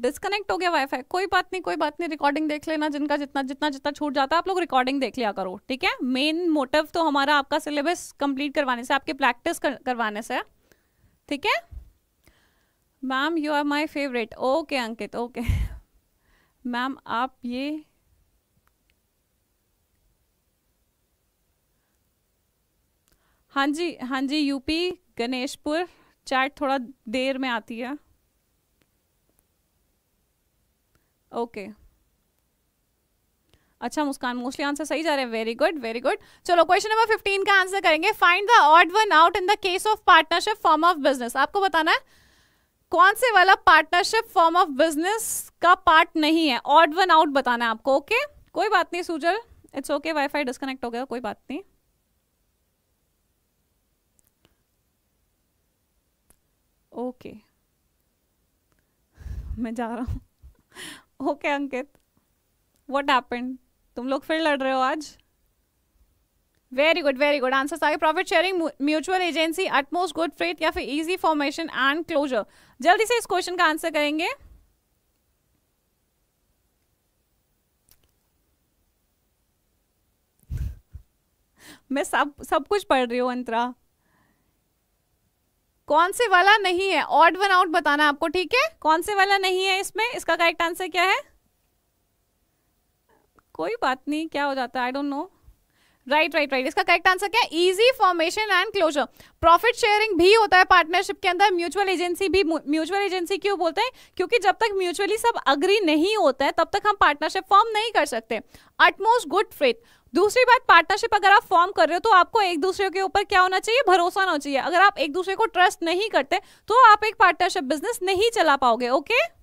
[SPEAKER 1] डिस्कनेक्ट हो गया वाईफाई कोई बात नहीं कोई बात नहीं रिकॉर्डिंग देख लेना जिनका जितना जितना जितना छूट जाता है आप लोग रिकॉर्डिंग देख लिया करो ठीक है मेन मोटिव तो हमारा आपका सिलेबस कंप्लीट करवाने से आपके प्रैक्टिस कर, करवाने से है ठीक है ma'am you are my favourite okay Ankit okay ma'am आप ये हाँ जी हाँ जी यूपी गणेशपुर चैट थोड़ा देर में आती है ओके okay. अच्छा मुस्कान मोस्टली आंसर सही जा रहे हैं वेरी गुड वेरी गुड चलो क्वेश्चन नंबर 15 का आंसर करेंगे find the odd one out in the case of partnership form of business आपको बताना है कौन से वाला पार्टनरशिप फॉर्म ऑफ बिजनेस का पार्ट नहीं है ऑड वन आउट बताना है आपको ओके okay? कोई बात नहीं Sujal it's okay WiFi disconnect हो गया कोई बात नहीं ओके okay. मैं जा रहा हूँ ओके अंकित वट एपेंड तुम लोग फिर लड़ रहे हो आज very good very good answer आगे profit sharing mutual agency utmost good faith या फिर इजी फॉर्मेशन एंड क्लोजर जल्दी से इस क्वेश्चन का आंसर करेंगे मैं सब सब कुछ पढ़ रही हूँ अंतरा कौन से वाला नहीं है ऑड वन आउट बताना आपको ठीक है कौन से वाला नहीं है इसमें इसका करेक्ट आंसर क्या है कोई बात नहीं क्या हो जाता है I don't know right right right इसका करेक्ट आंसर क्या है easy formation and closure profit sharing भी होता है पार्टनरशिप के अंदर म्यूचुअल एजेंसी भी म्यूचुअल एजेंसी क्यों बोलते हैं क्योंकि जब तक म्यूचुअली सब अग्री नहीं होता है तब तक हम पार्टनरशिप फॉर्म नहीं कर सकते अटमोस्ट गुड फेथ दूसरी बात पार्टनरशिप अगर आप फॉर्म कर रहे हो तो आपको एक दूसरे के ऊपर क्या होना चाहिए भरोसा होना चाहिए अगर आप एक दूसरे को ट्रस्ट नहीं करते तो आप एक पार्टनरशिप बिजनेस नहीं चला पाओगे ओके okay?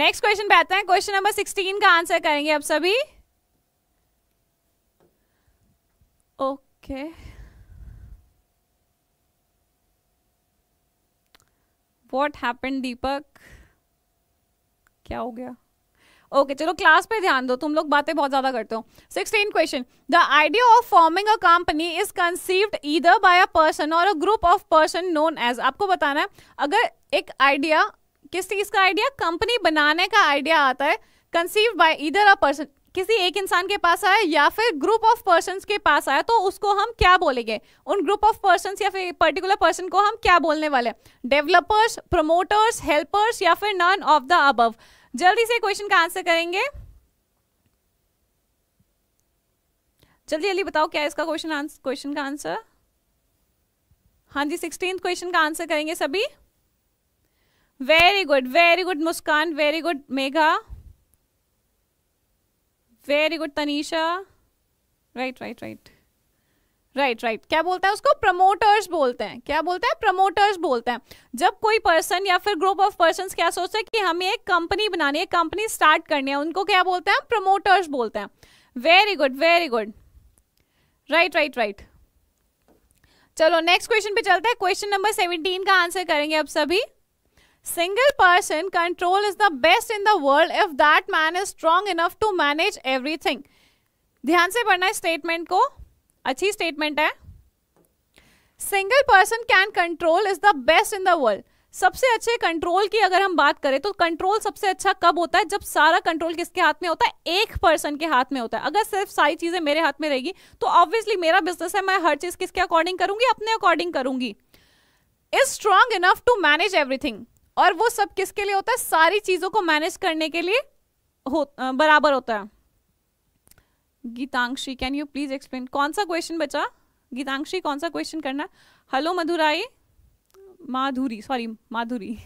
[SPEAKER 1] नेक्स्ट क्वेश्चन पे आते हैं क्वेश्चन नंबर सिक्सटीन का आंसर करेंगे आप सभी okay okay. What happen Deepak क्या हो गया ओके okay, चलो क्लास पे ध्यान दो तुम लोग बातें बहुत ज्यादा करते हो sixteen question the idea of forming a company is conceived either by a person और a group of person known as आपको बताना है अगर एक आइडिया किस चीज का आइडिया कंपनी बनाने का आइडिया आता है कंसीव बाय इधर अ पर्सन किसी एक इंसान के पास आया या फिर ग्रुप ऑफ पर्सन के पास आया तो उसको हम क्या बोलेंगे उन ग्रुप ऑफ पर्सन या फिर पर्टिकुलर पर्सन को हम क्या बोलने वाले डेवलपर्स प्रोमोटर्स हेल्पर्स या फिर नन ऑफ द अबव जल्दी से क्वेश्चन का आंसर करेंगे जल्दी जल्दी बताओ क्या इसका क्वेश्चन क्वेश्चन का आंसर हाँ जी सिक्सटीन क्वेश्चन का आंसर करेंगे सभी very good very good Muskan very good Megha very good Tanisha right right right right right क्या बोलता है उसको प्रमोटर्स बोलते हैं क्या बोलते हैं प्रमोटर्स बोलते हैं जब कोई पर्सन या फिर ग्रुप ऑफ पर्सन क्या सोचते हैं कि हमें एक कंपनी बनानी है कंपनी स्टार्ट करनी है उनको क्या बोलते हैं प्रमोटर्स बोलते हैं very good very good right right right चलो नेक्स्ट क्वेश्चन पे चलते हैं क्वेश्चन नंबर सेवनटीन का आंसर करेंगे अब सभी single person control is the best in the world if that man is strong enough to manage everything ध्यान से पढ़ना है स्टेटमेंट को अच्छी स्टेटमेंट है single person can control is the best in the world सबसे अच्छे कंट्रोल की अगर हम बात करें तो कंट्रोल सबसे अच्छा कब होता है जब सारा कंट्रोल किसके हाथ में होता है एक पर्सन के हाथ में होता है अगर सिर्फ सारी चीजें मेरे हाथ में रहेगी तो ऑब्वियसली मेरा बिजनेस है मैं हर चीज किसके अकॉर्डिंग करूंगी अपने अकॉर्डिंग करूंगी is strong enough to manage everything और वो सब किसके लिए होता है सारी चीजों को मैनेज करने के लिए हो बराबर होता है Geetanshi can you please explain कौन सा क्वेश्चन बचा गीतांशी कौन सा क्वेश्चन करना हेलो मधुराई माधुरी सॉरी माधुरी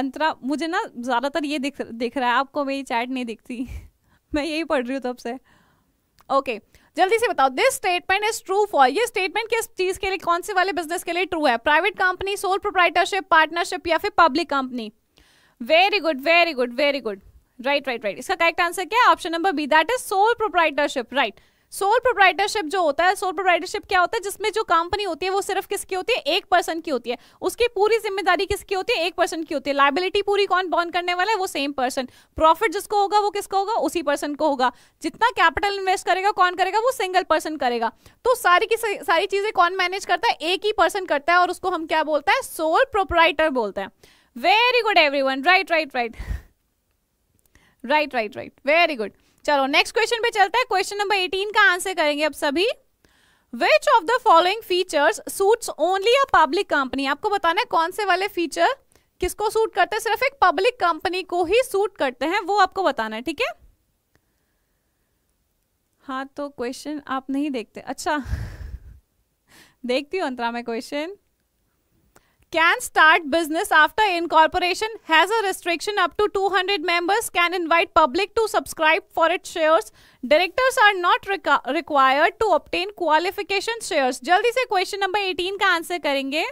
[SPEAKER 1] अंतरा मुझे ना ज़्यादातर ये दिख दिख रहा है आपको मेरी चैट नहीं दिखती मैं यही पढ़ रही हूँ तब से ओके okay. जल्दी से बताओ this statement is true for ये स्टेटमेंट किस चीज के लिए कौन से वाले बिजनेस के लिए ट्रू है private company sole proprietorship partnership या फिर public company very good very good very good right right right इसका करेक्ट आंसर क्या है option number B that is sole proprietorship right sole proprietorship जो होता है सोल प्रोप्राइटरशिप क्या होता है जिसमें जो कंपनी होती है वो सिर्फ किसकी होती है एक पर्सन की होती है उसकी पूरी जिम्मेदारी किसकी होती है एक पर्सन की होती है लाइबिलिटी पूरी कौन बॉन्ड करने वाला है वो सेम पर्सन प्रॉफिट जिसको होगा वो किसको होगा उसी पर्सन को होगा जितना कैपिटल इन्वेस्ट करेगा कौन करेगा वो सिंगल पर्सन करेगा तो सारी की सारी चीजें कौन मैनेज करता है एक ही पर्सन करता है और उसको हम क्या बोलते हैं सोल प्रोप्राइटर बोलते हैं very good every right right right right right right very good चलो नेक्स्ट क्वेश्चन पे चलता है क्वेश्चन नंबर 18 का आंसर करेंगे अब सभी which of the following features suits only a public company आपको बताना है कौन से वाले फीचर किसको सूट करते हैं सिर्फ एक पब्लिक कंपनी को ही सूट करते हैं वो आपको बताना है ठीक है हाँ तो क्वेश्चन आप नहीं देखते अच्छा देखती हूँ अंतरा में question can start business after incorporation has a restriction up to 200 members can invite public to subscribe for its shares directors are not required to obtain qualification shares jaldi se question number 18 ka answer karenge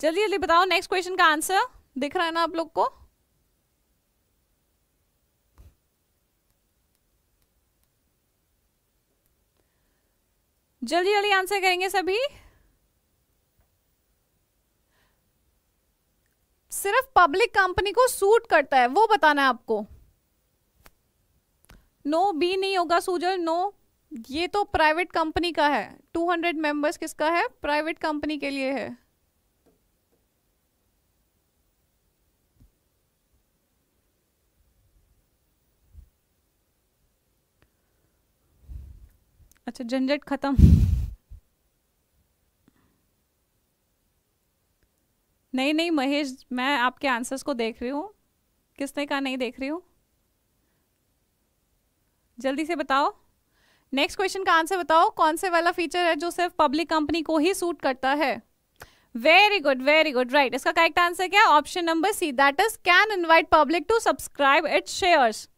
[SPEAKER 1] जल्दी जल्दी बताओ next question का answer दिख रहा है ना आप लोग को जल्दी जल्दी आंसर करेंगे सभी सिर्फ पब्लिक कंपनी को सूट करता है वो बताना है आपको नो बी नहीं होगा सूजल नो ये तो प्राइवेट कंपनी का है 200 मेंबर्स किसका है प्राइवेट कंपनी के लिए है अच्छा झंझट खत्म नहीं नहीं महेश मैं आपके आंसर्स को देख रही हूँ किसने कहा नहीं देख रही हूँ जल्दी से बताओ नेक्स्ट क्वेश्चन का आंसर बताओ कौन से वाला फीचर है जो सिर्फ पब्लिक कंपनी को ही सूट करता है very good very good right इसका करेक्ट आंसर क्या option number C that is can invite public to subscribe its shares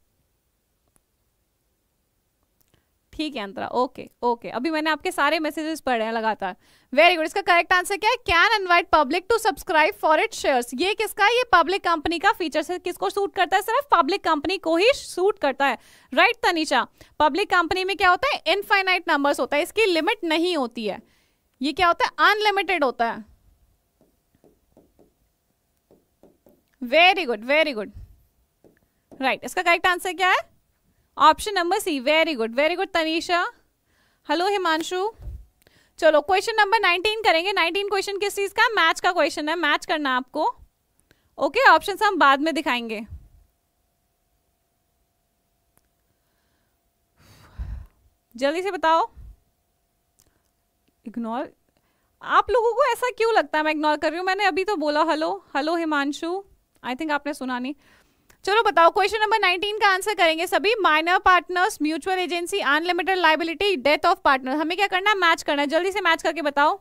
[SPEAKER 1] ठीक है अंतरा ओके ओके अभी मैंने आपके सारे मैसेजेस पढ़े हैं लगातार वेरी गुड इसका करेक्ट आंसर क्या है can invite public to subscribe for it shares ये किसका ये पब्लिक कंपनी का फीचर है किसको सूट करता है सिर्फ पब्लिक कंपनी को ही सूट करता है right right, Tanisha public company में क्या होता है इनफाइनाइट नंबर्स होता है इसकी लिमिट नहीं होती है ये क्या होता है अनलिमिटेड होता है very good very good right इसका करेक्ट आंसर क्या है option number C very good very good Tanisha hello Himanshu चलो क्वेश्चन नंबर 19 करेंगे 19 क्वेश्चन किस चीज़ का मैच का क्वेश्चन है मैच करना आपको ओके okay, ऑप्शन हम बाद में दिखाएंगे जल्दी से बताओ इग्नोर आप लोगों को ऐसा क्यों लगता है मैं इग्नोर कर रही हूँ मैंने अभी तो बोला hello hello Himanshu I think आपने सुना नहीं चलो बताओ क्वेश्चन नंबर 19 का आंसर करेंगे सभी minor partners mutual agency unlimited liability death of partner हमें क्या करना है मैच करना है जल्दी से मैच करके बताओ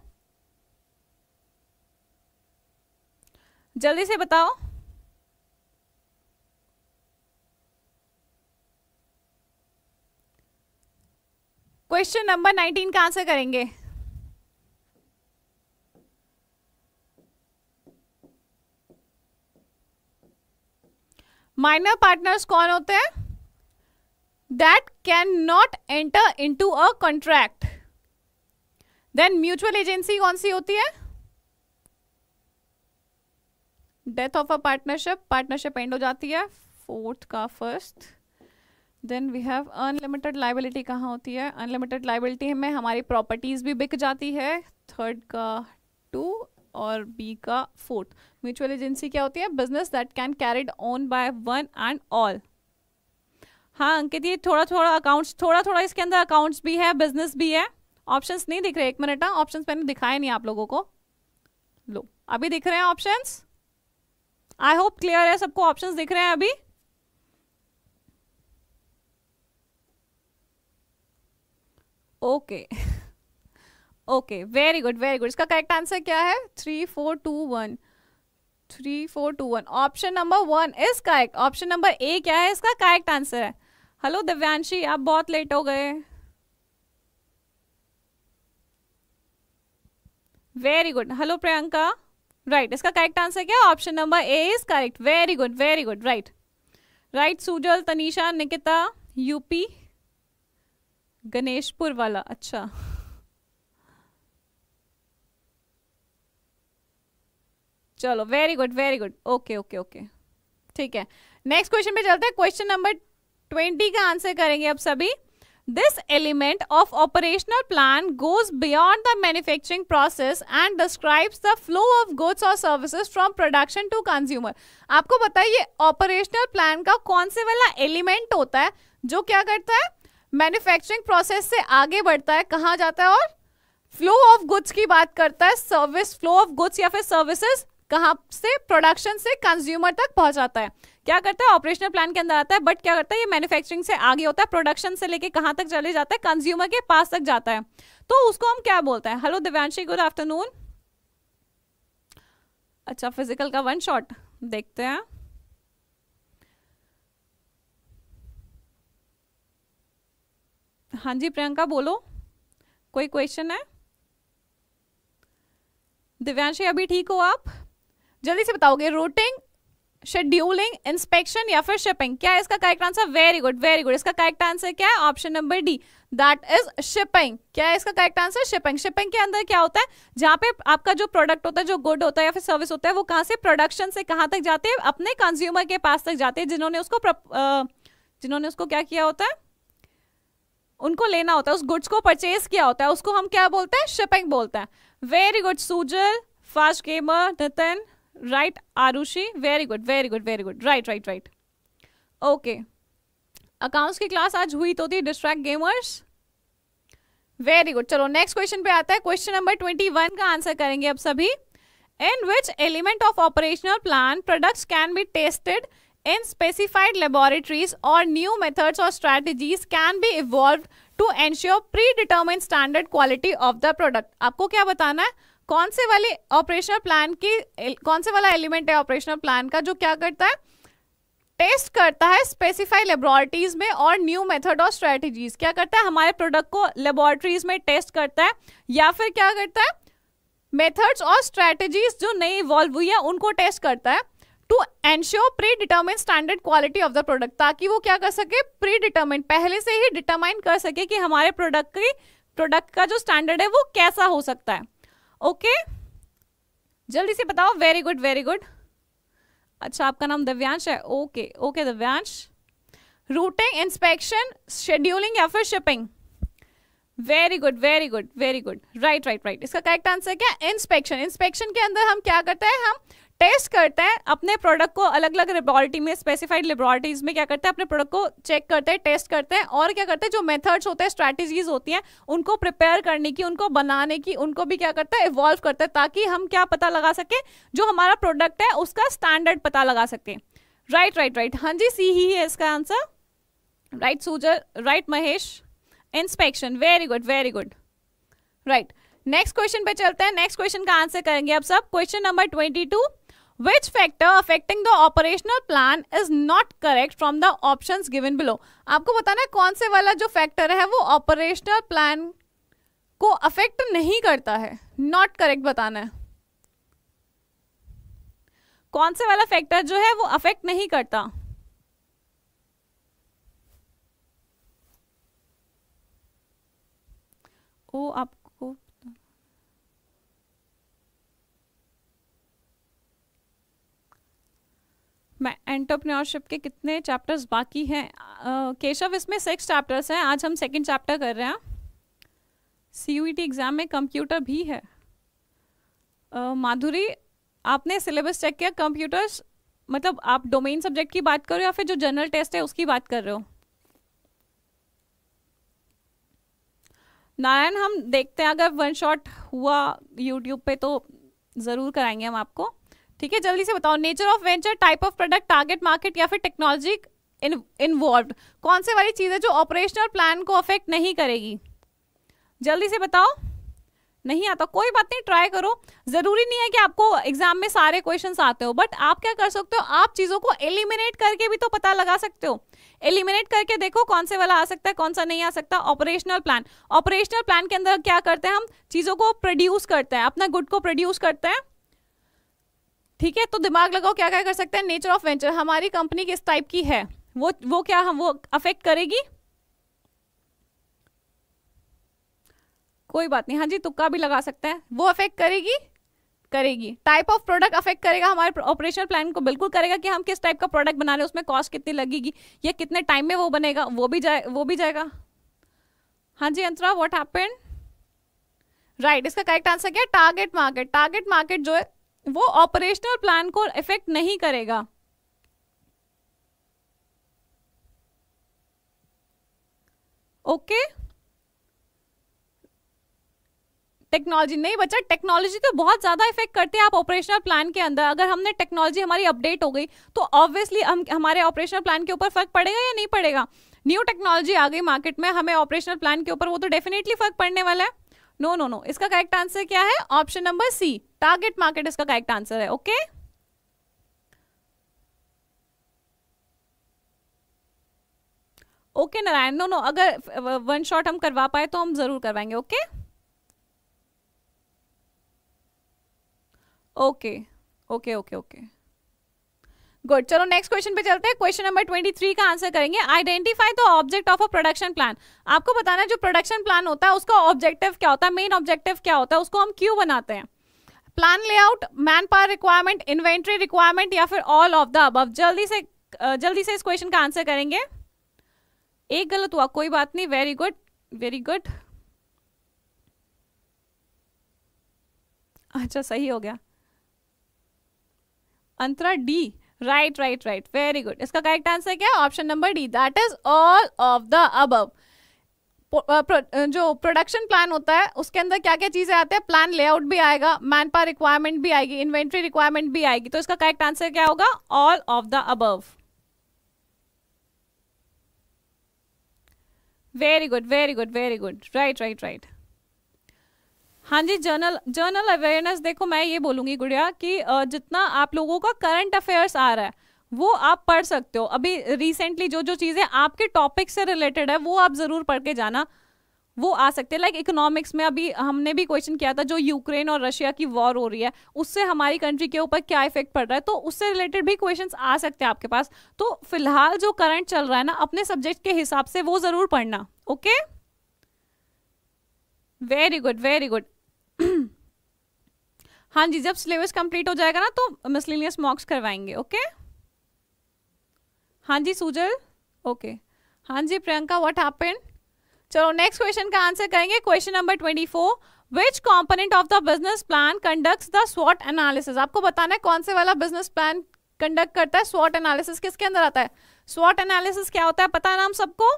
[SPEAKER 1] जल्दी से बताओ क्वेश्चन नंबर 19 का आंसर करेंगे माइनर पार्टनर्स कौन होते हैं that can not enter into a contract then mutual agency कौन सी होती है death of a partnership partnership end हो जाती है फोर्थ का first then we have unlimited liability कहाँ होती है अनलिमिटेड लाइबिलिटी में हमारी प्रॉपर्टीज भी बिक जाती है थर्ड का टू और बी का फोर्थ म्यूचुअल एजेंसी क्या होती है business that can carried on by one and all हाँ अंकित ये थोड़ा थोड़ा अकाउंट्स थोड़ा थोड़ा इसके अंदर अकाउंट्स भी है बिजनेस भी है ऑप्शंस नहीं दिख रहे एक मिनट हाँ ऑप्शन मैंने दिखाए नहीं आप लोगों को लो अभी दिख रहे हैं ऑप्शंस आई होप क्लियर है सबको ऑप्शंस दिख रहे हैं अभी okay okay. Okay very good very good इसका करेक्ट आंसर क्या है three four two one three four two one option number one is correct option number A क्या है इसका करेक्ट आंसर है हेलो दिव्यांशी आप बहुत लेट हो गए very good hello Priyanka right इसका करेक्ट आंसर क्या option number A is correct very good very good right right Sujal Tanisha Nikita UP Ganeshpur वाला अच्छा चलो very good very good okay okay okay ठीक है नेक्स्ट क्वेश्चन पे चलते हैं क्वेश्चन नंबर ट्वेंटी का आंसर करेंगे अब सभी this element of operational plan goes beyond the manufacturing process and describes the flow of goods और services from production to consumer आपको बताइए ऑपरेशनल प्लान का कौन से वाला एलिमेंट होता है जो क्या करता है मैन्युफैक्चरिंग प्रोसेस से आगे बढ़ता है कहाँ जाता है और फ्लो ऑफ गुड्स की बात करता है सर्विस फ्लो ऑफ गुड्स या फिर सर्विसेज कहाँ से प्रोडक्शन से कंज्यूमर तक पहुँचाता है क्या करता है ऑपरेशनल प्लान के अंदर आता है बट क्या करता है ये मैन्युफैक्चरिंग से आगे होता है प्रोडक्शन से लेके कहाँ तक चले जाता है कंज्यूमर के पास तक जाता है तो उसको हम क्या बोलते हैं हेलो दिव्यांशी गुड आफ्टरनून अच्छा फिजिकल का वन शॉट देखते हैं हाँ जी प्रियंका बोलो कोई क्वेश्चन है दिव्यांशी अभी ठीक हो आप जल्दी से बताओगे रूटिंग शेड्यूलिंग इंस्पेक्शन या फिर शिपिंग क्या है इसका correct answer very good very good इसका करेक्ट आंसर क्या है option number D that is shipping क्या है इसका करेक्ट आंसर शिपिंग शिपिंग के अंदर क्या होता है जहां पे आपका जो प्रोडक्ट होता है जो गुड होता है या फिर सर्विस होता है वो कहां से प्रोडक्शन से कहां तक जाते हैं अपने कंज्यूमर के पास तक जाते हैं जिन्होंने उसको जिन्होंने उसको क्या किया होता है उनको लेना होता है उस गुड्स को परचेज किया होता है उसको हम क्या बोलते हैं शिपिंग बोलते हैं very good Sujal fast gamer Nitin right Arushi very good very good very good right right right okay accounts की क्लास आज हुई तो थी डिस्ट्रैक्ट गेमर्स वेरी गुड चलो नेक्स्ट क्वेश्चन पे आता है क्वेश्चन नंबर ट्वेंटी वन का आंसर करेंगे अब सभी in which element of operational plan products can be tested in specified laboratories और न्यू मेथड्स और or can be evolve to to predetermine standard quality of the product आपको क्या बताना है कौन से वाले ऑपरेशनल प्लान की कौन से वाला एलिमेंट है ऑपरेशनल प्लान का जो क्या करता है टेस्ट करता है स्पेसिफाई लेबोरेटरीज में और न्यू मेथड और स्ट्रेटजीज क्या करता है हमारे प्रोडक्ट को लेबोरेटरीज में टेस्ट करता है या फिर क्या करता है मेथड्स और स्ट्रेटजीज जो नई इवॉल्व हुई है उनको टेस्ट करता है to ensure predetermine standard quality of the product ताकि वो क्या कर सके प्री डिटर्मिन पहले से ही डिटरमाइन कर सके कि हमारे प्रोडक्ट की प्रोडक्ट का जो स्टैंडर्ड है वो कैसा हो सकता है ओके जल्दी से बताओ वेरी गुड वेरी गुड अच्छा आपका नाम दिव्यांश है okay okay Divyansh routing inspection scheduling या फिर shipping very good very good very good right right right इसका करेक्ट आंसर क्या इंस्पेक्शन इंस्पेक्शन के अंदर हम क्या करते हैं हम टेस्ट करते हैं अपने प्रोडक्ट को अलग अलग लेबॉरटरी में स्पेसिफाइड लेबॉरटरीज में क्या करते हैं अपने प्रोडक्ट को चेक करते हैं टेस्ट करते हैं और क्या करते हैं जो मेथड्स होते हैं स्ट्रैटेजीज होती हैं उनको प्रिपेयर करने की उनको बनाने की उनको भी क्या करता है इवॉल्व करता है ताकि हम क्या पता लगा सकें जो हमारा प्रोडक्ट है उसका स्टैंडर्ड पता लगा सकें राइट राइट राइट हाँ जी सी ही है इसका answer right Sujar right Mahesh inspection very good very good right next question पे चलते हैं नेक्स्ट क्वेश्चन का आंसर करेंगे अब सब question number twenty two which factor affecting the operational plan is not correct from the option given below आपको बताना है कौन से वाला जो फैक्टर है वो ऑपरेशनल प्लान को अफेक्ट नहीं करता है नॉट करेक्ट बताना है कौन से वाला फैक्टर जो है वो अफेक्ट नहीं करता ओ आप एंटरप्रेन्योरशिप के कितने चैप्टर्स बाकी हैं केशव इसमें सिक्स चैप्टर्स हैं आज हम सेकंड चैप्टर कर रहे हैं सी एग्ज़ाम e में कंप्यूटर भी है uh, माधुरी आपने सिलेबस चेक किया कंप्यूटर्स मतलब आप डोमेन सब्जेक्ट की बात करो या फिर जो जनरल टेस्ट है उसकी बात कर रहे हो नारायण हम देखते हैं अगर वन शॉट हुआ यूट्यूब पे तो ज़रूर कराएंगे हम आपको ठीक है जल्दी से बताओ nature of venture type of product target market या फिर टेक्नोलॉजी इन्वॉल्व कौन से वाली चीज़ है जो ऑपरेशनल प्लान को अफेक्ट नहीं करेगी जल्दी से बताओ नहीं आता कोई बात नहीं ट्राई करो ज़रूरी नहीं है कि आपको एग्जाम में सारे क्वेश्चन आते हो बट आप क्या कर सकते हो आप चीज़ों को एलिमिनेट करके भी तो पता लगा सकते हो एलिमिनेट करके देखो कौन से वाला आ सकता है कौन सा नहीं आ सकता ऑपरेशनल प्लान ऑपरेशनल प्लान के अंदर क्या करते हैं हम चीज़ों को प्रोड्यूस करते हैं अपना गुड को प्रोड्यूस करते हैं ठीक है तो दिमाग लगाओ क्या क्या कर सकते हैं नेचर ऑफ वेंचर हमारी कंपनी किस टाइप की है वो वो क्या हम वो अफेक्ट करेगी कोई बात नहीं हाँ जी तुक्का भी लगा सकते हैं वो अफेक्ट करेगी करेगी टाइप ऑफ प्रोडक्ट अफेक्ट करेगा हमारे ऑपरेशनल प्लान को बिल्कुल करेगा कि हम किस टाइप का प्रोडक्ट बना रहे हैं उसमें कॉस्ट कितनी लगेगी या कितने टाइम में वो बनेगा वो भी जाए वो भी जाएगा हाँ जी अंतरा व्हाट हैपेंड राइट इसका करेक्ट आंसर क्या है टारगेट मार्केट टारगेट मार्केट जो है वो ऑपरेशनल प्लान को इफेक्ट नहीं करेगा ओके okay? टेक्नोलॉजी नहीं बच्चा टेक्नोलॉजी तो बहुत ज़्यादा इफेक्ट करते हैं आप ऑपरेशनल प्लान के अंदर अगर हमने टेक्नोलॉजी हमारी अपडेट हो गई तो ऑब्वियसली हम हमारे ऑपरेशनल प्लान के ऊपर फर्क पड़ेगा या नहीं पड़ेगा न्यू टेक्नोलॉजी आ गई मार्केट में हमें ऑपरेशनल प्लान के ऊपर वो तो डेफिनेटली फर्क पड़ने वाला है नो नो नो इसका करेक्ट आंसर क्या है option number C target market इसका करेक्ट आंसर है okay okay Narayan no no अगर वन शॉट हम करवा पाए तो हम जरूर करवाएंगे okay okay okay okay okay good चलो नेक्स्ट क्वेश्चन पे चलते हैं क्वेश्चन नंबर ट्वेंटी थ्री का आंसर करेंगे identify the object of a production plan आपको बताना जो प्रोडक्शन प्लान होता है उसका ऑब्जेक्टिव क्या होता है मेन ऑब्जेक्टिव क्या होता है उसको हम क्यों बनाते हैं plan layout manpower requirement inventory requirement या फिर ऑल ऑफ द अब जल्दी से जल्दी से इस क्वेश्चन का आंसर करेंगे एक गलत हुआ कोई बात नहीं वेरी गुड वेरी गुड अच्छा सही हो गया Antara D right right right very good इसका करेक्ट आंसर क्या है option number D that is all of the above जो प्रोडक्शन प्लान होता है उसके अंदर क्या क्या चीज़ें आते हैं प्लान लेआउट भी आएगा मैन पावर रिक्वायरमेंट भी आएगी इन्वेंट्री रिक्वायरमेंट भी आएगी तो इसका करेक्ट आंसर क्या होगा all of the above very good very good very good right right right हाँ जी जर्नल जर्नल अवेयरनेस देखो मैं ये बोलूंगी गुड़िया कि जितना आप लोगों का करंट अफेयर्स आ रहा है वो आप पढ़ सकते हो अभी रिसेंटली जो जो चीज़ें आपके टॉपिक से रिलेटेड है वो आप ज़रूर पढ़ के जाना वो आ सकते हैं लाइक इकोनॉमिक्स में अभी हमने भी क्वेश्चन किया था जो यूक्रेन और रशिया की वॉर हो रही है उससे हमारी कंट्री के ऊपर क्या इफेक्ट पड़ रहा है तो उससे रिलेटेड भी क्वेश्चंस आ सकते हैं आपके पास तो फिलहाल जो करंट चल रहा है ना अपने सब्जेक्ट के हिसाब से वो ज़रूर पढ़ना okay very good very good हाँ जी जब सिलेबस कंप्लीट हो जाएगा ना तो मिसलिनियस मॉक्स करवाएंगे ओके हाँ जी सुजल ओके हाँ जी प्रियंका व्हाट हैपेंड चलो नेक्स्ट क्वेश्चन का आंसर करेंगे question number twenty four which component of the business plan conduct the स्वॉट एनालिसिस आपको बताना है कौन से वाला बिजनेस प्लान कंडक्ट करता है स्वॉट एनालिसिस किसके अंदर आता है स्वॉट एनालिसिस क्या होता है पता है ना हम सबको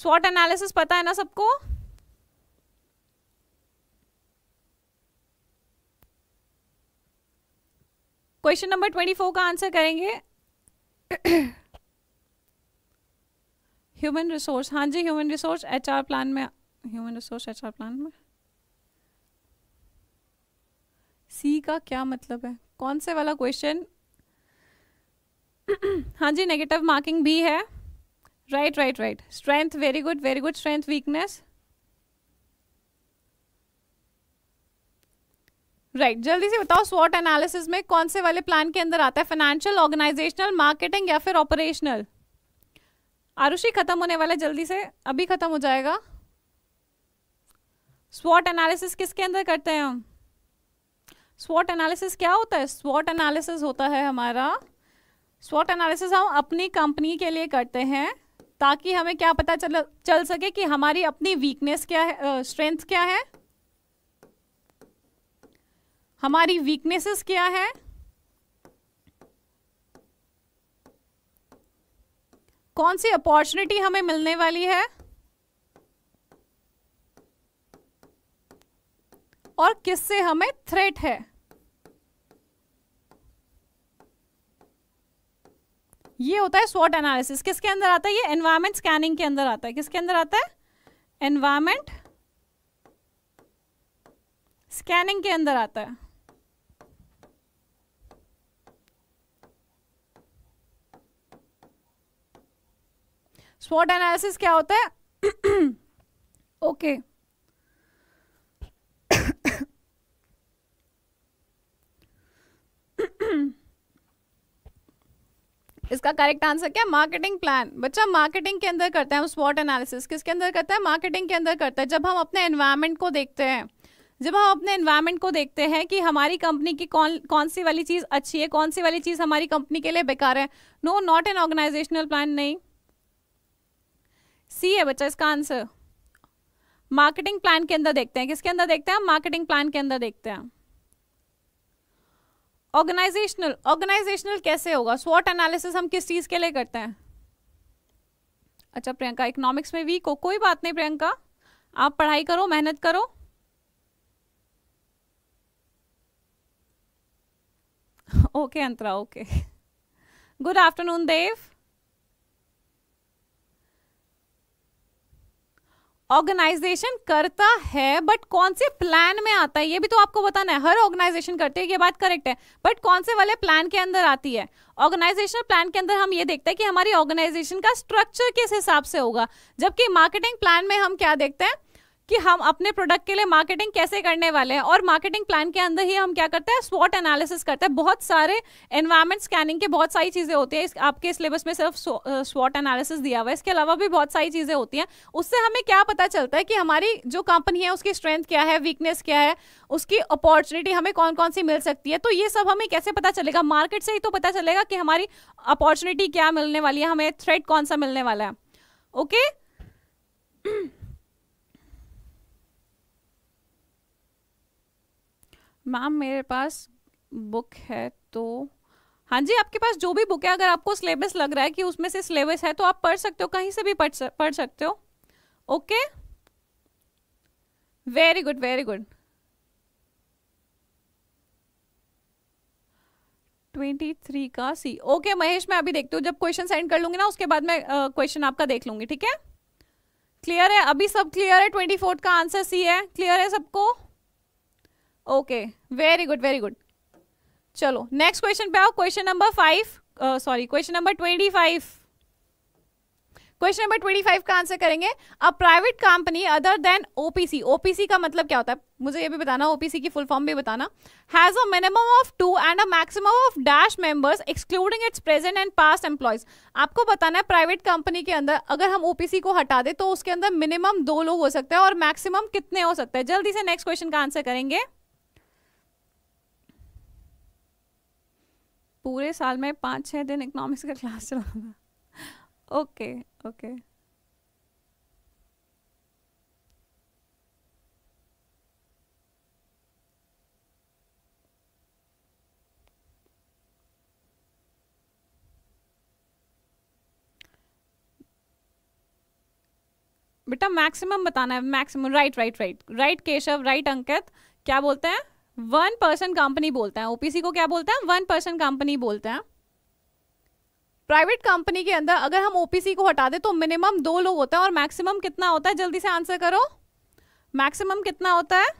[SPEAKER 1] स्वॉट एनालिसिस पता है ना सबको क्वेश्चन नंबर ट्वेंटी फोर का आंसर करेंगे ह्यूमन रिसोर्स हाँ जी ह्यूमन रिसोर्स एचआर प्लान में ह्यूमन रिसोर्स एचआर प्लान में सी का क्या मतलब है कौन से वाला क्वेश्चन हाँ जी नेगेटिव मार्किंग भी है right right right strength very good very good strength weakness right right, जल्दी से बताओ स्वॉट एनालिसिस में कौन से वाले प्लान के अंदर आता है फाइनेंशियल ऑर्गेनाइजेशनल मार्केटिंग या फिर ऑपरेशनल आरुषि खत्म होने वाला जल्दी से अभी खत्म हो जाएगा स्वॉट एनालिसिस किसके अंदर करते हैं हम स्वॉट एनालिसिस क्या होता है स्वॉट एनालिसिस होता है हमारा स्वॉट एनालिसिस हम अपनी कंपनी के लिए करते हैं ताकि हमें क्या पता चल चल सके कि हमारी अपनी वीकनेस क्या है स्ट्रेंथ क्या है हमारी वीकनेसेस क्या है कौन सी अपॉर्चुनिटी हमें मिलने वाली है और किससे हमें थ्रेट है ये होता है स्वॉट एनालिसिस किसके अंदर आता है ये एनवायरमेंट स्कैनिंग के अंदर आता है किसके अंदर आता है एनवायरमेंट स्कैनिंग के अंदर आता है स्पॉट एनालिसिस क्या होता है ओके इसका करेक्ट आंसर क्या मार्केटिंग प्लान बच्चा मार्केटिंग के अंदर करते हैं हम स्पॉट एनालिसिस किसके अंदर करते हैं मार्केटिंग के अंदर करते हैं जब हम अपने एनवायरनमेंट को देखते हैं जब हम अपने एनवायरनमेंट को देखते हैं कि हमारी कंपनी की कौन कौन सी वाली चीज़ अच्छी है कौन सी वाली चीज़ हमारी कंपनी के लिए बेकार है no not an organisational plan नहीं सी है बच्चा इसका आंसर मार्केटिंग प्लान के अंदर देखते हैं किसके अंदर देखते हैं मार्केटिंग प्लान के अंदर देखते हैं ऑर्गेनाइजेशनल ऑर्गेनाइजेशनल कैसे होगा स्वॉट एनालिसिस हम किस चीज़ के लिए करते हैं अच्छा प्रियंका इकोनॉमिक्स में वीक हो कोई बात नहीं प्रियंका आप पढ़ाई करो मेहनत करो okay Antara okay good afternoon Dev organisation करता है बट कौन से प्लान में आता है ये भी तो आपको बताना है हर ऑर्गेनाइजेशन करती है ये बात करेक्ट है बट कौन से वाले प्लान के अंदर आती है ऑर्गेनाइजेशनल प्लान के अंदर हम ये देखते हैं कि हमारी ऑर्गेनाइजेशन का स्ट्रक्चर किस हिसाब से होगा जबकि मार्केटिंग प्लान में हम क्या देखते हैं कि हम अपने प्रोडक्ट के लिए मार्केटिंग कैसे करने वाले हैं और मार्केटिंग प्लान के अंदर ही हम क्या करते हैं स्वॉट एनालिसिस करते हैं बहुत सारे एनवायरमेंट स्कैनिंग के बहुत सारी चीज़ें होती है आपके सिलेबस में सिर्फ स्वॉट एनालिसिस दिया हुआ है इसके अलावा भी बहुत सारी चीज़ें होती हैं उससे हमें क्या पता चलता है कि हमारी जो कंपनी है उसकी स्ट्रेंथ क्या है वीकनेस क्या है उसकी अपॉर्चुनिटी हमें कौन कौन सी मिल सकती है तो ये सब हमें कैसे पता चलेगा मार्केट से ही तो पता चलेगा कि हमारी अपॉर्चुनिटी क्या मिलने वाली है हमें थ्रेड कौन सा मिलने वाला है ओके okay? मैम मेरे पास बुक है तो हाँ जी आपके पास जो भी बुक है अगर आपको सिलेबस लग रहा है कि उसमें से सिलेबस है तो आप पढ़ सकते हो कहीं से भी पढ़ पढ़ सकते हो okay very good very good twenty three का सी ओके महेश मैं अभी देखती हूँ जब क्वेश्चन सेंड कर लूंगी ना उसके बाद मैं क्वेश्चन uh, आपका देख लूंगी ठीक है क्लियर है अभी सब क्लियर है ट्वेंटी फोर्थ का आंसर सी है क्लियर है सबको okay very good very good चलो नेक्स्ट क्वेश्चन पे आओ question number five sorry question number twenty five question number twenty five का आंसर करेंगे a private company other than OPC OPC का मतलब क्या होता है मुझे ये भी बताना ओपीसी की फुल फॉर्म भी बताना has a minimum of two and a maximum of dash members excluding its present and past employees आपको बताना है प्राइवेट कंपनी के अंदर अगर हम ओपीसी को हटा दे तो उसके अंदर मिनिमम दो लोग हो सकते हैं और मैक्सिमम कितने हो सकते हैं जल्दी से नेक्स्ट क्वेश्चन का आंसर करेंगे पूरे साल में पाँच छः दिन इकोनॉमिक्स का क्लास चलाऊंगा ओके ओके बेटा मैक्सिमम बताना है maximum right right right right Keshav right Ankit क्या बोलते हैं वन पर्सन कंपनी बोलते हैं ओपीसी को क्या बोलते हैं वन पर्सन कंपनी बोलते हैं प्राइवेट कंपनी के अंदर अगर हम ओपीसी को हटा दे तो मिनिमम दो लोग होते हैं और मैक्सिमम कितना होता है जल्दी से आंसर करो मैक्सिमम कितना होता है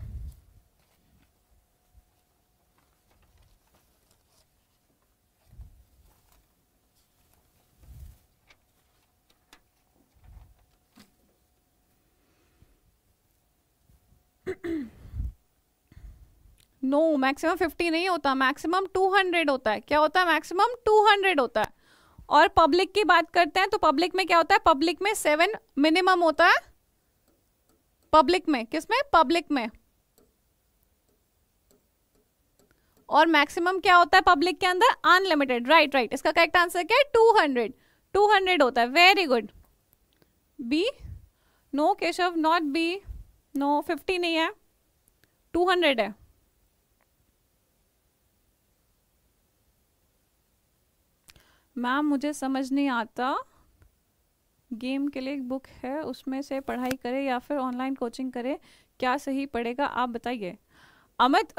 [SPEAKER 1] नो मैक्सिमम फिफ्टी नहीं होता मैक्सिमम टू हंड्रेड होता है क्या होता है मैक्सिमम टू हंड्रेड होता है और पब्लिक की बात करते हैं तो पब्लिक में क्या होता है पब्लिक में सेवन मिनिमम होता है पब्लिक में किस में पब्लिक में और मैक्सिमम क्या होता है पब्लिक के अंदर अनलिमिटेड राइट राइट इसका करेक्ट आंसर क्या है टू हंड्रेड टू हंड्रेड होता है very good B no Keshav not B no fifty नहीं है टू हंड्रेड है मैम मुझे समझ नहीं आता गेम के लिए एक बुक है उसमें से पढ़ाई करें या फिर ऑनलाइन कोचिंग करें क्या सही पड़ेगा आप बताइए अमित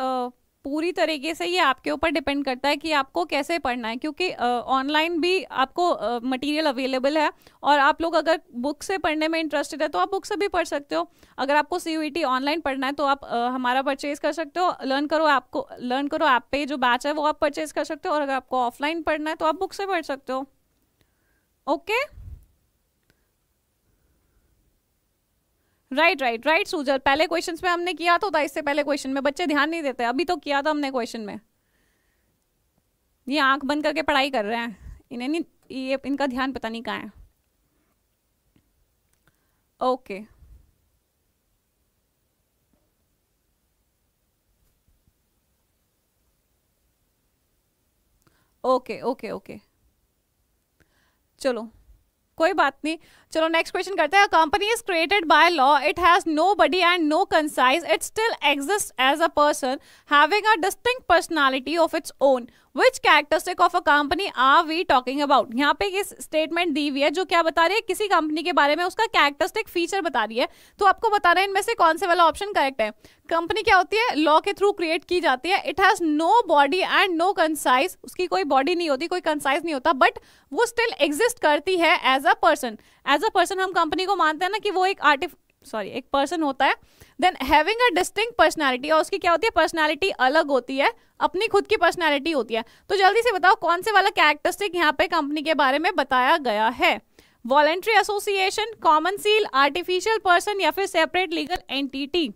[SPEAKER 1] पूरी तरीके से ये आपके ऊपर डिपेंड करता है कि आपको कैसे पढ़ना है क्योंकि ऑनलाइन भी आपको मटेरियल अवेलेबल है और आप लोग अगर बुक से पढ़ने में इंटरेस्टेड है तो आप बुक से भी पढ़ सकते हो अगर आपको सी ऑनलाइन e पढ़ना है तो आप आ, हमारा परचेज कर सकते हो लर्न करो आपको लर्न करो ऐप पे जो बैच है वो आप परचेज कर सकते हो और अगर आपको ऑफलाइन पढ़ना है तो आप बुक से पढ़ सकते हो okay okay? Right right right Sujal पहले क्वेश्चन में हमने किया तो था इससे पहले क्वेश्चन में बच्चे ध्यान नहीं देते अभी तो किया था हमने क्वेश्चन में ये आंख बंद करके पढ़ाई कर रहे हैं इन्हें नहीं ये इनका ध्यान पता नहीं कहाँ है ओके ओके ओके ओके चलो कोई बात नहीं चलो नेक्स्ट क्वेश्चन करते हैं company is created by law it has no body and no conscience it still exist as a person having a distinct personality of its own which characteristic of a company are we talking about यहाँ पे एक statement दी हुई है जो क्या बता रही है किसी कंपनी के बारे में उसका कैरेक्टरिस्टिक फीचर बता रही है तो आपको बता रहे है इनमें से कौन से वाला ऑप्शन करेक्ट है कंपनी क्या होती है लॉ के थ्रू क्रिएट की जाती है it has no body and no conscience उसकी कोई बॉडी नहीं होती कोई कंसाइज नहीं होता बट वो स्टिल एग्जिस्ट करती है as a person as a person हम कंपनी को मानते हैं ना कि वो एक आर्टिफ सॉरी एक पर्सन होता है then having a distinct personality और उसकी क्या होती है पर्सनैलिटी अलग होती है अपनी खुद की पर्सनैलिटी होती है तो जल्दी से बताओ कौन से वाला कैरेक्टरिस्टिक यहाँ पे कंपनी के बारे में बताया गया है voluntary association common seal artificial person या फिर separate legal entity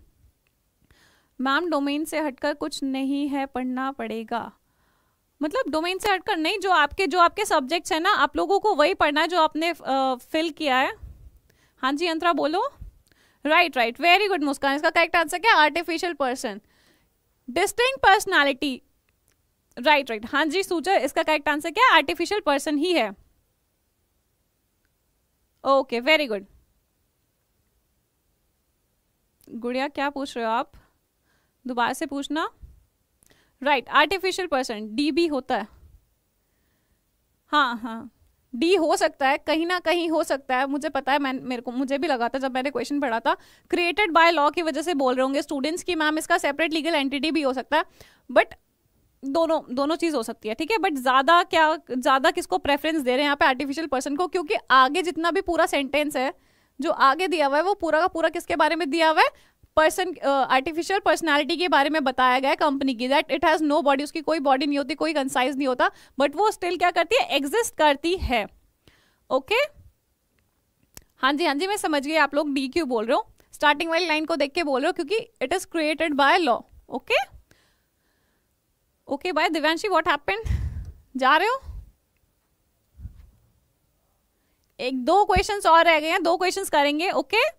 [SPEAKER 1] ma'am domain से हटकर कुछ नहीं है पढ़ना पड़ेगा मतलब डोमेन से हटकर नहीं जो आपके जो आपके सब्जेक्ट्स हैं ना आप लोगों को वही पढ़ना है जो आपने फिल किया है हाँ जी अंतरा बोलो right right very good Muskan इसका करेक्ट आंसर क्या artificial person distinct personality right right हाँ जी सूचर इसका करेक्ट आंसर क्या आर्टिफिशियल पर्सन ही है ओके वेरी गुड गुड़िया क्या पूछ रहे हो आप दोबारा से पूछना राइट आर्टिफिशियल पर्सन डीबी होता है हाँ हाँ डी हो सकता है कहीं ना कहीं हो सकता है मुझे पता है मैं मेरे को मुझे भी लगा था जब मैंने क्वेश्चन पढ़ा था क्रिएटेड बाय लॉ की वजह से बोल रहे होंगे स्टूडेंट्स की मैम इसका सेपरेट लीगल एंटिटी भी हो सकता है बट दोनों दोनों चीज़ हो सकती है ठीक है बट ज़्यादा क्या ज़्यादा किसको प्रेफरेंस दे रहे हैं यहाँ पे आर्टिफिशियल पर्सन को क्योंकि आगे जितना भी पूरा सेंटेंस है जो आगे दिया हुआ है वो पूरा का पूरा किसके बारे में दिया हुआ है पर्सन आर्टिफिशियल पर्सनैलिटी के बारे में बताया गया कंपनी की that it has no body उसकी कोई बॉडी नहीं होती कोई कंसाइज नहीं होता बट वो स्टिल क्या करती है एग्जिस्ट करती है ओके हाँ जी हाँ जी मैं समझ गई आप लोग डी क्यू बोल रहे हो स्टार्टिंग वाली लाइन को देख के बोल रहे हो क्योंकि it is created by law okay okay bye Divyanshi what happen जा रहे हो एक दो क्वेश्चंस और रह गए हैं दो क्वेश्चंस करेंगे ओके okay?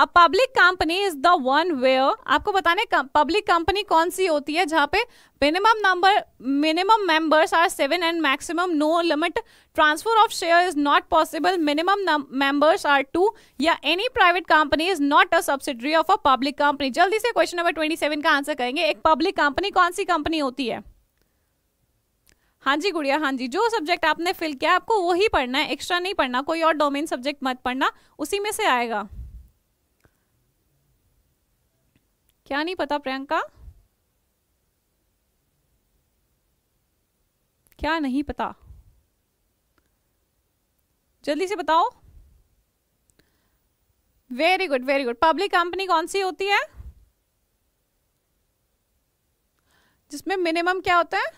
[SPEAKER 1] अब public company is the one where आपको बताने पब्लिक कंपनी कौन सी होती है जहाँ पे minimum number minimum members are seven and maximum no limit transfer of share is not possible minimum members are two या any private company is not a subsidiary of a public company जल्दी से question number twenty seven का answer करेंगे एक public company कौन सी company होती है हाँ जी गुड़िया हाँ जी जो सब्जेक्ट आपने फिल किया आपको वही पढ़ना है एक्स्ट्रा नहीं पढ़ना कोई और डोमेन सब्जेक्ट मत पढ़ना उसी में से आएगा क्या नहीं पता प्रियंका क्या नहीं पता जल्दी से बताओ very good very good public company कौन सी होती है जिसमें मिनिमम क्या होता है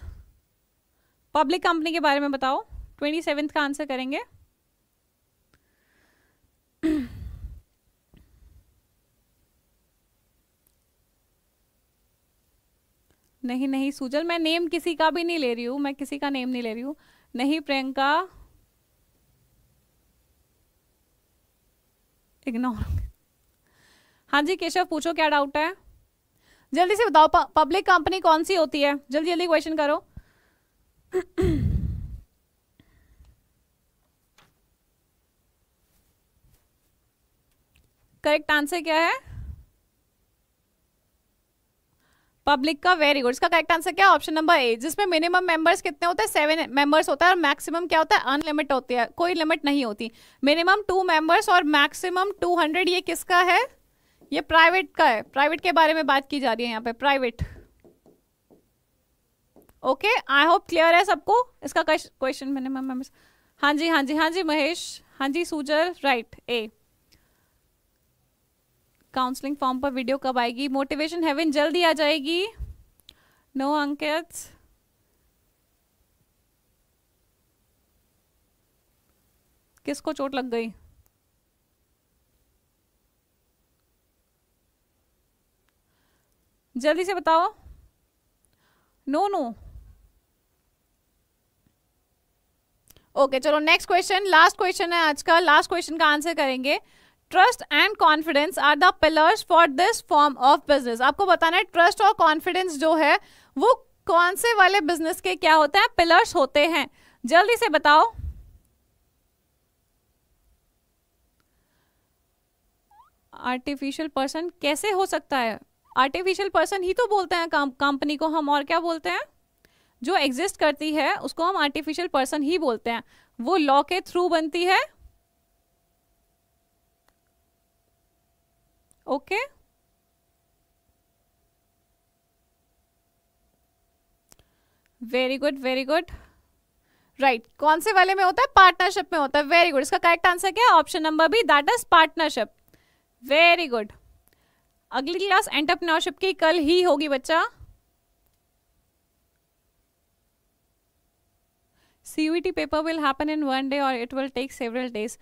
[SPEAKER 1] पब्लिक कंपनी के बारे में बताओ ट्वेंटी सेवेंथ का आंसर करेंगे नहीं नहीं सुजल मैं नेम किसी का भी नहीं ले रही हूँ मैं किसी का नेम नहीं ले रही हूँ नहीं प्रियंका इग्नोर हाँ जी केशव पूछो क्या डाउट है जल्दी से बताओ पब्लिक कंपनी कौन सी होती है जल्दी जल्दी क्वेश्चन करो करेक्ट आंसर क्या है पब्लिक का वेरी गुड इसका करेक्ट आंसर क्या ऑप्शन नंबर ए जिसमें मिनिमम मेंबर्स कितने होते हैं सेवन मेंबर्स होता है और मैक्सिमम क्या होता है अनलिमिट होती है कोई लिमिट नहीं होती मिनिमम टू मेंबर्स और मैक्सिमम टू हंड्रेड ये किसका है ये प्राइवेट का है प्राइवेट के बारे में बात की जा रही है यहाँ पे private okay I hope clear है सबको इसका क्वेश्चन मिनिमम मेंबर्स हाँ जी हाँ जी हाँ जी महेश हाँ जी सूजर right right, A counselling form पर वीडियो कब आएगी मोटिवेशन हेवन जल्दी आ जाएगी नो no, अंकित किसको चोट लग गई जल्दी से बताओ नो नो ओके चलो नेक्स्ट क्वेश्चन लास्ट क्वेश्चन है आज का लास्ट क्वेश्चन का आंसर करेंगे trust and confidence are the pillars for this form of business आपको बताना है ट्रस्ट और कॉन्फिडेंस जो है वो कौन से वाले बिजनेस के क्या होते हैं पिलर्स होते हैं जल्दी से बताओ आर्टिफिशियल पर्सन कैसे हो सकता है आर्टिफिशियल पर्सन ही तो बोलते हैं कंपनी को हम और क्या बोलते हैं जो एग्जिस्ट करती है उसको हम आर्टिफिशियल पर्सन ही बोलते हैं वो लॉ के थ्रू बनती है okay very good very good right कौन से वाले में होता है पार्टनरशिप में होता है वेरी गुड इसका करेक्ट आंसर क्या है option number B that is partnership very good अगली क्लास एंटरप्रेन्योरशिप की कल ही होगी बच्चा CUET paper will happen in one day और it will take several days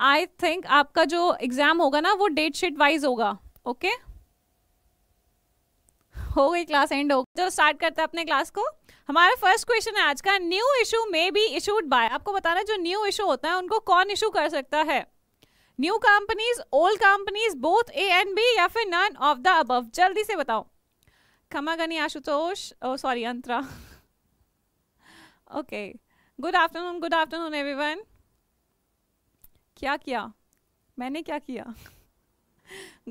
[SPEAKER 1] I think आपका जो एग्ज़ाम होगा ना वो डेट शीट वाइज होगा ओके okay? हो गई क्लास एंड हो चलो स्टार्ट करते हैं अपने क्लास को हमारा फर्स्ट क्वेश्चन है आज का न्यू इशू में बी इशूड बाय आपको बताना जो न्यू इशू होता है उनको कौन इशू कर सकता है new companies old companies both A and B या फिर नन ऑफ द अब जल्दी से बताओ खमागनी Ashutosh sorry Antara okay good afternoon good afternoon everyone क्या किया मैंने क्या किया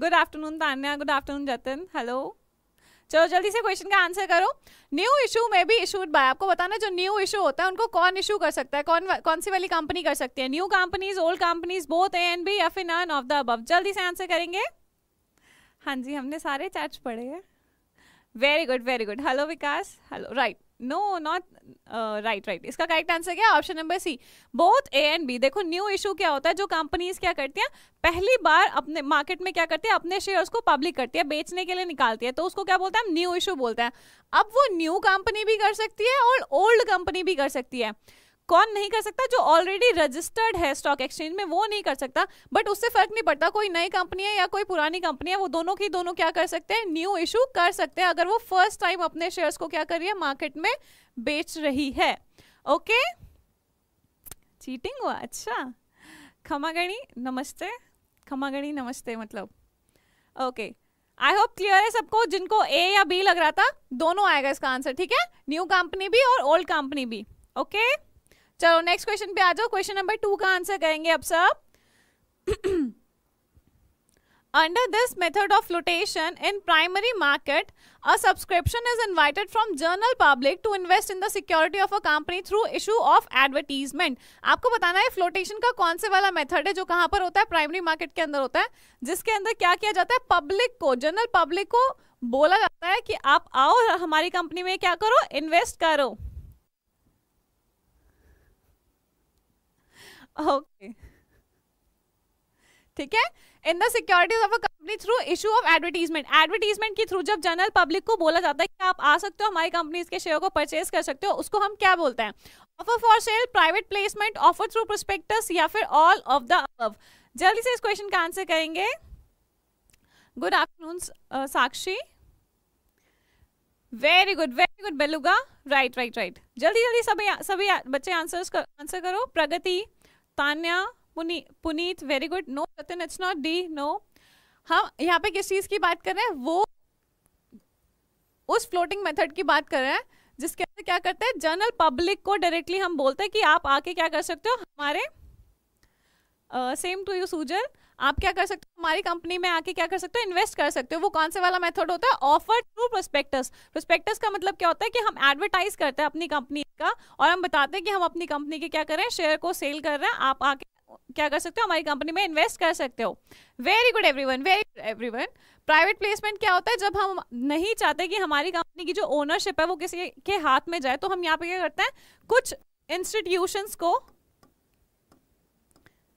[SPEAKER 1] good afternoon Tanya good afternoon Jatin hello चलो जल्दी से क्वेश्चन का आंसर करो न्यू इशू में भी इशूड बाय आपको बताना जो न्यू इशू होता है उनको कौन इशू कर सकता है कौन कौन सी वाली कंपनी कर सकती है new companies old companies both A and B या फिर नन ऑफ द अबव जल्दी से आंसर करेंगे हाँ जी हमने सारे चैट्स पढ़े हैं very good very good hello Vikas hello right no not right right इसका करेक्ट आंसर क्या option number C both A and B देखो न्यू इशू क्या होता है जो कंपनीज क्या करती हैं पहली बार अपने मार्केट में क्या करती है अपने शेयर्स को पब्लिक करती है बेचने के लिए निकालती है तो उसको क्या बोलते हैं न्यू इशू बोलते हैं अब वो न्यू कंपनी भी कर सकती है और ओल्ड कंपनी भी कर सकती है कौन नहीं कर सकता जो ऑलरेडी रजिस्टर्ड है स्टॉक एक्सचेंज में वो नहीं कर सकता बट उससे फर्क नहीं पड़ता कोई नई कंपनी है या कोई पुरानी कंपनी है वो दोनों की दोनों क्या कर सकते हैं न्यू इशू कर सकते हैं अगर वो फर्स्ट टाइम अपने शेयर्स को क्या कर रही है मार्केट में बेच रही है ओके चीटिंग हुआ अच्छा खमागणी नमस्ते खमागणी नमस्ते मतलब ओके आई होप क्लियर है सबको जिनको ए या बी लग रहा था दोनों आएगा इसका आंसर ठीक है न्यू कंपनी भी और ओल्ड कंपनी भी ओके okay? चलो नेक्स्ट क्वेश्चन पे आ जाओ क्वेश्चन नंबर टू का आंसर करेंगे अब सब under this method of floatation in primary market a subscription is invited from general public to invest in the security of a company through issue of advertisement आपको बताना है flotation का कौन से वाला मेथड है जो कहाँ पर होता है प्राइमरी मार्केट के अंदर होता है जिसके अंदर क्या किया जाता है पब्लिक को जर्नल पब्लिक को बोला जाता है कि आप आओ हमारी कंपनी में क्या करो इन्वेस्ट करो okay. ठीक है in the securities of a company through issue of advertisement advertisement के थ्रू जब जनरल पब्लिक को बोला जाता है कि आप आ सकते हो हमारी कंपनीज के शेयर को परचेज कर सकते हो उसको हम क्या बोलते हैं offer for sale private placement offer through prospectus या फिर ऑल ऑफ द अबव जल्दी से इस क्वेश्चन का आंसर करेंगे good afternoon Sakshi very good very good beluga right right right जल्दी जल्दी सभी सभी बच्चे आंसर्स आंसर करो प्रगति तान्या पुनी Puneet very good no Satyan it's not D no यहाँ पे किस चीज़ की बात कर रहे हैं वो उस फ्लोटिंग मेथड की बात कर रहे हैं जिसके अंदर क्या करते हैं जनरल पब्लिक को डायरेक्टली हम बोलते हैं कि आप आके क्या कर सकते हो हमारे सेम टू यू सूजर आप क्या कर सकते हो हमारी कंपनी में आके क्या कर सकते हो इन्वेस्ट कर सकते हो वो कौन से वाला मेथड होता है ऑफर थ्रू प्रोस्पेक्टस प्रोस्पेक्टस का मतलब क्या होता है कि हम एडवर्टाइज करते हैं अपनी कंपनी का और हम बताते हैं कि हम अपनी कंपनी के क्या कर रहे हैं शेयर को सेल कर रहे हैं आप आके क्या कर सकते हो हमारी कंपनी में इन्वेस्ट कर सकते हो very good every very good every private placement क्या होता है जब हम नहीं चाहते कि हमारी कंपनी की जो ओनरशिप है वो किसी के हाथ में जाए तो हम यहाँ पे क्या करते हैं कुछ इंस्टीट्यूशंस को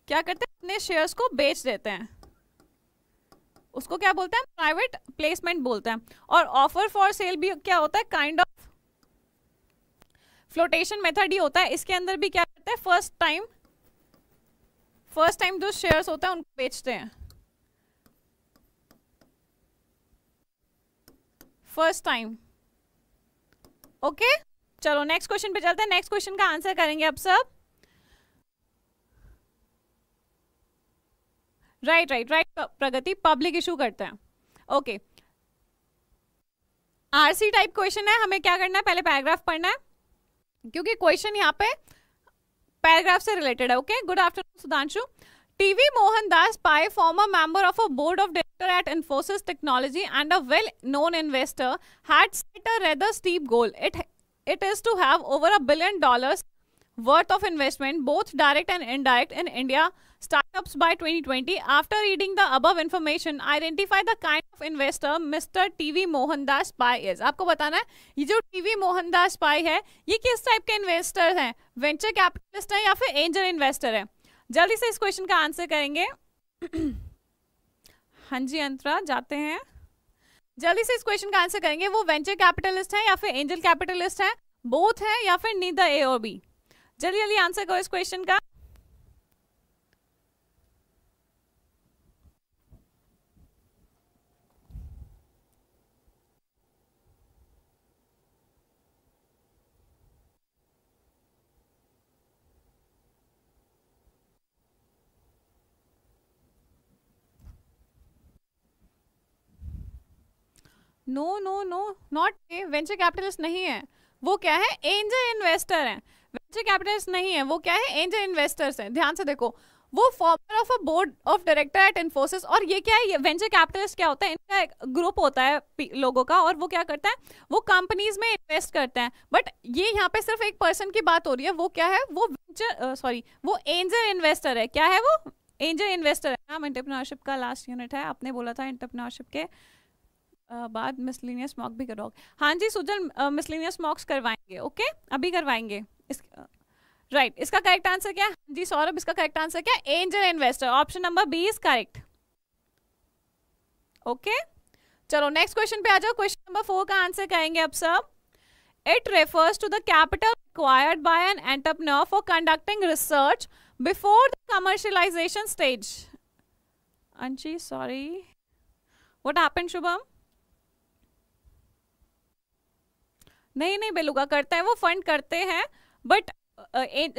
[SPEAKER 1] क्या करते हैं अपने शेयर्स को बेच देते हैं उसको क्या बोलते हैं प्राइवेट प्लेसमेंट बोलते हैं और ऑफर फॉर सेल भी क्या होता है काइंड ऑफ फ्लोटेशन मेथड ही होता है इसके अंदर भी क्या करते हैं फर्स्ट टाइम फर्स्ट टाइम जो शेयर्स होते हैं उनको बेचते हैं फर्स्ट टाइम ओके चलो नेक्स्ट क्वेश्चन पे चलते हैं नेक्स्ट क्वेश्चन का आंसर करेंगे आप सब right right right Pragati public issue करते हैं ओके आरसी टाइप क्वेश्चन है हमें क्या करना है पहले पैराग्राफ पढ़ना है क्योंकि क्वेश्चन यहाँ पे पैराग्राफ से रिलेटेड है okay good afternoon Sudhanshu TV Mohandas Pai former member of a board of director at Infosys technology and a well known investor had set a rather steep goal it it is to have over a billion dollars worth of investment both direct and indirect in India startups by 2020. After reading the above information, identify the kind of investor Mr. TV Mohandas Pai is आपको बताना है ये जो TV Mohandas पाई है ये किस type के investor हैं वेंचर कैपिटलिस्ट है या फिर एंजल इन्वेस्टर है जल्दी से इस क्वेश्चन का आंसर करेंगे हाँ जी अंतरा जाते हैं जल्दी से इस क्वेश्चन का आंसर करेंगे वो वेंचर कैपिटलिस्ट है या फिर एंजल कैपिटलिस्ट है बोथ है या फिर नीदर ए और बी जल्दी जल्दी आंसर करो इस क्वेश्चन का no no no not a venture capitalist नहीं है वो क्या है एंजल इन्वेस्टर है वेंचर कैपिटलिस्ट नहीं है वो क्या है एंजल इन्वेस्टर्स हैं ध्यान से देखो वो former of a board of director at Infosys और ये क्या है ये वेंचर कैपिटलिस्ट क्या होता है इनका एक ग्रुप होता है लोगों का और वो क्या करता है वो कंपनीज में इन्वेस्ट करते हैं बट ये यहाँ पे सिर्फ एक पर्सन की बात हो रही है वो क्या है वो वेंचर सॉरी वो एंजल इन्वेस्टर है क्या है वो एंजल इन्वेस्टर है नाम एंटरप्रेन्योरशिप का लास्ट यूनिट है आपने बोला था एंटरप्रेन्योरशिप के बाद मिसलिनियस मॉक भी करोगे हाँ जी सुजन मिसलिनियस मॉक्स करवाएंगे ओके अभी करवाएंगे इस राइट इसका करेक्ट आंसर क्या हाँ जी सौरभ इसका करेक्ट आंसर क्या angel investor option number B is correct okay चलो नेक्स्ट क्वेश्चन पे आ जाओ क्वेश्चन नंबर फोर का आंसर करेंगे अब सब it refers to the capital required by an entrepreneur for conducting research before the commercialisation stage Anshi sorry what happened Shubham नहीं नहीं बेलुगा करता है वो फंड करते हैं बट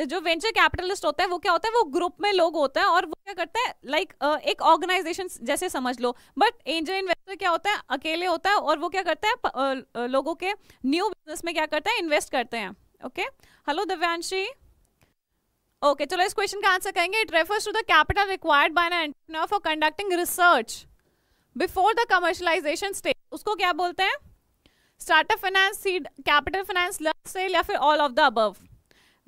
[SPEAKER 1] जो वेंचर कैपिटलिस्ट होता है वो क्या होता है वो ग्रुप में लोग होते हैं और वो क्या करते हैं लाइक like, एक ऑर्गेनाइजेशन जैसे समझ लो बट एंजल इन्वेस्टर क्या होता है अकेले होता है और वो क्या करता है लोगों के न्यू बिजनेस में क्या करता है इन्वेस्ट करते हैं ओके हेलो दिव्यांशी ओके चलो इस क्वेश्चन का आंसर कहेंगे it refers to the capital required by entrepreneur for conducting research before the commercialisation stage उसको क्या बोलते हैं startup finance seed capital finance learn sale या फिर all of the above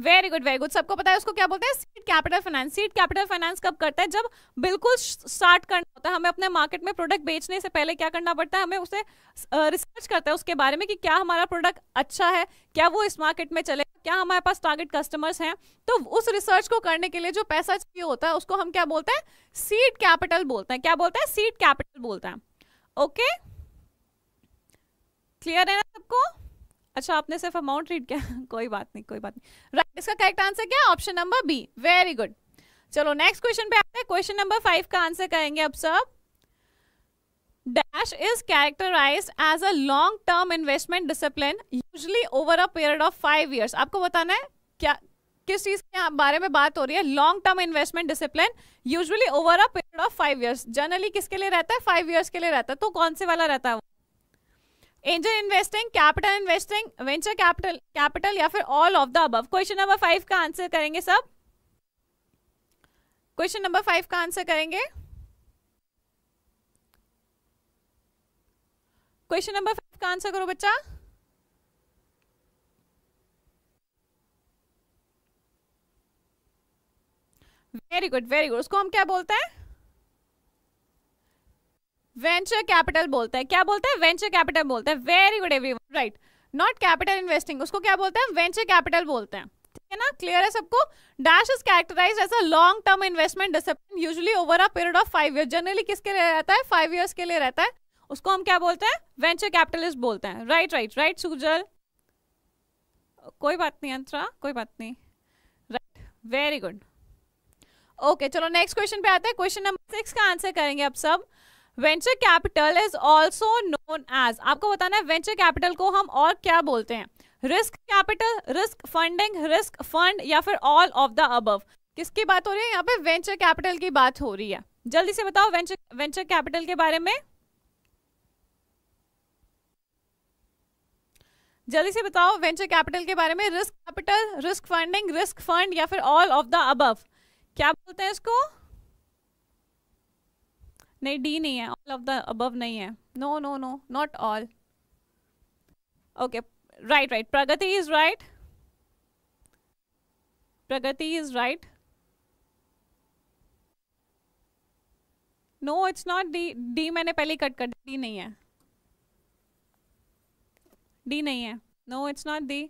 [SPEAKER 1] very good very good सबको पता है उसको क्या बोलते हैं seed capital finance seed capital finance कब करता है जब बिल्कुल स्टार्ट करना होता है हमें अपने मार्केट में प्रोडक्ट बेचने से पहले क्या करना पड़ता है हमें उसे रिसर्च करता है उसके बारे में कि क्या हमारा प्रोडक्ट अच्छा है क्या वो इस मार्केट में चले क्या हमारे पास टारगेट कस्टमर्स हैं तो उस रिसर्च को करने के लिए जो पैसा चाहिए होता है उसको हम क्या बोलते हैं सीड कैपिटल बोलते हैं क्या बोलते हैं सीड कैपिटल बोलते हैं ओके okay? क्लियर है ना सबको अच्छा आपने सिर्फ अमाउंट रीड किया कोई बात नहीं कोई बात नहीं राइट right, इसका करेक्ट आंसर क्या option number B very good चलो नेक्स्ट क्वेश्चन पे आते हैं क्वेश्चन नंबर फाइव का आंसर करेंगे अब सब dash is characterise as a long term investment discipline usually over a period of five years आपको बताना है क्या किस चीज के बारे में बात हो रही है long term investment discipline usually over a period of five years generally किसके लिए रहता है फाइव ईयर्स के लिए रहता है तो कौन से वाला रहता है angel investing capital investing venture capital capital या फिर all of the above question number five का आंसर करेंगे सब क्वेश्चन नंबर फाइव का आंसर करेंगे क्वेश्चन नंबर फाइव का आंसर करो बच्चा वेरी गुड वेरी गुड उसको हम क्या बोलते हैं वेंचर कैपिटल बोलते हैं क्या बोलते हैं वेंचर कैपिटल बोलते हैं very good every right not capital investing उसको क्या बोलते हैं वेंचर कैपिटल बोलते हैं ठीक है ना क्लियर है सबको dash is characterise as a long term investment discipline usually over a period of five year generally किसके लिए रहता है फाइव ईयर्स के लिए रहता है उसको हम क्या बोलते हैं वेंचर कैपिटलिस्ट बोलते हैं राइट राइट राइट सुजल कोई बात नहीं अंतरा कोई बात नहीं राइट वेरी गुड ओके चलो नेक्स्ट क्वेश्चन पे आते हैं क्वेश्चन नंबर सिक्स का आंसर करेंगे अब सब venture capital is also known as आपको बताना है वेंचर कैपिटल को हम और क्या बोलते हैं risk capital risk funding risk fund या फिर ऑल ऑफ द अबव किसकी बात हो रही है यहाँ पे वेंचर कैपिटल की बात हो रही है जल्दी से बताओ वेंचर वेंचर कैपिटल के बारे में जल्दी से बताओ वेंचर कैपिटल के बारे में risk capital risk funding risk fund या फिर ऑल ऑफ द अबव क्या बोलते हैं इसको नहीं डी नहीं है ऑल ऑफ द अबव नहीं है no no no not all okay right right Pragati is right Pragati is right no it's not D D मैंने पहले कट कर डी नहीं है डी नहीं है no it's not D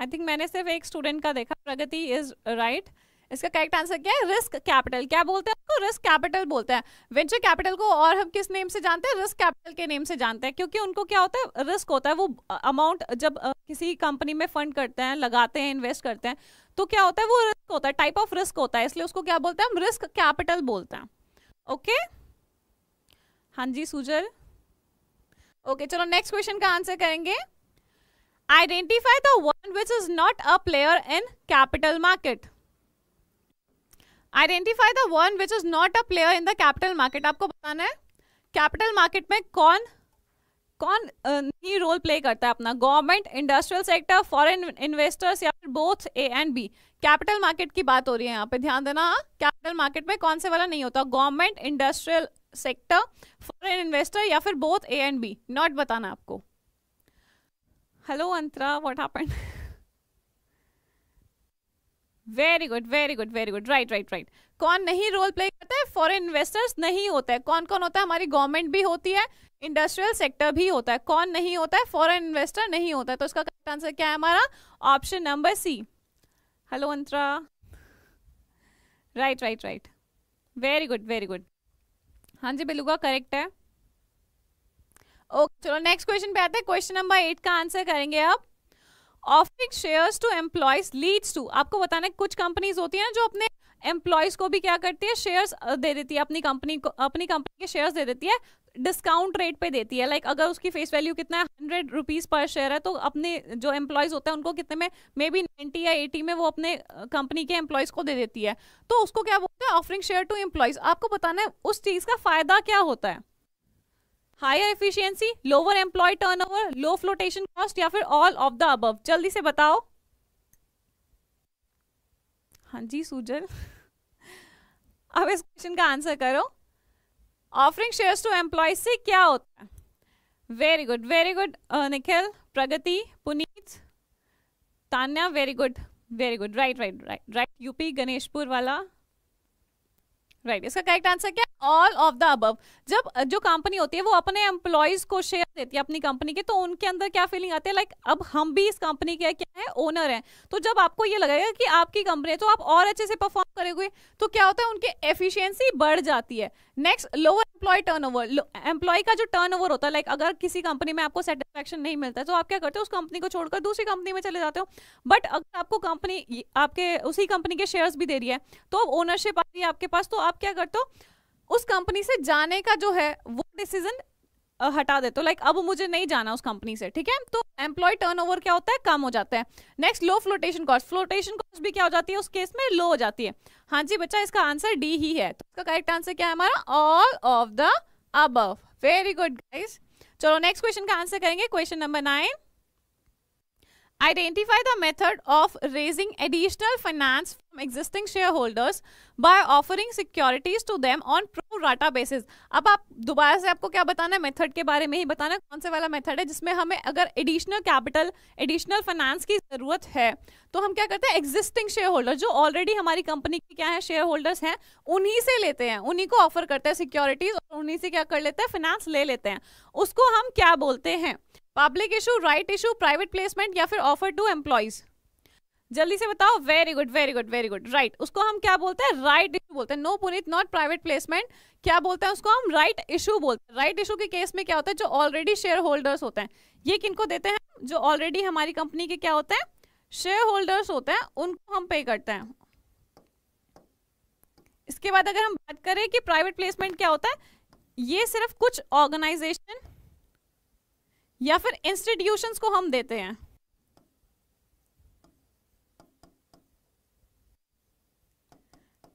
[SPEAKER 1] I think मैंने सिर्फ एक स्टूडेंट का देखा प्रगति इज राइट इसका करेक्ट आंसर क्या है रिस्क कैपिटल क्या बोलते हैं उसको रिस्क कैपिटल बोलते हैं वेंचर कैपिटल को और हम किस नेम से जानते हैं रिस्क कैपिटल के नेम से जानते हैं क्योंकि उनको क्या होता है रिस्क होता है वो अमाउंट जब किसी कंपनी में फंड करते हैं लगाते हैं इन्वेस्ट करते हैं तो क्या होता है वो रिस्क होता है टाइप ऑफ रिस्क होता है इसलिए उसको क्या बोलते हैं हम रिस्क कैपिटल बोलते हैं ओके हाँ जी सुजल ओके चलो नेक्स्ट क्वेश्चन का आंसर करेंगे identify the one which is not a player in capital market identify the one which is not a player in the capital market आपको बताना है कैपिटल मार्केट में कौन कौन नहीं रोल प्ले करता है अपना government industrial sector foreign investors या फिर both A and B capital market की बात हो रही है यहाँ पे ध्यान देना कैपिटल हाँ? मार्केट में कौन से वाला नहीं होता government industrial sector foreign investor या फिर both A and B not बताना आपको hello Antara what happened very good very good very good right right right कौन नहीं रोल प्ले करता है फॉरेन इन्वेस्टर्स नहीं होता है कौन कौन होता है हमारी गवर्नमेंट भी होती है इंडस्ट्रियल सेक्टर भी होता है कौन नहीं होता है फॉरेन इन्वेस्टर नहीं होता है तो उसका करेक्ट आंसर क्या है हमारा option number C hello Antara right right right very good very good हाँ जी बिलुगा करेक्ट है ओके चलो नेक्स्ट क्वेश्चन पे आते हैं क्वेश्चन नंबर एट का आंसर करेंगे आप offering shares to employees leads to आपको बताना कुछ कंपनीज होती हैं जो अपने एम्प्लॉयज को भी क्या करती है शेयर्स दे देती है अपनी कंपनी को अपनी कंपनी के शेयर्स दे देती है डिस्काउंट रेट पे देती है लाइक like, अगर उसकी फेस वैल्यू कितना है हंड्रेड रुपीज़ पर शेयर है तो अपने जो एम्प्लॉयज़ होते हैं उनको कितने में मे बी नाइनटी या एटी में वो अपने कंपनी के एम्प्लॉयज़ को दे देती है तो उसको क्या बोलते हैं ऑफरिंग शेयर टू एम्प्लॉयज़ आपको बताना है उस चीज़ का फ़ायदा क्या होता है higher efficiency lower employee turnover low flotation cost या फिर ऑल ऑफ द अबव जल्दी से बताओ हाँ जी सूजल अब इस क्वेश्चन का आंसर करो ऑफरिंग शेयर्स टू एम्प्लॉय से क्या होता है very good very good Nikhil Pragati Puneet Tanya very good very good right right right right UP Ganeshpur वाला राइट right. इसका करेक्ट आंसर क्या ऑल ऑफ द अबव जब जो कंपनी होती है वो अपने एम्प्लॉयज को शेयर देती है अपनी कंपनी के तो उनके अंदर क्या फीलिंग आती है लाइक like, अब हम भी इस कंपनी के क्या है ओनर हैं तो जब आपको ये लगेगा कि आपकी कंपनी है तो आप और अच्छे से परफॉर्म करेंगे तो क्या होता है उनकी एफिशियंसी बढ़ जाती है next lower employee turnover employee का जो टर्न ओवर होता है लाइक अगर किसी कंपनी में आपको सेटिस्फेक्शन नहीं मिलता है तो आप क्या करते हो उस कंपनी को छोड़कर दूसरी कंपनी में चले जाते हो बट अगर आपको कंपनी आपके उसी कंपनी के शेयर्स भी दे रही है तो अब ओनरशिप आ रही है आपके पास तो आप क्या करते हो उस कंपनी से जाने का जो है वो डिसीजन हटा देते हो लाइक अब मुझे नहीं जाना उस कंपनी से ठीक है तो एम्प्लॉय टर्नओवर क्या होता है कम हो जाता है next low flotation cost flotation cost भी क्या हो जाती है उस केस में लो हो जाती है हाँ जी बच्चा इसका आंसर डी ही है तो इसका करेक्ट आंसर क्या है हमारा all of the above very good guys चलो नेक्स्ट क्वेश्चन का आंसर करेंगे question number nine identify the method of raising additional finance from existing shareholders by offering securities to them on pro rata basis अब आप दोबारा से आपको क्या बताना है मेथड के बारे में ही बताना कौन से वाला मेथड है जिसमें हमें अगर एडिशनल कैपिटल एडिशनल फाइनेंस की ज़रूरत है तो हम क्या करते हैं एग्जिस्टिंग शेयर होल्डर जो ऑलरेडी हमारी कंपनी के क्या है शेयर होल्डर्स हैं उन्हीं से लेते हैं उन्हीं को ऑफर करते हैं सिक्योरिटीज़ और उन्हीं से क्या कर लेते हैं फाइनेंस ले लेते हैं उसको हम क्या बोलते हैं public issue right issue private placement या फिर ऑफर टू एम्प्लॉयज़ जल्दी से बताओ very good very good very good right उसको हम क्या बोलते हैं राइट इशू बोलते हैं no Punit not private placement क्या बोलते हैं उसको हम राइट इशू बोलते हैं राइट इशू के केस में क्या होता है जो ऑलरेडी शेयर होल्डर्स होते हैं ये किनको देते हैं जो ऑलरेडी हमारी कंपनी के क्या होते हैं शेयर होल्डर्स होते हैं उनको हम पे करते हैं इसके बाद अगर हम बात करें कि प्राइवेट प्लेसमेंट क्या होता है ये सिर्फ कुछ ऑर्गेनाइजेशन या फिर इंस्टीट्यूशंस को हम देते हैं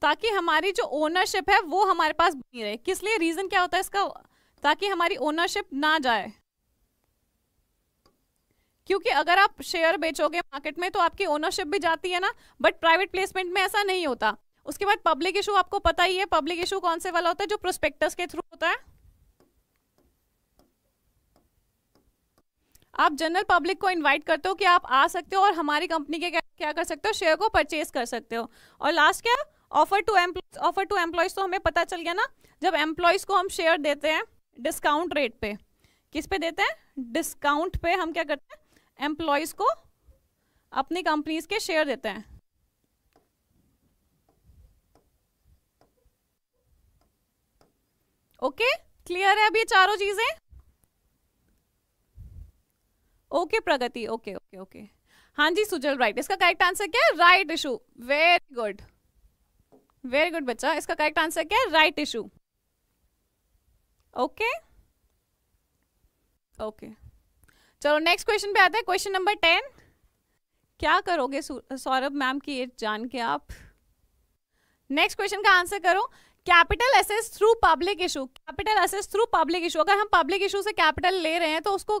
[SPEAKER 1] ताकि हमारी जो ओनरशिप है वो हमारे पास बनी रहे किस लिए रीज़न क्या होता है इसका ताकि हमारी ओनरशिप ना जाए क्योंकि अगर आप शेयर बेचोगे मार्केट में तो आपकी ओनरशिप भी जाती है ना बट प्राइवेट प्लेसमेंट में ऐसा नहीं होता उसके बाद पब्लिक इशू आपको पता ही है पब्लिक इशू कौन से वाला होता है जो प्रोस्पेक्टस के थ्रू होता है आप जनरल पब्लिक को इनवाइट करते हो कि आप आ सकते हो और हमारी कंपनी के क्या, कर सकते हो शेयर को परचेज कर सकते हो और लास्ट क्या offer to employees offer to employees तो हमें पता चल गया ना जब एम्प्लॉयज को हम शेयर देते हैं डिस्काउंट रेट पे किस पे देते हैं डिस्काउंट पे हम क्या करते हैं एम्प्लॉयज को अपनी कंपनीज के शेयर देते हैं ओके क्लियर है अब ये चारों चीजें okay Pragati okay okay okay हाँ जी सुजल राइट इसका करेक्ट आंसर क्या है right issue very good very good बच्चा इसका करेक्ट आंसर क्या है राइट इशू ओके ओके चलो नेक्स्ट क्वेश्चन पे आते हैं क्वेश्चन नंबर टेन क्या करोगे सौरभ मैम की एज जान के आप नेक्स्ट क्वेश्चन का आंसर करो capital access through public issue capital access through public issue अगर हम पब्लिक इशू से कैपिटल ले रहे हैं तो उसको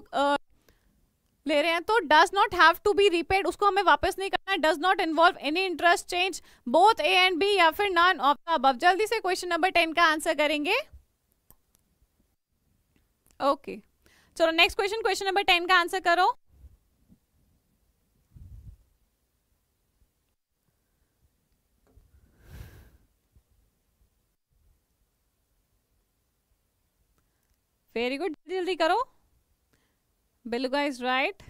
[SPEAKER 1] ले रहे हैं तो does not have to be repaid उसको हमें वापस नहीं करना है does not involve any interest change both A and B या फिर नॉन ऑफ अब जल्दी से क्वेश्चन नंबर टेन का आंसर करेंगे ओके चलो next question question number ten का आंसर करो वेरी गुड जल्दी करो Beluga is right.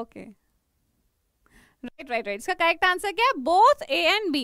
[SPEAKER 1] Okay. Right right right इसका करेक्ट आंसर क्या है बोथ ए एंड बी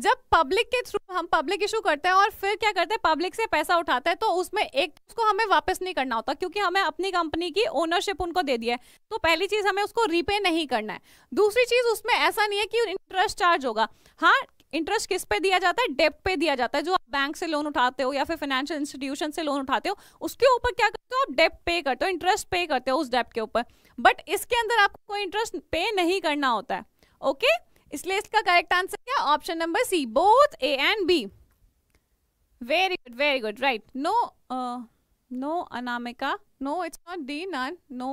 [SPEAKER 1] जब पब्लिक के थ्रू हम पब्लिक इशू करते हैं और फिर क्या करते हैं पब्लिक से पैसा उठाते हैं तो उसमें एक उसको हमें वापस नहीं करना होता क्योंकि हमें अपनी कंपनी की ओनरशिप उनको दे दिया है तो पहली चीज हमें उसको रीपे नहीं करना है दूसरी चीज उसमें ऐसा नहीं है कि इंटरेस्ट चार्ज होगा हाँ इंटरेस्ट किस पे दिया जाता है डेप पे दिया जाता है जो आप बैंक से लोन उठाते हो या फिर फाइनेंशियल इंस्टीट्यूशन से लोन उठाते हो उसके ऊपर क्या करते हो आप डेप पे करते हो इंटरेस्ट पे करते हो उस डेप के ऊपर बट इसके अंदर आपको कोई इंटरेस्ट पे नहीं करना होता है ओके इसलिए इसका करेक्ट आंसर क्या option number C both A and B very good very good right no no Anamika no it's not the none no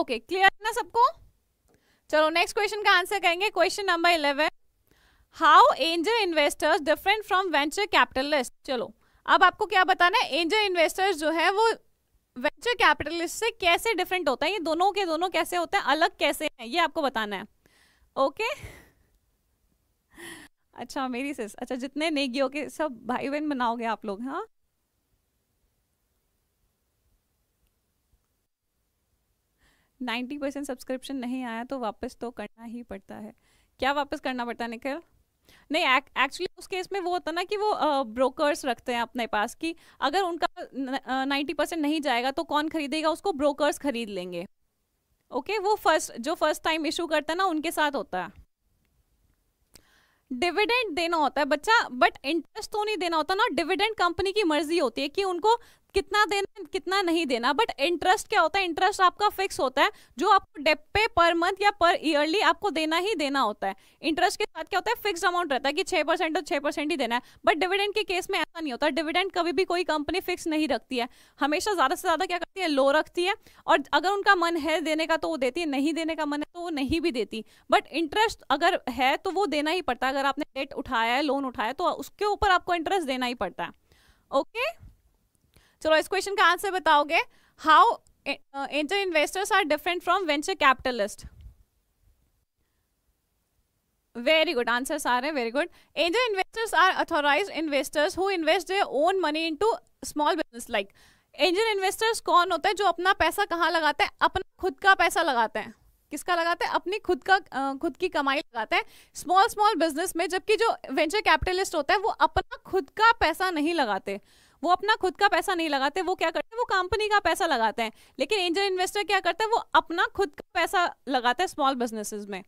[SPEAKER 1] okay clear ना सबको चलो नेक्स्ट क्वेश्चन का आंसर करेंगे question number eleven how angel investors different from venture capitalist चलो अब आपको क्या बताना है एंजल इन्वेस्टर्स जो है वो वेंचर कैपिटलिस्ट से कैसे डिफरेंट होता है ये दोनों के दोनों कैसे होते हैं अलग कैसे हैं ये आपको बताना है ओके okay? अच्छा मेरी सिस अच्छा जितने नेगियों के सब भाई बहन बनाओगे आप लोग हाँ नाइन्टी परसेंट सब्सक्रिप्शन नहीं आया तो वापस तो करना ही पड़ता है क्या वापस करना पड़ता है निखिल नहीं एक्चुअली उस केस में वो होता ना कि वो ब्रोकर्स uh, रखते हैं अपने पास कि अगर उनका नाइन्टी परसेंट नहीं जाएगा तो कौन खरीदेगा उसको ब्रोकर्स खरीद लेंगे ओके okay? वो फर्स्ट जो फर्स्ट टाइम इशू करता है ना उनके साथ होता है डिविडेंड देना होता है बच्चा बट इंटरेस्ट तो नहीं देना होता ना डिविडेंड कंपनी की मर्जी होती है कि उनको कितना देना कितना नहीं देना बट इंटरेस्ट क्या होता है इंटरेस्ट आपका फिक्स होता है जो आपको डेप पे पर मंथ या पर ईयरली आपको देना ही देना होता है इंटरेस्ट के साथ क्या होता है फिक्स अमाउंट रहता है कि छह परसेंट और छह परसेंट ही देना है बट डिविडेंड के केस में ऐसा नहीं होता डिविडेंड कभी भी कोई कंपनी फिक्स नहीं रखती है हमेशा ज्यादा से ज्यादा क्या करती है लो रखती है और अगर उनका मन है देने का तो वो देती है नहीं देने का मन है तो वो नहीं भी देती बट इंटरेस्ट अगर है तो वो देना ही पड़ता है अगर आपने डेट उठाया है लोन उठाया तो उसके ऊपर आपको इंटरेस्ट देना ही पड़ता है ओके okay? चलो इस क्वेश्चन का आंसर बताओगे how angel investors are different from venture capitalist very very good answers are very good angel investors are authorized investors who invest their own money into small business like angel investors कौन होते हैं जो अपना पैसा कहाँ लगाते हैं अपना खुद का पैसा लगाते हैं किसका लगाते हैं अपनी खुद का खुद की कमाई लगाते हैं स्मॉल स्मॉल बिजनेस में जबकि जो वेंचर कैपिटलिस्ट होते हैं वो अपना खुद का पैसा नहीं लगाते वो अपना खुद का पैसा नहीं लगाते वो क्या करते हैं वो कंपनी का पैसा लगाते हैं लेकिन एंजल इन्वेस्टर क्या करते हैं वो अपना खुद का पैसा लगाता है स्मॉल बिजनेसेस में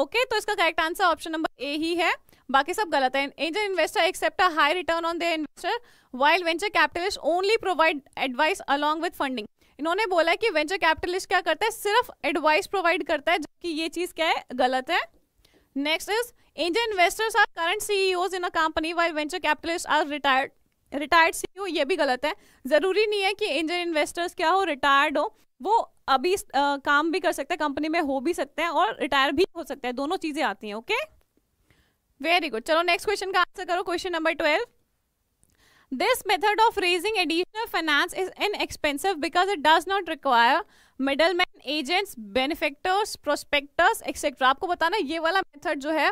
[SPEAKER 1] ओके okay, तो इसका correct answer option number A ही है बाकी सब गलत है angel investor expect a high return on their investor while venture capitalist only provide advice along with funding इन्होंने बोला है कि वेंचर कैपिटलिस्ट क्या करता है सिर्फ एडवाइस प्रोवाइड करता है जबकि ये चीज़ क्या है गलत है next is angel investors are current CEOs in a company while venture capitalist are retired retired C e ये भी गलत है ज़रूरी नहीं है कि एंजल इन्वेस्टर्स क्या हो रिटायर्ड हो वो अभी आ, काम भी कर सकते हैं कंपनी में हो भी सकते हैं और रिटायर भी हो सकते हैं दोनों चीज़ें आती हैं ओके वेरी गुड चलो नेक्स्ट क्वेश्चन का आंसर करो question number twelve this This method of raising additional finance is inexpensive because it does not require middlemen, agents benefactors, prospectors etcetera आपको बताना ये वाला मेथड जो है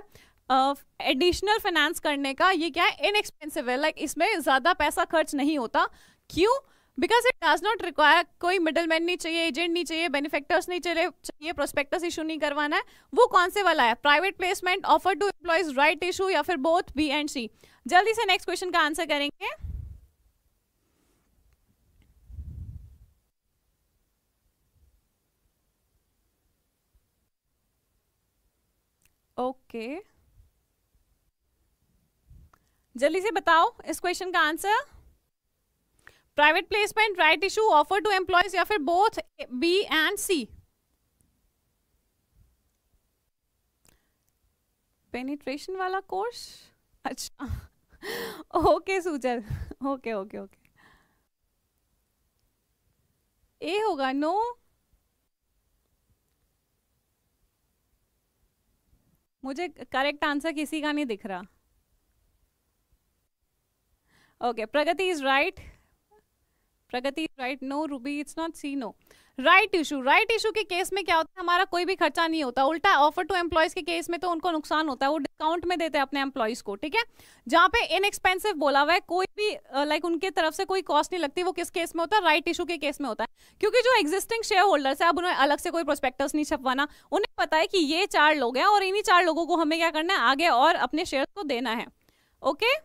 [SPEAKER 1] एडिशनल uh, फाइनेंस करने का ये क्या है इनएक्सपेंसिव है लाइक like, इसमें ज़्यादा पैसा खर्च नहीं होता क्यों because it does not require कोई मिडल मैन नहीं चाहिए एजेंट नहीं चाहिए बेनिफेक्टर्स नहीं चाहिए चाहिए प्रोस्पेक्टस इशू नहीं करवाना है वो कौन से वाला है private placement offer to employees right issue या फिर बोथ बी एंड सी जल्दी से नेक्स्ट क्वेश्चन का आंसर करेंगे ओके okay. जल्दी से बताओ इस क्वेश्चन का answer private placement right issue offer to employees या फिर both B and C penetration वाला कोर्स अच्छा okay Sujal okay okay okay A होगा नो मुझे करेक्ट आंसर किसी का नहीं दिख रहा Okay, Pragati is right. Pragati right no Ruby Ruby, it's not C, right issue right issue के केस में क्या होता है हमारा कोई भी खर्चा नहीं होता उल्टा ऑफर टू एम्प्लॉयज के केस में तो उनको नुकसान होता है वो डिस्काउंट में देते हैं अपने एम्प्लॉयज को ठीक है जहाँ पे इनएक्सपेंसिव बोला हुआ है कोई भी लाइक उनके तरफ से कोई कॉस्ट नहीं लगती वो किस केस में होता है राइट इशू के केस में होता है क्योंकि जो एक्जिस्टिंग शेयर होल्डर्स है अब उन्हें अलग से कोई प्रोस्पेक्टस नहीं छपवाना उन्हें पता है कि ये चार लोग हैं और इन्हीं चार लोगों को हमें क्या करना है आगे और अपने शेयर को देना है okay okay?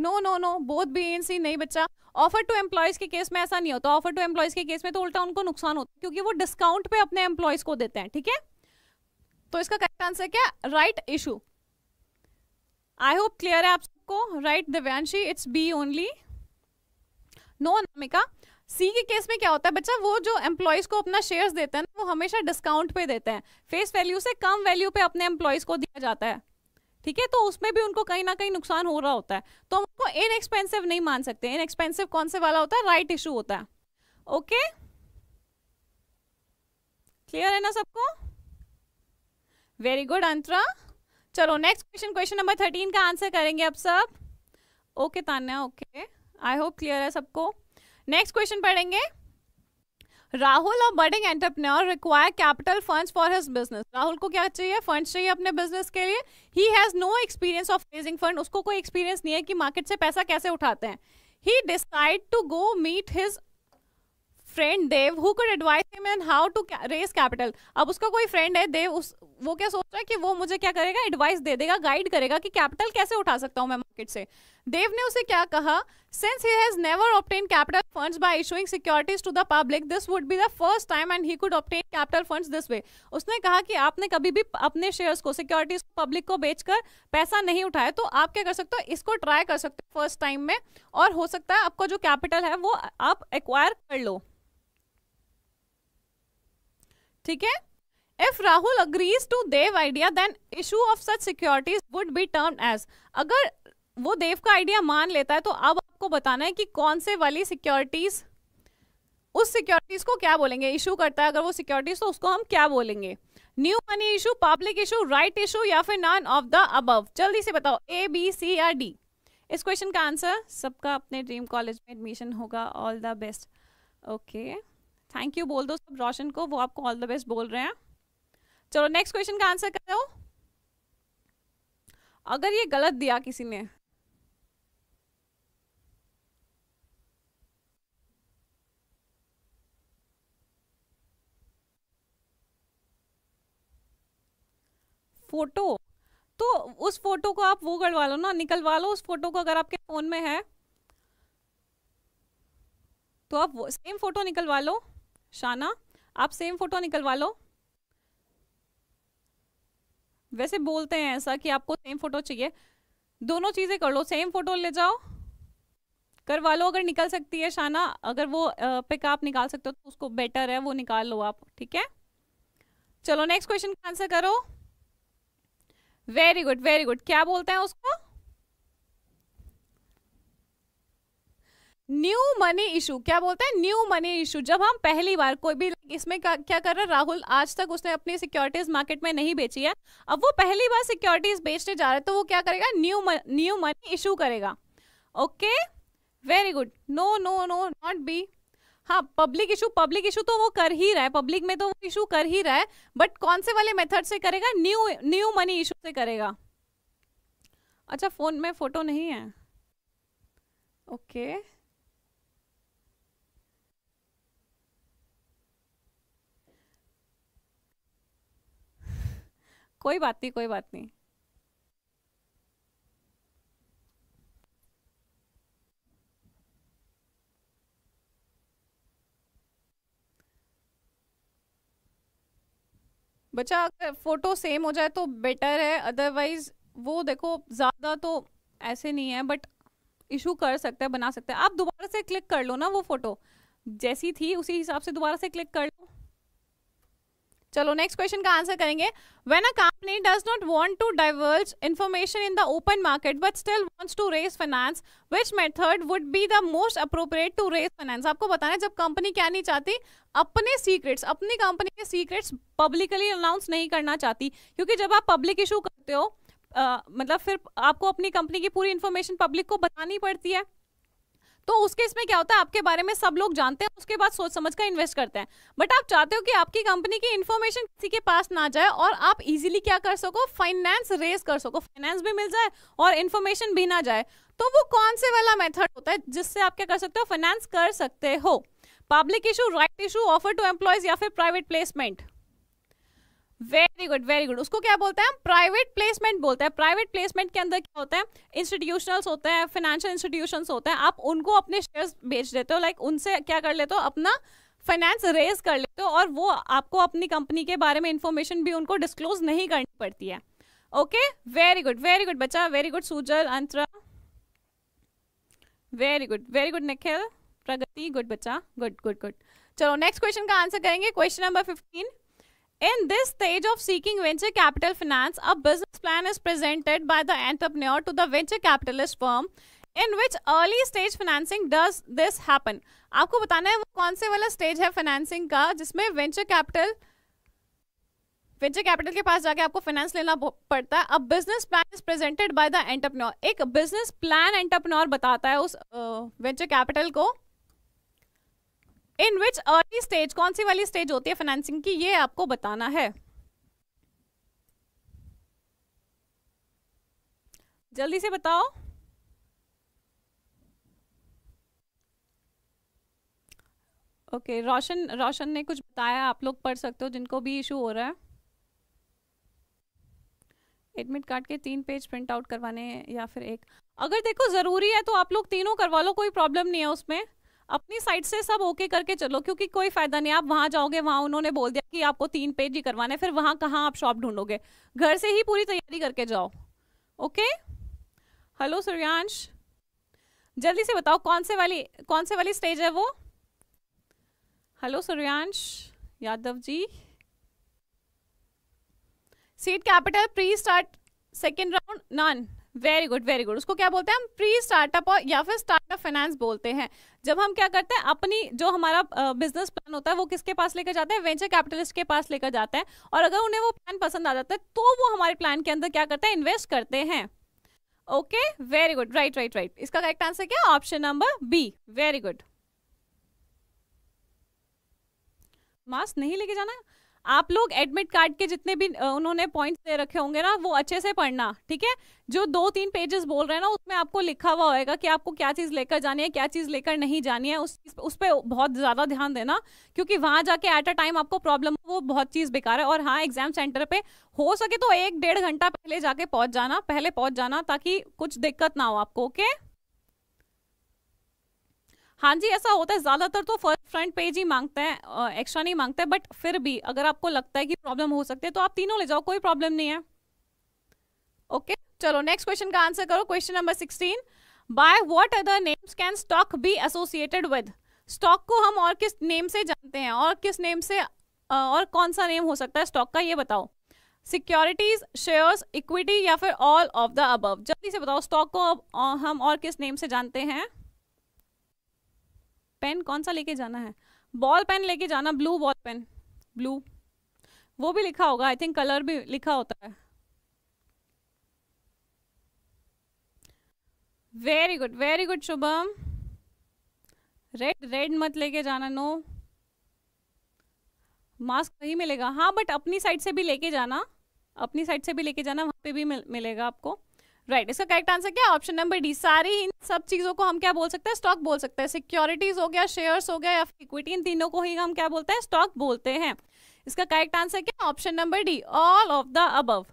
[SPEAKER 1] No no no both B and C नहीं बच्चा ऑफर टू एम्प्लॉयज के केस में ऐसा नहीं होता ऑफर टू एम्प्लॉयज के केस में तो उल्टा उनको नुकसान होता है क्योंकि वो डिस्काउंट पे अपने एम्प्लॉयज को देते हैं ठीक है तो इसका करेक्ट आंसर क्या right issue I hope clear है आप सबको right Divyanshi it's B only no Anamika C के केस में क्या होता है बच्चा वो जो एम्प्लॉयज को अपना शेयर्स देते हैं ना वो हमेशा डिस्काउंट पे देते हैं फेस वैल्यू से कम वैल्यू पे अपने एम्प्लॉयज को दिया जाता है ठीक है तो उसमें भी उनको कहीं ना कहीं नुकसान हो रहा होता है तो हम को इनएक्सपेंसिव नहीं मान सकते इनएक्सपेंसिव कौन से वाला होता है राइट इशू होता है ओके क्लियर है ना सबको वेरी गुड अंतरा चलो next question question number thirteen का आंसर करेंगे अब सब okay Tanya okay I hope clear है सबको नेक्स्ट क्वेश्चन पढ़ेंगे Rahul a budding entrepreneur require capital funds for his business Rahul को क्या चाहिए फंड्स चाहिए अपने बिजनेस के लिए he has no experience of raising fund उसको कोई एक्सपीरियंस नहीं है कि मार्केट से पैसा कैसे उठाते हैं he decide to go meet his friend Dev who could advise him and how to raise capital अब उसका कोई फ्रेंड है देव उस वो क्या सोच रहा है कि वो मुझे क्या करेगा एडवाइस दे देगा गाइड करेगा कि कैपिटल कैसे उठा सकता हूँ मैं मार्केट से देव ने उसे क्या कहा since he has never obtain capital funds by issuing securities to the public this would be the first time and he could obtain capital funds this way उसने कहा कि आपने कभी भी अपने शेयर्स को सिक्योरिटीज पब्लिक को बेचकर पैसा नहीं उठाया तो आप क्या कर सकते हो इसको ट्राई कर सकते हो फर्स्ट टाइम में और हो सकता है आपका जो कैपिटल है वो आप एक्वायर कर लो ठीक है If Rahul agrees to Dev idea, then issue of such securities would be termed as अगर वो देव का आइडिया मान लेता है तो अब आपको बताना है कि कौन से वाली सिक्योरिटीज उस सिक्योरिटीज को क्या बोलेंगे इशू करता है अगर वो सिक्योरिटीज तो उसको हम क्या बोलेंगे new money issue public issue right issue या फिर नॉन ऑफ द अबव जल्दी से बताओ ए बी सी या डी इस क्वेश्चन का आंसर सबका अपने ड्रीम कॉलेज में एडमिशन होगा all the best okay thank you बोल दो सब रोशन को वो आपको ऑल द बेस्ट बोल रहे हैं चलो नेक्स्ट क्वेश्चन का आंसर करो अगर ये गलत दिया किसी ने फोटो तो उस फोटो को आप वो करवा लो ना निकलवा लो उस फोटो को अगर आपके फ़ोन में है तो आप सेम फ़ोटो निकलवा लो शाना आप सेम फ़ोटो निकलवा लो वैसे बोलते हैं ऐसा कि आपको सेम फ़ोटो चाहिए दोनों चीज़ें कर लो सेम फ़ोटो ले जाओ करवा लो अगर निकल सकती है शाना अगर वो पिक आप निकाल सकते हो तो उसको बेटर है वो निकाल लो आप ठीक है चलो नेक्स्ट क्वेश्चन का आंसर करो वेरी गुड वेरी गुड क्या बोलते हैं उसको न्यू मनी इशू क्या बोलते हैं न्यू मनी इशू जब हम पहली बार कोई भी इसमें क्या कर रहा है राहुल आज तक उसने अपनी सिक्योरिटीज मार्केट में नहीं बेची है अब वो पहली बार सिक्योरिटीज बेचने जा रहे हैं तो वो क्या करेगा न्यू न्यू मनी इशू करेगा okay very good no no no not be हाँ पब्लिक इशू पब्लिक इशू तो वो कर ही रहा है पब्लिक में तो वो इशू कर ही रहा है बट कौन से वाले मेथड से करेगा न्यू न्यू मनी इशू से करेगा अच्छा फोन में फोटो नहीं है ओके okay. कोई बात नहीं कोई बात नहीं बच्चा अगर फोटो सेम हो जाए तो बेटर है अदरवाइज वो देखो ज़्यादा तो ऐसे नहीं है बट इशू कर सकते हैं बना सकते हैं आप दोबारा से क्लिक कर लो ना वो फोटो जैसी थी उसी हिसाब से दोबारा से क्लिक कर लो चलो नेक्स्ट क्वेश्चन का आंसर करेंगे when a company does not want to diverge information in the open market but still wants to raise finance which method would be the most appropriate to raise finance आपको बताना है जब company क्या नहीं चाहती अपने secrets अपनी company के सीक्रेट्स पब्लिकली अनाउंस नहीं करना चाहती क्योंकि जब आप पब्लिक इशू करते हो आ, मतलब फिर आपको अपनी कंपनी की पूरी इन्फॉर्मेशन पब्लिक को बतानी पड़ती है तो उस केस में क्या होता है आपके बारे में सब लोग जानते हैं उसके बाद सोच समझ कर इन्वेस्ट करते हैं बट आप चाहते हो कि आपकी कंपनी की इन्फॉर्मेशन किसी के पास ना जाए और आप इजीली क्या कर सको फाइनेंस रेज कर सको फाइनेंस भी मिल जाए और इन्फॉर्मेशन भी ना जाए तो वो कौन से वाला मेथड होता है जिससे आप क्या कर सकते हो फाइनेंस कर सकते हो public issue right issue offer to employees या फिर private placement very good very good उसको क्या बोलते हैं प्राइवेट प्लेसमेंट बोलते हैं प्राइवेट प्लेसमेंट के अंदर क्या होता है इंस्टीट्यूशनल्स होते हैं फाइनेंशियल इंस्टीट्यूशन होते हैं आप उनको अपने शेयर्स बेच देते हो लाइक उनसे क्या कर लेते हो अपना फाइनेंस रेज कर लेते हो और वो आपको अपनी कंपनी के बारे में इंफॉर्मेशन भी उनको डिस्क्लोज नहीं करनी पड़ती है okay very good very good बच्चा very good Sujal Antara very good very good Nikhil Pragati good बच्चा गुड गुड गुड चलो नेक्स्ट क्वेश्चन का आंसर करेंगे question number fifteen In this stage of seeking venture capital finance, a business plan is presented by the entrepreneur to the venture capitalist firm in which early stage financing does this happen आपको बताना है वो कौन से वाला stage है financing का जिसमें वेंचर कैपिटल वेंचर कैपिटल के पास जाके आपको फाइनेंस लेना पड़ता है अब business plan is presented by the entrepreneur एक बिजनेस प्लान एंटरप्रेन्योर बताता है उस वेंचर uh, कैपिटल को इन विच अर्ली स्टेज कौन सी वाली स्टेज होती है फाइनेंसिंग की ये आपको बताना है जल्दी से बताओ ओके okay, रोशन रोशन ने कुछ बताया आप लोग पढ़ सकते हो जिनको भी इशू हो रहा है एडमिट कार्ड के तीन पेज प्रिंट आउट करवाने या फिर एक अगर देखो ज़रूरी है तो आप लोग तीनों करवा लो कोई प्रॉब्लम नहीं है उसमें अपनी साइड से सब ओके करके चलो क्योंकि कोई फायदा नहीं आप वहाँ जाओगे वहां उन्होंने बोल दिया कि आपको तीन पेज ही करवाना है फिर वहां कहाँ आप शॉप ढूंढोगे घर से ही पूरी तैयारी करके जाओ ओके हेलो सूर्यांश जल्दी से बताओ कौन से वाली कौन से वाली स्टेज है वो hello Suryansh Yadav ji seed capital pre start second round none very good very good उसको क्या बोलते हैं हम प्री स्टार्टअप और या फिर स्टार्टअप फाइनेंस बोलते हैं जब हम क्या करते हैं अपनी जो हमारा बिजनेस प्लान होता है वो किसके पास लेकर जाते हैं वेंचर कैपिटलिस्ट के पास लेकर जाते हैं और अगर उन्हें वो प्लान पसंद आ जाता है तो वो हमारे प्लान के अंदर क्या करते हैं इन्वेस्ट करते हैं okay very good right right right इसका करेक्ट आंसर क्या option number B very good mask नहीं लेके जाना है आप लोग एडमिट कार्ड के जितने भी उन्होंने पॉइंट्स दे रखे होंगे ना वो अच्छे से पढ़ना ठीक है जो दो तीन पेजेस बोल रहे हैं ना उसमें आपको लिखा हुआ होगा कि आपको क्या चीज़ लेकर जानी है क्या चीज़ लेकर नहीं जानी है उस उस पर बहुत ज़्यादा ध्यान देना क्योंकि वहाँ जाके एट अ टाइम आपको प्रॉब्लम वो बहुत चीज़ बेकार है और हाँ एग्जाम सेंटर पर हो सके तो एक डेढ़ घंटा पहले जाके पहुँच जाना पहले पहुँच जाना ताकि कुछ दिक्कत ना हो आपको ओके okay? हाँ जी ऐसा होता है ज़्यादातर तो फर्स्ट फ्रंट पेज ही मांगते हैं एक्स्ट्रा नहीं मांगते बट फिर भी अगर आपको लगता है कि प्रॉब्लम हो सकती है तो आप तीनों ले जाओ कोई प्रॉब्लम नहीं है ओके चलो नेक्स्ट क्वेश्चन का आंसर करो question number sixteen by what other names can stock be associated with stock को हम और किस नेम से जानते हैं और किस नेम से और कौन सा नेम हो सकता है स्टॉक का ये बताओ सिक्योरिटीज शेयर्स इक्विटी या फिर ऑल ऑफ द अबव जल्दी से बताओ स्टॉक को हम और किस नेम से जानते हैं पेन कौन सा लेके जाना है बॉल पेन लेके जाना ब्लू बॉल पेन ब्लू वो भी लिखा होगा आई थिंक कलर भी लिखा होता है very good very good Shubham red red मत लेके जाना नो मास्क वही मिलेगा हाँ बट अपनी साइड से भी लेके जाना अपनी साइड से भी लेके जाना वहाँ पे भी मिल, मिलेगा आपको राइट right, इसका करेक्ट आंसर क्या ऑप्शन नंबर डी सारी इन सब चीज़ों को हम क्या बोल सकते हैं स्टॉक बोल सकते हैं सिक्योरिटीज हो गया शेयर्स हो गया या इक्विटी इन तीनों को ही हम क्या बोलते हैं स्टॉक बोलते हैं इसका करेक्ट आंसर क्या option number D all of the above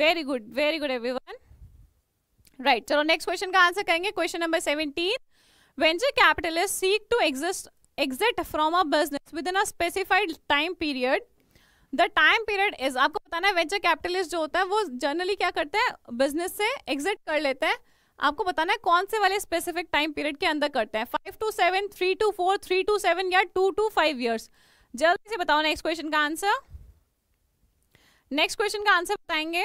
[SPEAKER 1] very good very good everyone right चलो नेक्स्ट क्वेश्चन का आंसर करेंगे question number seventeen venture capitalist seek to exist exit from a business within a specified time period the time period is आपको बताना है venture capitalist जो होता है वो जनरली क्या करते हैं बिजनेस से एग्जिट कर लेते हैं आपको बताना है कौन से वाले स्पेसिफिक टाइम पीरियड के अंदर करते हैं five to seven three to four three to seven या टू टू फाइव ईयर्स जल्दी से बताओ नेक्स्ट क्वेश्चन का आंसर नेक्स्ट क्वेश्चन का आंसर बताएंगे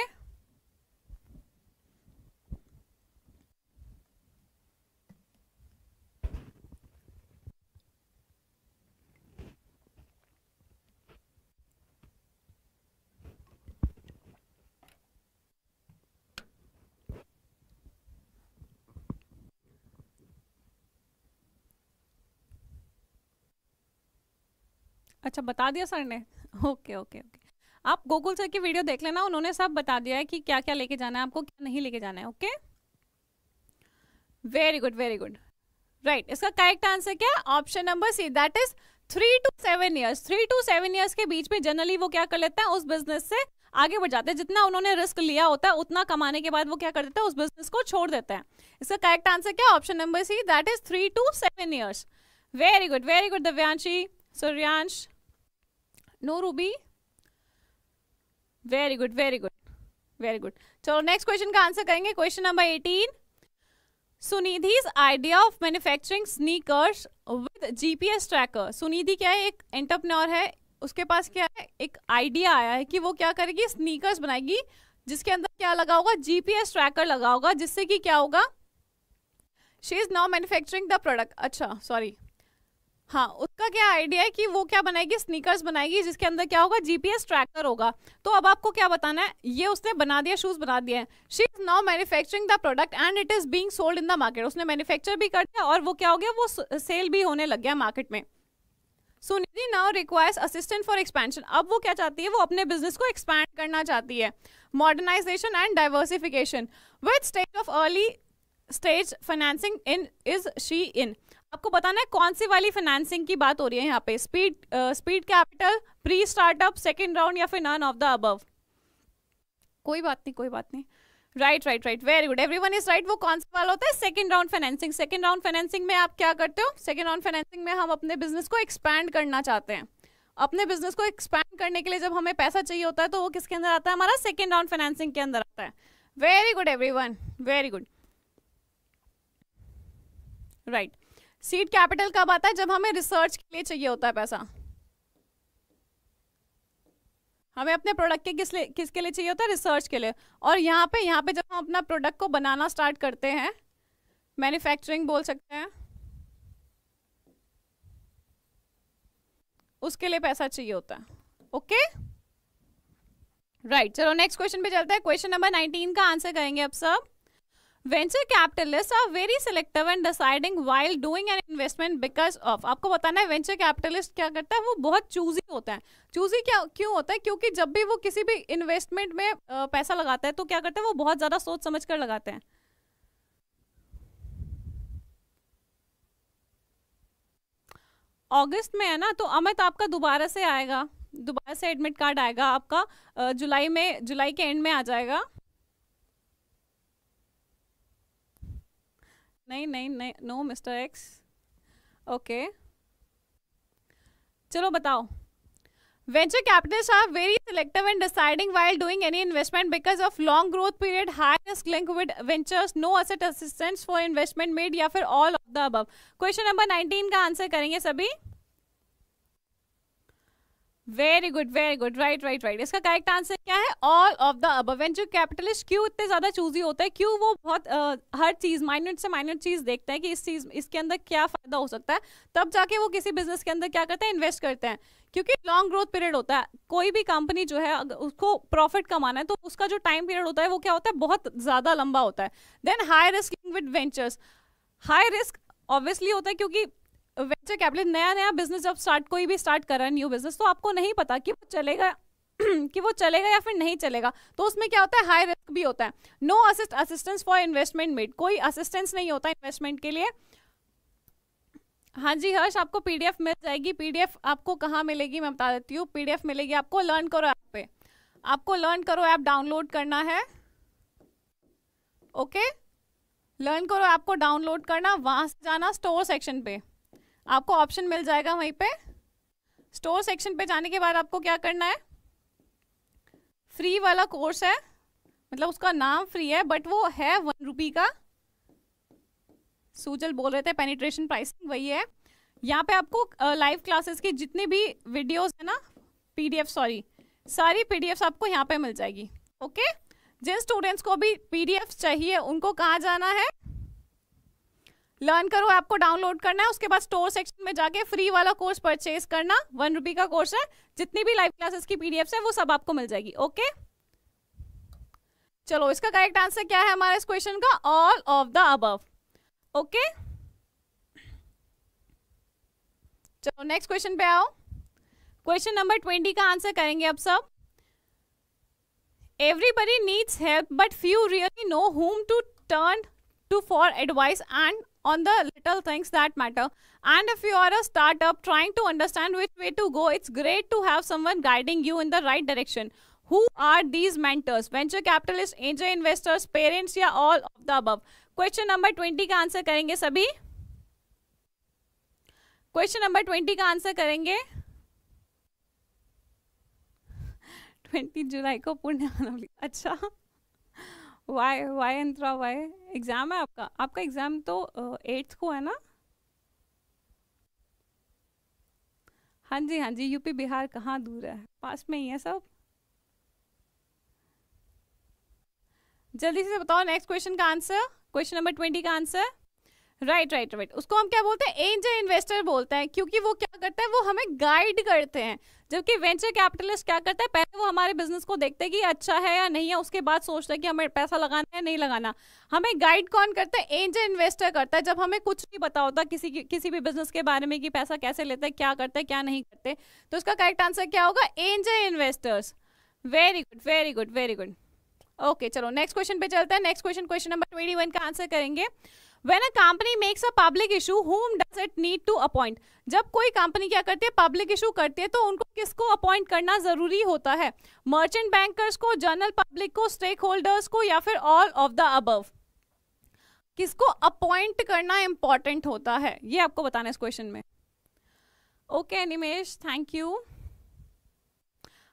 [SPEAKER 1] अच्छा बता दिया सर ने ओके ओके ओके आप गोकुल सर की वीडियो देख लेना उन्होंने सब बता दिया है कि क्या क्या लेके जाना है आपको क्या नहीं लेके जाना है okay very good very good right इसका करेक्ट आंसर क्या है option number C that is three to seven years three to seven years के बीच में जनरली वो क्या कर लेता है उस बिजनेस से आगे बढ़ जाते हैं जितना उन्होंने रिस्क लिया होता है उतना कमाने के बाद वो क्या कर देता है उस बिजनेस को छोड़ देता है इसका करेक्ट आंसर क्या option number C that is three to seven years very good very good Divyanshi Suryansh no Ruby very good very good very good चलो नेक्स्ट क्वेश्चन का आंसर करेंगे question number eighteen Sunidhi's idea of manufacturing sneakers with GPS tracker Sunidhi क्या है एक entrepreneur है उसके पास क्या है एक आइडिया आया है कि वो क्या करेगी स्नीकर्स बनाएगी जिसके अंदर क्या लगा होगा जीपीएस ट्रैकर लगा होगा जिससे कि क्या होगा she is now manufacturing the product अच्छा सॉरी हाँ उसका क्या आइडिया है कि वो क्या बनाएगी स्नीकर्स बनाएगी जिसके अंदर क्या होगा जीपीएस ट्रैकर होगा तो अब आपको क्या बताना है ये उसने बना दिया शूज बना दिया है she is now manufacturing the product and it is being sold in the market उसने मैन्युफैक्चर भी कर दिया और वो क्या हो गया वो सेल भी होने लग गया मार्केट में Sunidhi now requires assistant for expansion अब वो क्या चाहती है वो अपने बिजनेस को एक्सपैंड करना चाहती है modernisation and diversification with stage of early stage financing in is she in आपको बताना है कौन सी वाली फाइनेंसिंग की बात हो रही है यहाँ पे speed speed capital pre startup second round या फिर नन ऑफ द अबव कोई बात नहीं कोई बात नहीं right right right very good every everyone is right वो कौन सा वाला होता है second round financing second round financing में आप क्या करते हो सेकेंड राउंड फाइनेंसिंग में हम अपने बिजनेस को एक्सपैंड करना चाहते हैं अपने बिजनेस को एक्सपैंड करने के लिए जब हमें पैसा चाहिए होता है तो वो किसके अंदर आता है हमारा सेकेंड राउंड फाइनेंसिंग के अंदर आता है very good every everyone very good right seed capital कब आता है जब हमें रिसर्च के लिए चाहिए होता है पैसा हमें अपने प्रोडक्ट के किस लिए किसके लिए चाहिए होता है रिसर्च के लिए और यहाँ पे यहाँ पे जब हम अपना प्रोडक्ट को बनाना स्टार्ट करते हैं मैन्युफैक्चरिंग बोल सकते हैं उसके लिए पैसा चाहिए होता है ओके राइट चलो नेक्स्ट क्वेश्चन पे चलते हैं क्वेश्चन नंबर 19 का आंसर करेंगे अब सब venture capitalist are very selective and deciding while doing an investment because of आपको बताना है वेंचर कैपिटलिस्ट क्या करता है वो बहुत चूजी होता है चूजी क्या क्यों होता है क्योंकि जब भी वो किसी भी इन्वेस्टमेंट में पैसा लगाता है तो क्या करता है वो बहुत ज़्यादा सोच समझ कर लगाते हैं अगस्त में है ना तो अमित आपका दोबारा से आएगा दोबारा से एडमिट कार्ड आएगा आपका जुलाई में जुलाई के एंड में आ जाएगा नहीं नहीं नहीं नो मिस्टर एक्स ओके चलो बताओ venture capitalist are very selective and deciding while doing any investment because of long growth period high risk link with ventures no asset assistance for investment made या फिर all of the above question number nineteen का answer करेंगे सभी very good very good right right right इसका correct answer क्या है all of the अब जो कैपिटलिस्ट क्यों इतने ज्यादा चूजी होता है क्यों वो बहुत हर चीज माइनर से माइनर चीज देखते हैं कि इस चीज इसके अंदर क्या फायदा हो सकता है तब जाके वो किसी बिजनेस के अंदर क्या करते हैं इन्वेस्ट करते हैं क्योंकि लॉन्ग ग्रोथ पीरियड होता है कोई भी कंपनी जो है उसको प्रॉफिट कमाना है तो उसका जो टाइम पीरियड होता है वो क्या होता है बहुत ज्यादा लंबा होता है then high risk with ventures high risk obviously होता है क्योंकि वेंचर कैपिटल नया नया बिजनेस जब स्टार्ट कोई भी स्टार्ट कर रहा है न्यू बिजनेस तो आपको नहीं पता कि वो चलेगा कि वो चलेगा या फिर नहीं चलेगा तो उसमें क्या होता है हाई रिस्क भी होता है no assist assistance for investment made कोई असिस्टेंस नहीं होता इन्वेस्टमेंट के लिए हाँ जी हर्ष आपको पीडीएफ मिल जाएगी पीडीएफ आपको कहाँ मिलेगी मैं बता देती हूँ पीडीएफ मिलेगी आपको लर्न करो ऐप पे आपको लर्न करो ऐप डाउनलोड करना है ओके लर्न करो ऐप को डाउनलोड करना वहां से जाना स्टोर सेक्शन पे आपको ऑप्शन मिल जाएगा वहीं पे स्टोर सेक्शन पे जाने के बाद आपको क्या करना है फ्री वाला कोर्स है मतलब उसका नाम फ्री है बट वो है वन रुपी का सूजल बोल रहे थे पेनिट्रेशन प्राइसिंग वही है यहाँ पे आपको लाइव uh, क्लासेस की जितनी भी वीडियोस है ना पीडीएफ सॉरी सारी पीडीएफ आपको यहाँ पे मिल जाएगी ओके जिन स्टूडेंट्स को भी पीडीएफ चाहिए उनको कहाँ जाना है लर्न करो ऐप को डाउनलोड करना है उसके बाद स्टोर सेक्शन में जाके फ्री वाला कोर्स परचेज करना वन रुपी का कोर्स है जितनी भी लाइव क्लासेस की पीडीएफ है वो सब आपको मिल जाएगी ओके चलो इसका करेक्ट आंसर क्या है हमारे इस क्वेश्चन का ऑल ऑफ द अब ओके चलो नेक्स्ट क्वेश्चन पे आओ क्वेश्चन नंबर ट्वेंटी का आंसर करेंगे अब सब everybody needs help but few really know whom to turn to for advice and on the little things that matter. And if you are a startup trying to understand which way to go, it's great to have someone guiding you in the right direction. Who are these mentors? Venture capitalists, angel investors, parents या all of the above. Question number 20 ka answer karenge sabhi question number 20 का answer करेंगे 20 जुलाई को पुण्य अच्छा why why Antara why exam है आपका आपका exam तो एट्थ को है ना हाँ जी हाँ जी यूपी बिहार कहाँ दूर है पास में ही है सब जल्दी से बताओ नेक्स्ट क्वेश्चन का आंसर क्वेश्चन नंबर ट्वेंटी का आंसर राइट राइट राइट उसको हम क्या बोलते हैं एंजल इन्वेस्टर बोलते हैं क्योंकि वो क्या करता है वो हमें गाइड करते हैं जबकि वेंचर कैपिटलिस्ट क्या करता है पहले वो हमारे बिजनेस को देखते हैं कि अच्छा है या नहीं है उसके बाद सोचते हैं कि हमें पैसा लगाना है नहीं लगाना हमें गाइड कौन करता है एंजल इन्वेस्टर करता है जब हमें कुछ नहीं पता होता किसी किसी भी बिजनेस के बारे में कि पैसा कैसे लेते हैं क्या करते हैं क्या नहीं करते तो इसका करेक्ट आंसर क्या होगा angel investors very good very good very good okay चलो नेक्स्ट क्वेश्चन पे चलते हैं next question question number twenty का आंसर करेंगे when a company makes a public issue whom does it need to appoint जब कोई कंपनी क्या करती है पब्लिक इशू करती है तो उनको किसको अपॉइंट करना जरूरी होता है मर्चेंट बैंकर्स को जनरल पब्लिक को स्टेक होल्डर्स को या फिर ऑल ऑफ द अबव किसको अपॉइंट करना इंपॉर्टेंट होता है ये आपको बताना है इस क्वेश्चन में okay okay, Nimesh thank you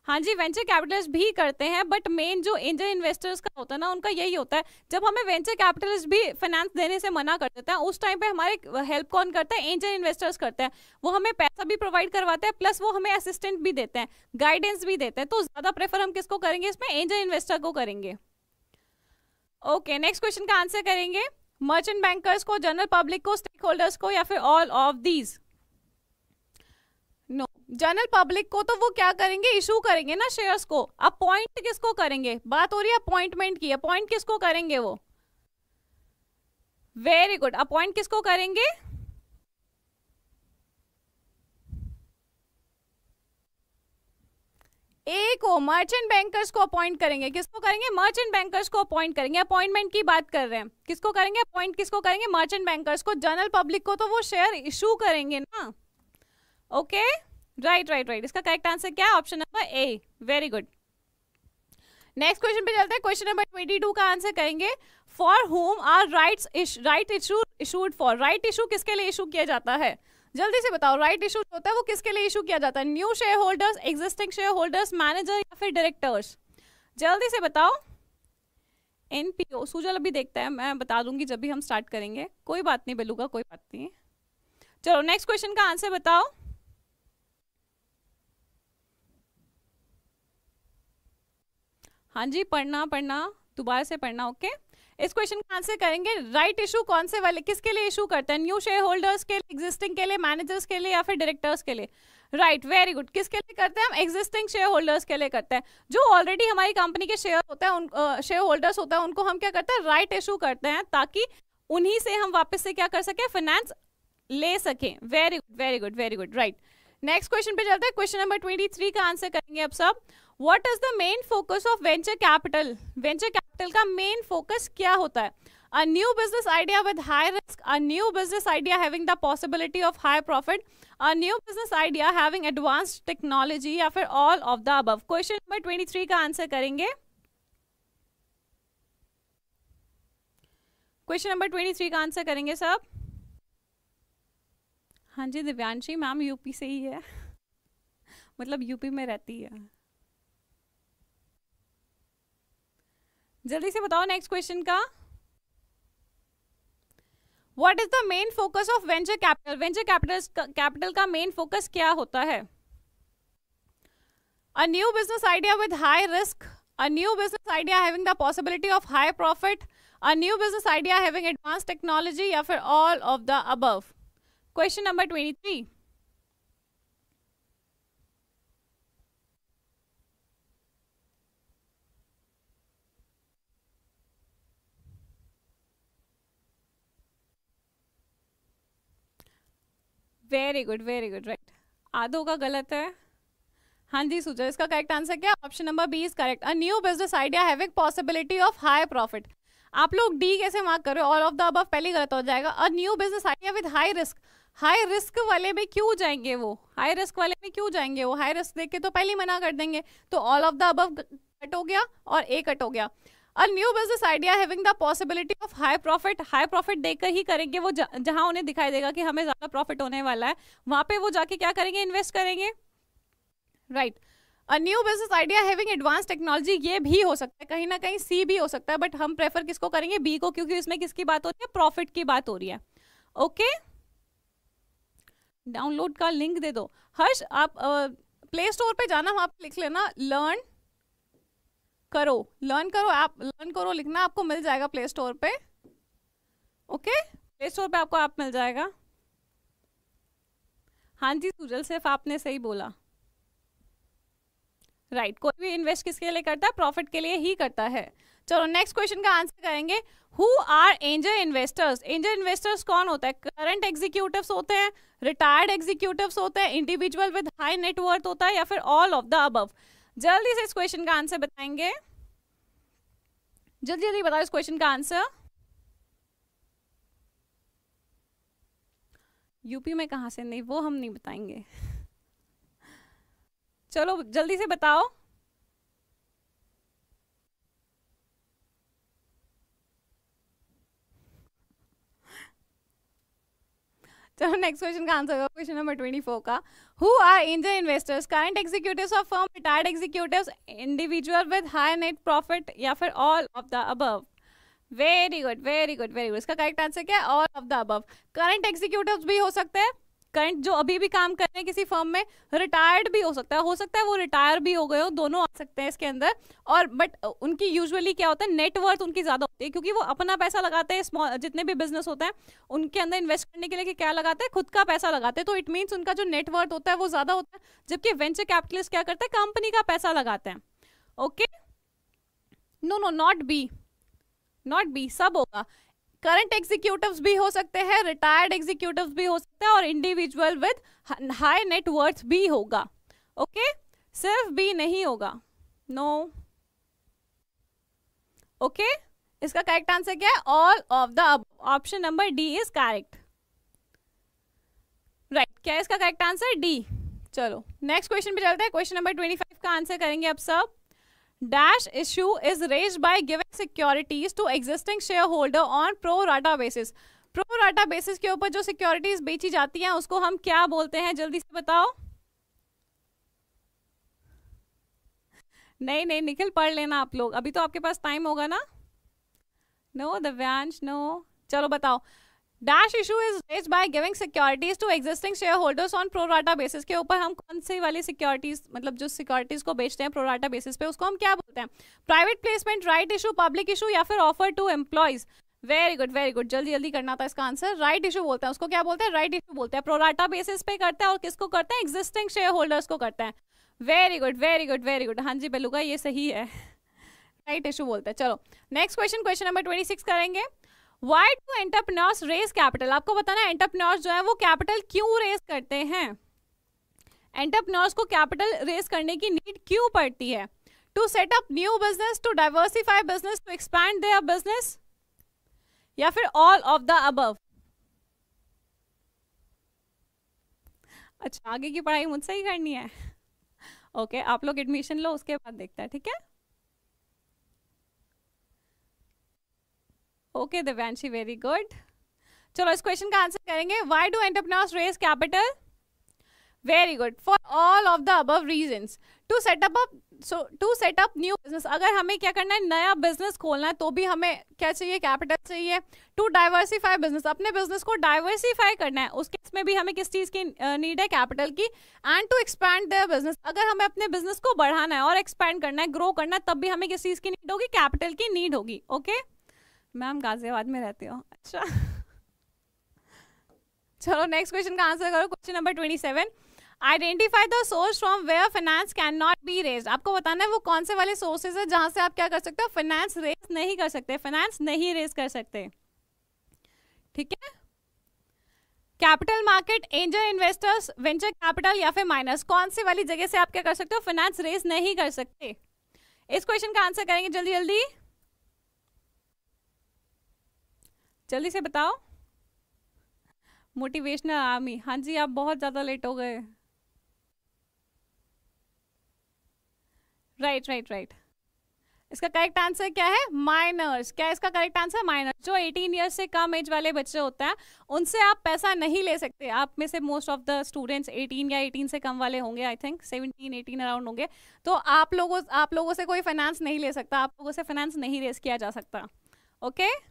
[SPEAKER 1] हाँ जी वेंचर कैपिटलिस्ट भी करते हैं बट मेन जो एंजल इन्वेस्टर्स का होता है ना उनका यही होता है जब हमें वेंचर कैपिटलिस्ट भी फाइनेंस देने से मना कर देता है उस टाइम पे हमारे हेल्प कौन करता है एंजल इन्वेस्टर्स करते हैं वो हमें पैसा भी प्रोवाइड करवाते हैं प्लस वो हमें असिस्टेंट भी देते हैं गाइडेंस भी देते हैं तो ज़्यादा प्रेफर हम किसको करेंगे इसमें एंजल इन्वेस्टर को करेंगे ओके नेक्स्ट क्वेश्चन का आंसर करेंगे मर्चेंट बैंकर्स को जनरल पब्लिक को स्टेक होल्डर्स को या फिर all of these general public को तो वो क्या करेंगे इशू करेंगे ना शेयर्स को अब पॉइंट किसको करेंगे बात हो रही है अपॉइंटमेंट की अपॉइंट किसको करेंगे वो वेरी गुड अपॉइंट किसको करेंगे ए को मर्चेंट बैंकर्स को अपॉइंट करेंगे किसको करेंगे मर्चेंट बैंकर्स को अपॉइंट करेंगे अपॉइंटमेंट की बात कर रहे हैं किसको करेंगे अपॉइंट किसको करेंगे मर्चेंट बैंकर्स को जनरल पब्लिक को तो वो शेयर इशू करेंगे ना okay okay? Right right right इसका करेक्ट आंसर क्या है option number A very good next question पे चलते हैं क्वेश्चन नंबर ट्वेंटी टू का आंसर करेंगे for whom are right right issue issued for right issue किसके लिए इशू किया जाता है जल्दी से बताओ राइट इशू होता है वो किसके लिए इशू किया जाता है new shareholders existing share shareholders manager या फिर डायरेक्टर्स जल्दी से बताओ एन पी ओ सूजल अभी देखता है मैं बता दूंगी जब भी हम स्टार्ट करेंगे कोई बात नहीं बेलूगा कोई बात नहीं चलो नेक्स्ट क्वेश्चन का आंसर बताओ हाँ जी पढ़ना पढ़ना दोबारा से पढ़ना ओके इस क्वेश्चन का आंसर करेंगे राइट इशू कौन से वाले किसके लिए इशू करते हैं न्यू शेयर होल्डर्स के लिए एग्जिस्टिंग के लिए मैनेजर्स के लिए या फिर डायरेक्टर्स के लिए राइट वेरी गुड किसके लिए करते हैं हम एग्जिस्टिंग शेयर होल्डर्स के लिए करते हैं जो ऑलरेडी हमारी कंपनी के शेयर होते हैं उन शेयर होल्डर्स होते हैं उनको हम क्या करते हैं राइट इशू करते हैं ताकि उन्हीं से हम वापस से क्या कर सकें फाइनेंस ले सकें very good very good very good right next question पे चलते हैं क्वेश्चन नंबर ट्वेंटी थ्री का आंसर करेंगे अब सब what is the main focus of venture capital venture capital का मेन फोकस क्या होता है a new business idea with high risk a new business idea having the possibility of high profit a new business idea having advanced technology या फिर all of the above question number twenty three का answer करेंगे question number twenty three का answer करेंगे सब हाँ जी Divyanshi ma'am UP से ही है मतलब यूपी में रहती है जल्दी से बताओ नेक्स्ट क्वेश्चन का what is the main focus of venture capital venture capital capital का मेन फोकस क्या होता है a new business idea with high risk a new business idea having the possibility of high profit a new business idea having advance technology या फिर all of the above question number twenty three very good very good right आधो का गलत है हाँ जी सुजय इसका correct answer क्या option number B is correct a new business idea having possibility of high profit आप लोग डी कैसे मार्क करो ऑल ऑफ द अब पहले गलत हो जाएगा a new business idea with high risk high risk वाले में क्यों जाएंगे वो हाई रिस्क वाले में क्यों जाएंगे वो हाई रिस्क देख के तो पहले मना कर देंगे तो ऑल ऑफ द अब कट हो गया और ए कट हो गया a new business idea having the possibility of high profit high profit देकर ही करेंगे वो जहां उन्हें दिखाई देगा कि हमें ज्यादा प्रॉफिट होने वाला है वहां पे वो जाके क्या करेंगे इन्वेस्ट करेंगे right right. A new business idea having advance technology ये भी हो सकता है कहीं ना कहीं सी भी हो सकता है बट हम प्रेफर किसको करेंगे बी को क्योंकि इसमें किसकी बात हो रही है प्रॉफिट की बात हो रही है ओके डाउनलोड का लिंक दे दो हर्ष आप प्ले स्टोर पे जाना वहाँ पे लिख लेना लर्न करो लर्न करो ऐप लर्न करो लिखना आपको मिल जाएगा प्ले स्टोर पे ओके प्ले स्टोर पे आपको ऐप आप मिल जाएगा हाँ जी सुजल सिर्फ आपने सही बोला राइट right. कोई भी इन्वेस्ट किसके लिए करता है प्रॉफिट के लिए ही करता है चलो नेक्स्ट क्वेश्चन का आंसर करेंगे who are angel investors angel investors कौन होता है करंट एग्जीक्यूटिव होते हैं रिटायर्ड एग्जीक्यूटिव होते हैं इंडिविजुअल विद हाई नेटवर्थ होता है या फिर ऑल ऑफ द अबव जल्दी से इस क्वेश्चन का आंसर बताएंगे जल्दी जल्दी बताओ इस क्वेश्चन का आंसर यूपी में कहा से नहीं वो हम नहीं बताएंगे चलो जल्दी से बताओ चलो नेक्स्ट क्वेश्चन का आंसर होगा क्वेश्चन नंबर ट्वेंटी फोर का who are angel investors current executives of firm retired executives individual with high net profit या फिर all of the above very good very good very good इसका correct answer क्या है all of the above current executive भी हो सकते हैं current जो अभी भी काम कर रहे हैं किसी फर्म में रिटायर्ड भी हो सकता है हो सकता है वो रिटायर भी हो गए हो दोनों आ सकते हैं इसके अंदर और बट उनकी यूजुअली क्या होता है नेटवर्थ उनकी ज़्यादा होती है क्योंकि वो अपना पैसा लगाते हैं स्मॉल जितने भी बिजनेस होते हैं उनके अंदर इन्वेस्ट करने के लिए क्या लगाते हैं खुद का पैसा लगाते हैं तो इट मीन्स उनका जो नेटवर्थ होता है वो ज़्यादा होता है जबकि वेंचर कैपिटलिस्ट क्या करते हैं कंपनी का पैसा लगाते हैं okay no no not B not B सब होगा करंट एग्जीक्यूटिव भी हो सकते हैं रिटायर्ड एग्जीक्यूटिव भी हो सकते हैं और इंडिविजुअल विद हाई नेटवर्थ भी होगा ओके सिर्फ भी नहीं होगा नो no. Okay okay? इसका करेक्ट आंसर क्या है all of the option number D is correct right क्या है इसका करेक्ट आंसर डी चलो नेक्स्ट क्वेश्चन पे चलते हैं क्वेश्चन नंबर ट्वेंटी फाइव का आंसर करेंगे आप सब dash issue is raise by giving securities to existing share holder on pro rata basis pro rata basis के ऊपर जो सिक्योरिटीज बेची जाती हैं उसको हम क्या बोलते हैं जल्दी से बताओ नहीं नहीं निखिल पढ़ लेना आप लोग अभी तो आपके पास टाइम होगा ना नो दो चलो बताओ dash issue is raise by giving securities to existing share holders on pro rata basis के ऊपर हम कौन सी वाली सिक्योरिटीज मतलब जो सिक्योरिटीज को बेचते हैं प्रोराटा बेसिस पे उसको हम क्या बोलते हैं private placement right issue public issue या फिर offer to employees very good very good जल्दी जल्दी करना था इसका आंसर राइट इशू बोलते हैं उसको क्या बोलते हैं राइट इशू बोलते हैं प्रोराटा बेसिस पे करते हैं और किसको करते हैं एग्जिस्टिंग शेयर होल्डर्स को करते हैं very good very good very good हाँ जी बेलुगा ये सही है राइट इशू बोलते हैं चलो next question question number twenty six करेंगे why to entrepreneurs raise capital आपको बताना एंटरप्रनोर्स जो है वो कैपिटल क्यों रेस करते हैं एंटरप्रनोर्स को कैपिटल रेस करने की नीड क्यों पड़ती है to setup new business to diversify business to expand their business या फिर ऑल ऑफ द अबव अच्छा आगे की पढ़ाई मुझसे ही करनी है ओके okay, आप लोग एडमिशन लो उसके बाद देखते हैं ठीक है थीके? ओके दिव्यांशी वेरी गुड चलो इस क्वेश्चन का आंसर करेंगे why do entrepreneurs raise capital very good for all of the above reasons to setup up so to setup new business अगर हमें क्या करना है नया बिजनेस खोलना है तो भी हमें क्या चाहिए कैपिटल चाहिए टू डाइवर्सिफाई बिजनेस अपने बिजनेस को डाइवर्सिफाई करना है उसके इसमें भी हमें किस चीज़ की नीड है कैपिटल की and to expand the business अगर हमें अपने बिजनेस को बढ़ाना है और एक्सपैंड करना है ग्रो करना है तब भी हमें किस चीज़ की नीड होगी कैपिटल की नीड होगी ओके okay? मैम गाजियाबाद में रहती हूँ अच्छा चलो नेक्स्ट क्वेश्चन का आंसर करो question number twenty seven identify the source from where finance can not be raise आपको बताना है वो कौन से वाले सोर्सेज है जहां से आप क्या कर सकते हो फाइनेंस रेज नहीं कर सकते फाइनेंस नहीं रेज कर सकते ठीक है capital market angel investors venture capital या फिर माइनस कौन सी वाली जगह से आप क्या कर सकते हो फाइनेंस रेज नहीं कर सकते इस क्वेश्चन का आंसर करेंगे जल्दी जल्दी जल्दी से बताओ मोटिवेशनल आर्मी हाँ जी आप बहुत ज़्यादा लेट हो गए राइट राइट राइट इसका करेक्ट आंसर क्या है माइनर्स क्या इसका करेक्ट आंसर माइनर्स जो 18 ईयर्स से कम एज वाले बच्चे होते हैं उनसे आप पैसा नहीं ले सकते आप में से मोस्ट ऑफ द स्टूडेंट्स 18 या 18 से कम वाले होंगे आई थिंक 17 18 अराउंड होंगे तो आप लोगों आप लोगों से कोई फाइनेंस नहीं ले सकता आप लोगों से फाइनेंस नहीं रेस किया जा सकता okay okay?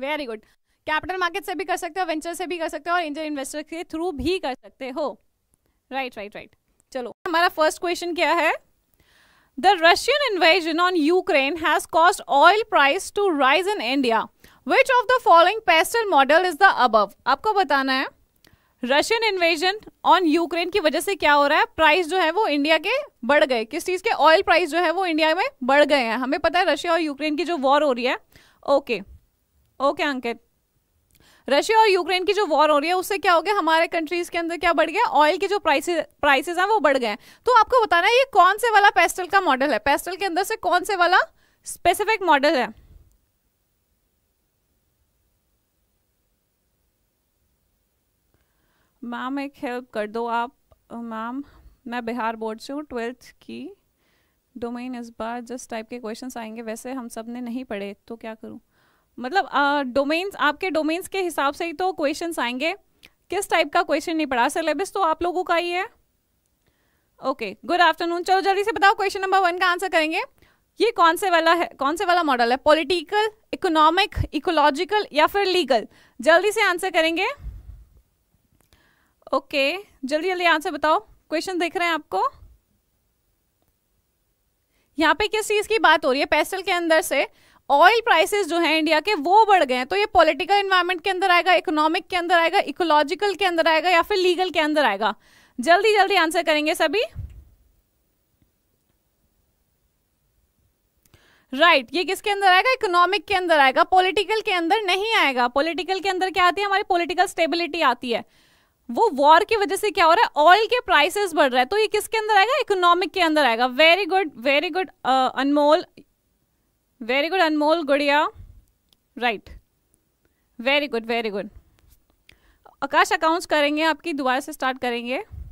[SPEAKER 1] Very good capital market से भी कर सकते हो वेंचर से भी कर सकते हो और एंजल इन्वेस्टर के थ्रू भी कर सकते हो राइट राइट राइट चलो हमारा फर्स्ट क्वेश्चन क्या है the Russian invasion on Ukraine has caused oil price to rise in India which of the following pastel model is the अब आपको बताना है रशियन इन्वेजन ऑन यूक्रेन की वजह से क्या हो रहा है प्राइस जो है वो इंडिया के बढ़ गए किस चीज़ के ऑयल प्राइस जो है वो इंडिया में बढ़ गए हैं हमें पता है रशिया और यूक्रेन की जो वॉर हो रही है okay okay. Okay Ankit Russia और यूक्रेन की जो वॉर हो रही है उससे क्या हो गया हमारे कंट्रीज के अंदर क्या बढ़ गया ऑयल के जो प्राइसेस प्राइसेस हैं वो बढ़ गए तो आपको बताना है ये कौन से वाला पेस्टल का मॉडल है पेस्टल के अंदर से कौन से वाला स्पेसिफिक मॉडल है मैम एक हेल्प कर दो आप मैम uh, मैं बिहार बोर्ड से हूँ ट्वेल्थ की डोमेन इस बार जिस टाइप के क्वेश्चंस आएंगे वैसे हम सब ने नहीं पढ़े तो क्या करूँ मतलब डोमेन्स आपके डोमेन्स के हिसाब से ही तो क्वेश्चन आएंगे किस टाइप का क्वेश्चन नहीं पढ़ा सिलेबस तो आप लोगों का ही है ओके गुड आफ्टरनून चलो जल्दी से बताओ क्वेश्चन नंबर वन का आंसर करेंगे ये कौन से वाला है कौन से वाला मॉडल है पॉलिटिकल इकोनॉमिक इकोलॉजिकल या फिर लीगल जल्दी से आंसर करेंगे ओके जल्दी जल्दी आंसर बताओ क्वेश्चन देख रहे हैं आपको यहाँ पे किस चीज़ की बात हो रही है पेस्टल के अंदर से ऑयल प्राइसेस जो है इंडिया के वो बढ़ गए हैं तो ये पॉलिटिकल इन्वायरमेंट के अंदर आएगा इकोनॉमिक के अंदर आएगा इकोलॉजिकल के अंदर आएगा या फिर लीगल के अंदर आएगा जल्दी जल्दी आंसर करेंगे सभी राइट right, ये किसके अंदर आएगा इकोनॉमिक के अंदर आएगा पॉलिटिकल के अंदर नहीं आएगा पॉलिटिकल के अंदर क्या आती है हमारी पॉलिटिकल स्टेबिलिटी आती है वो वॉर की वजह से क्या हो रहा है ऑयल के प्राइसेस बढ़ रहा है तो ये किसके अंदर आएगा इकोनॉमिक के अंदर आएगा very good very good Anmol very good Anmol Gudiya right very good very good आकाश अकाउंट्स करेंगे आपकी दोबारा से स्टार्ट करेंगे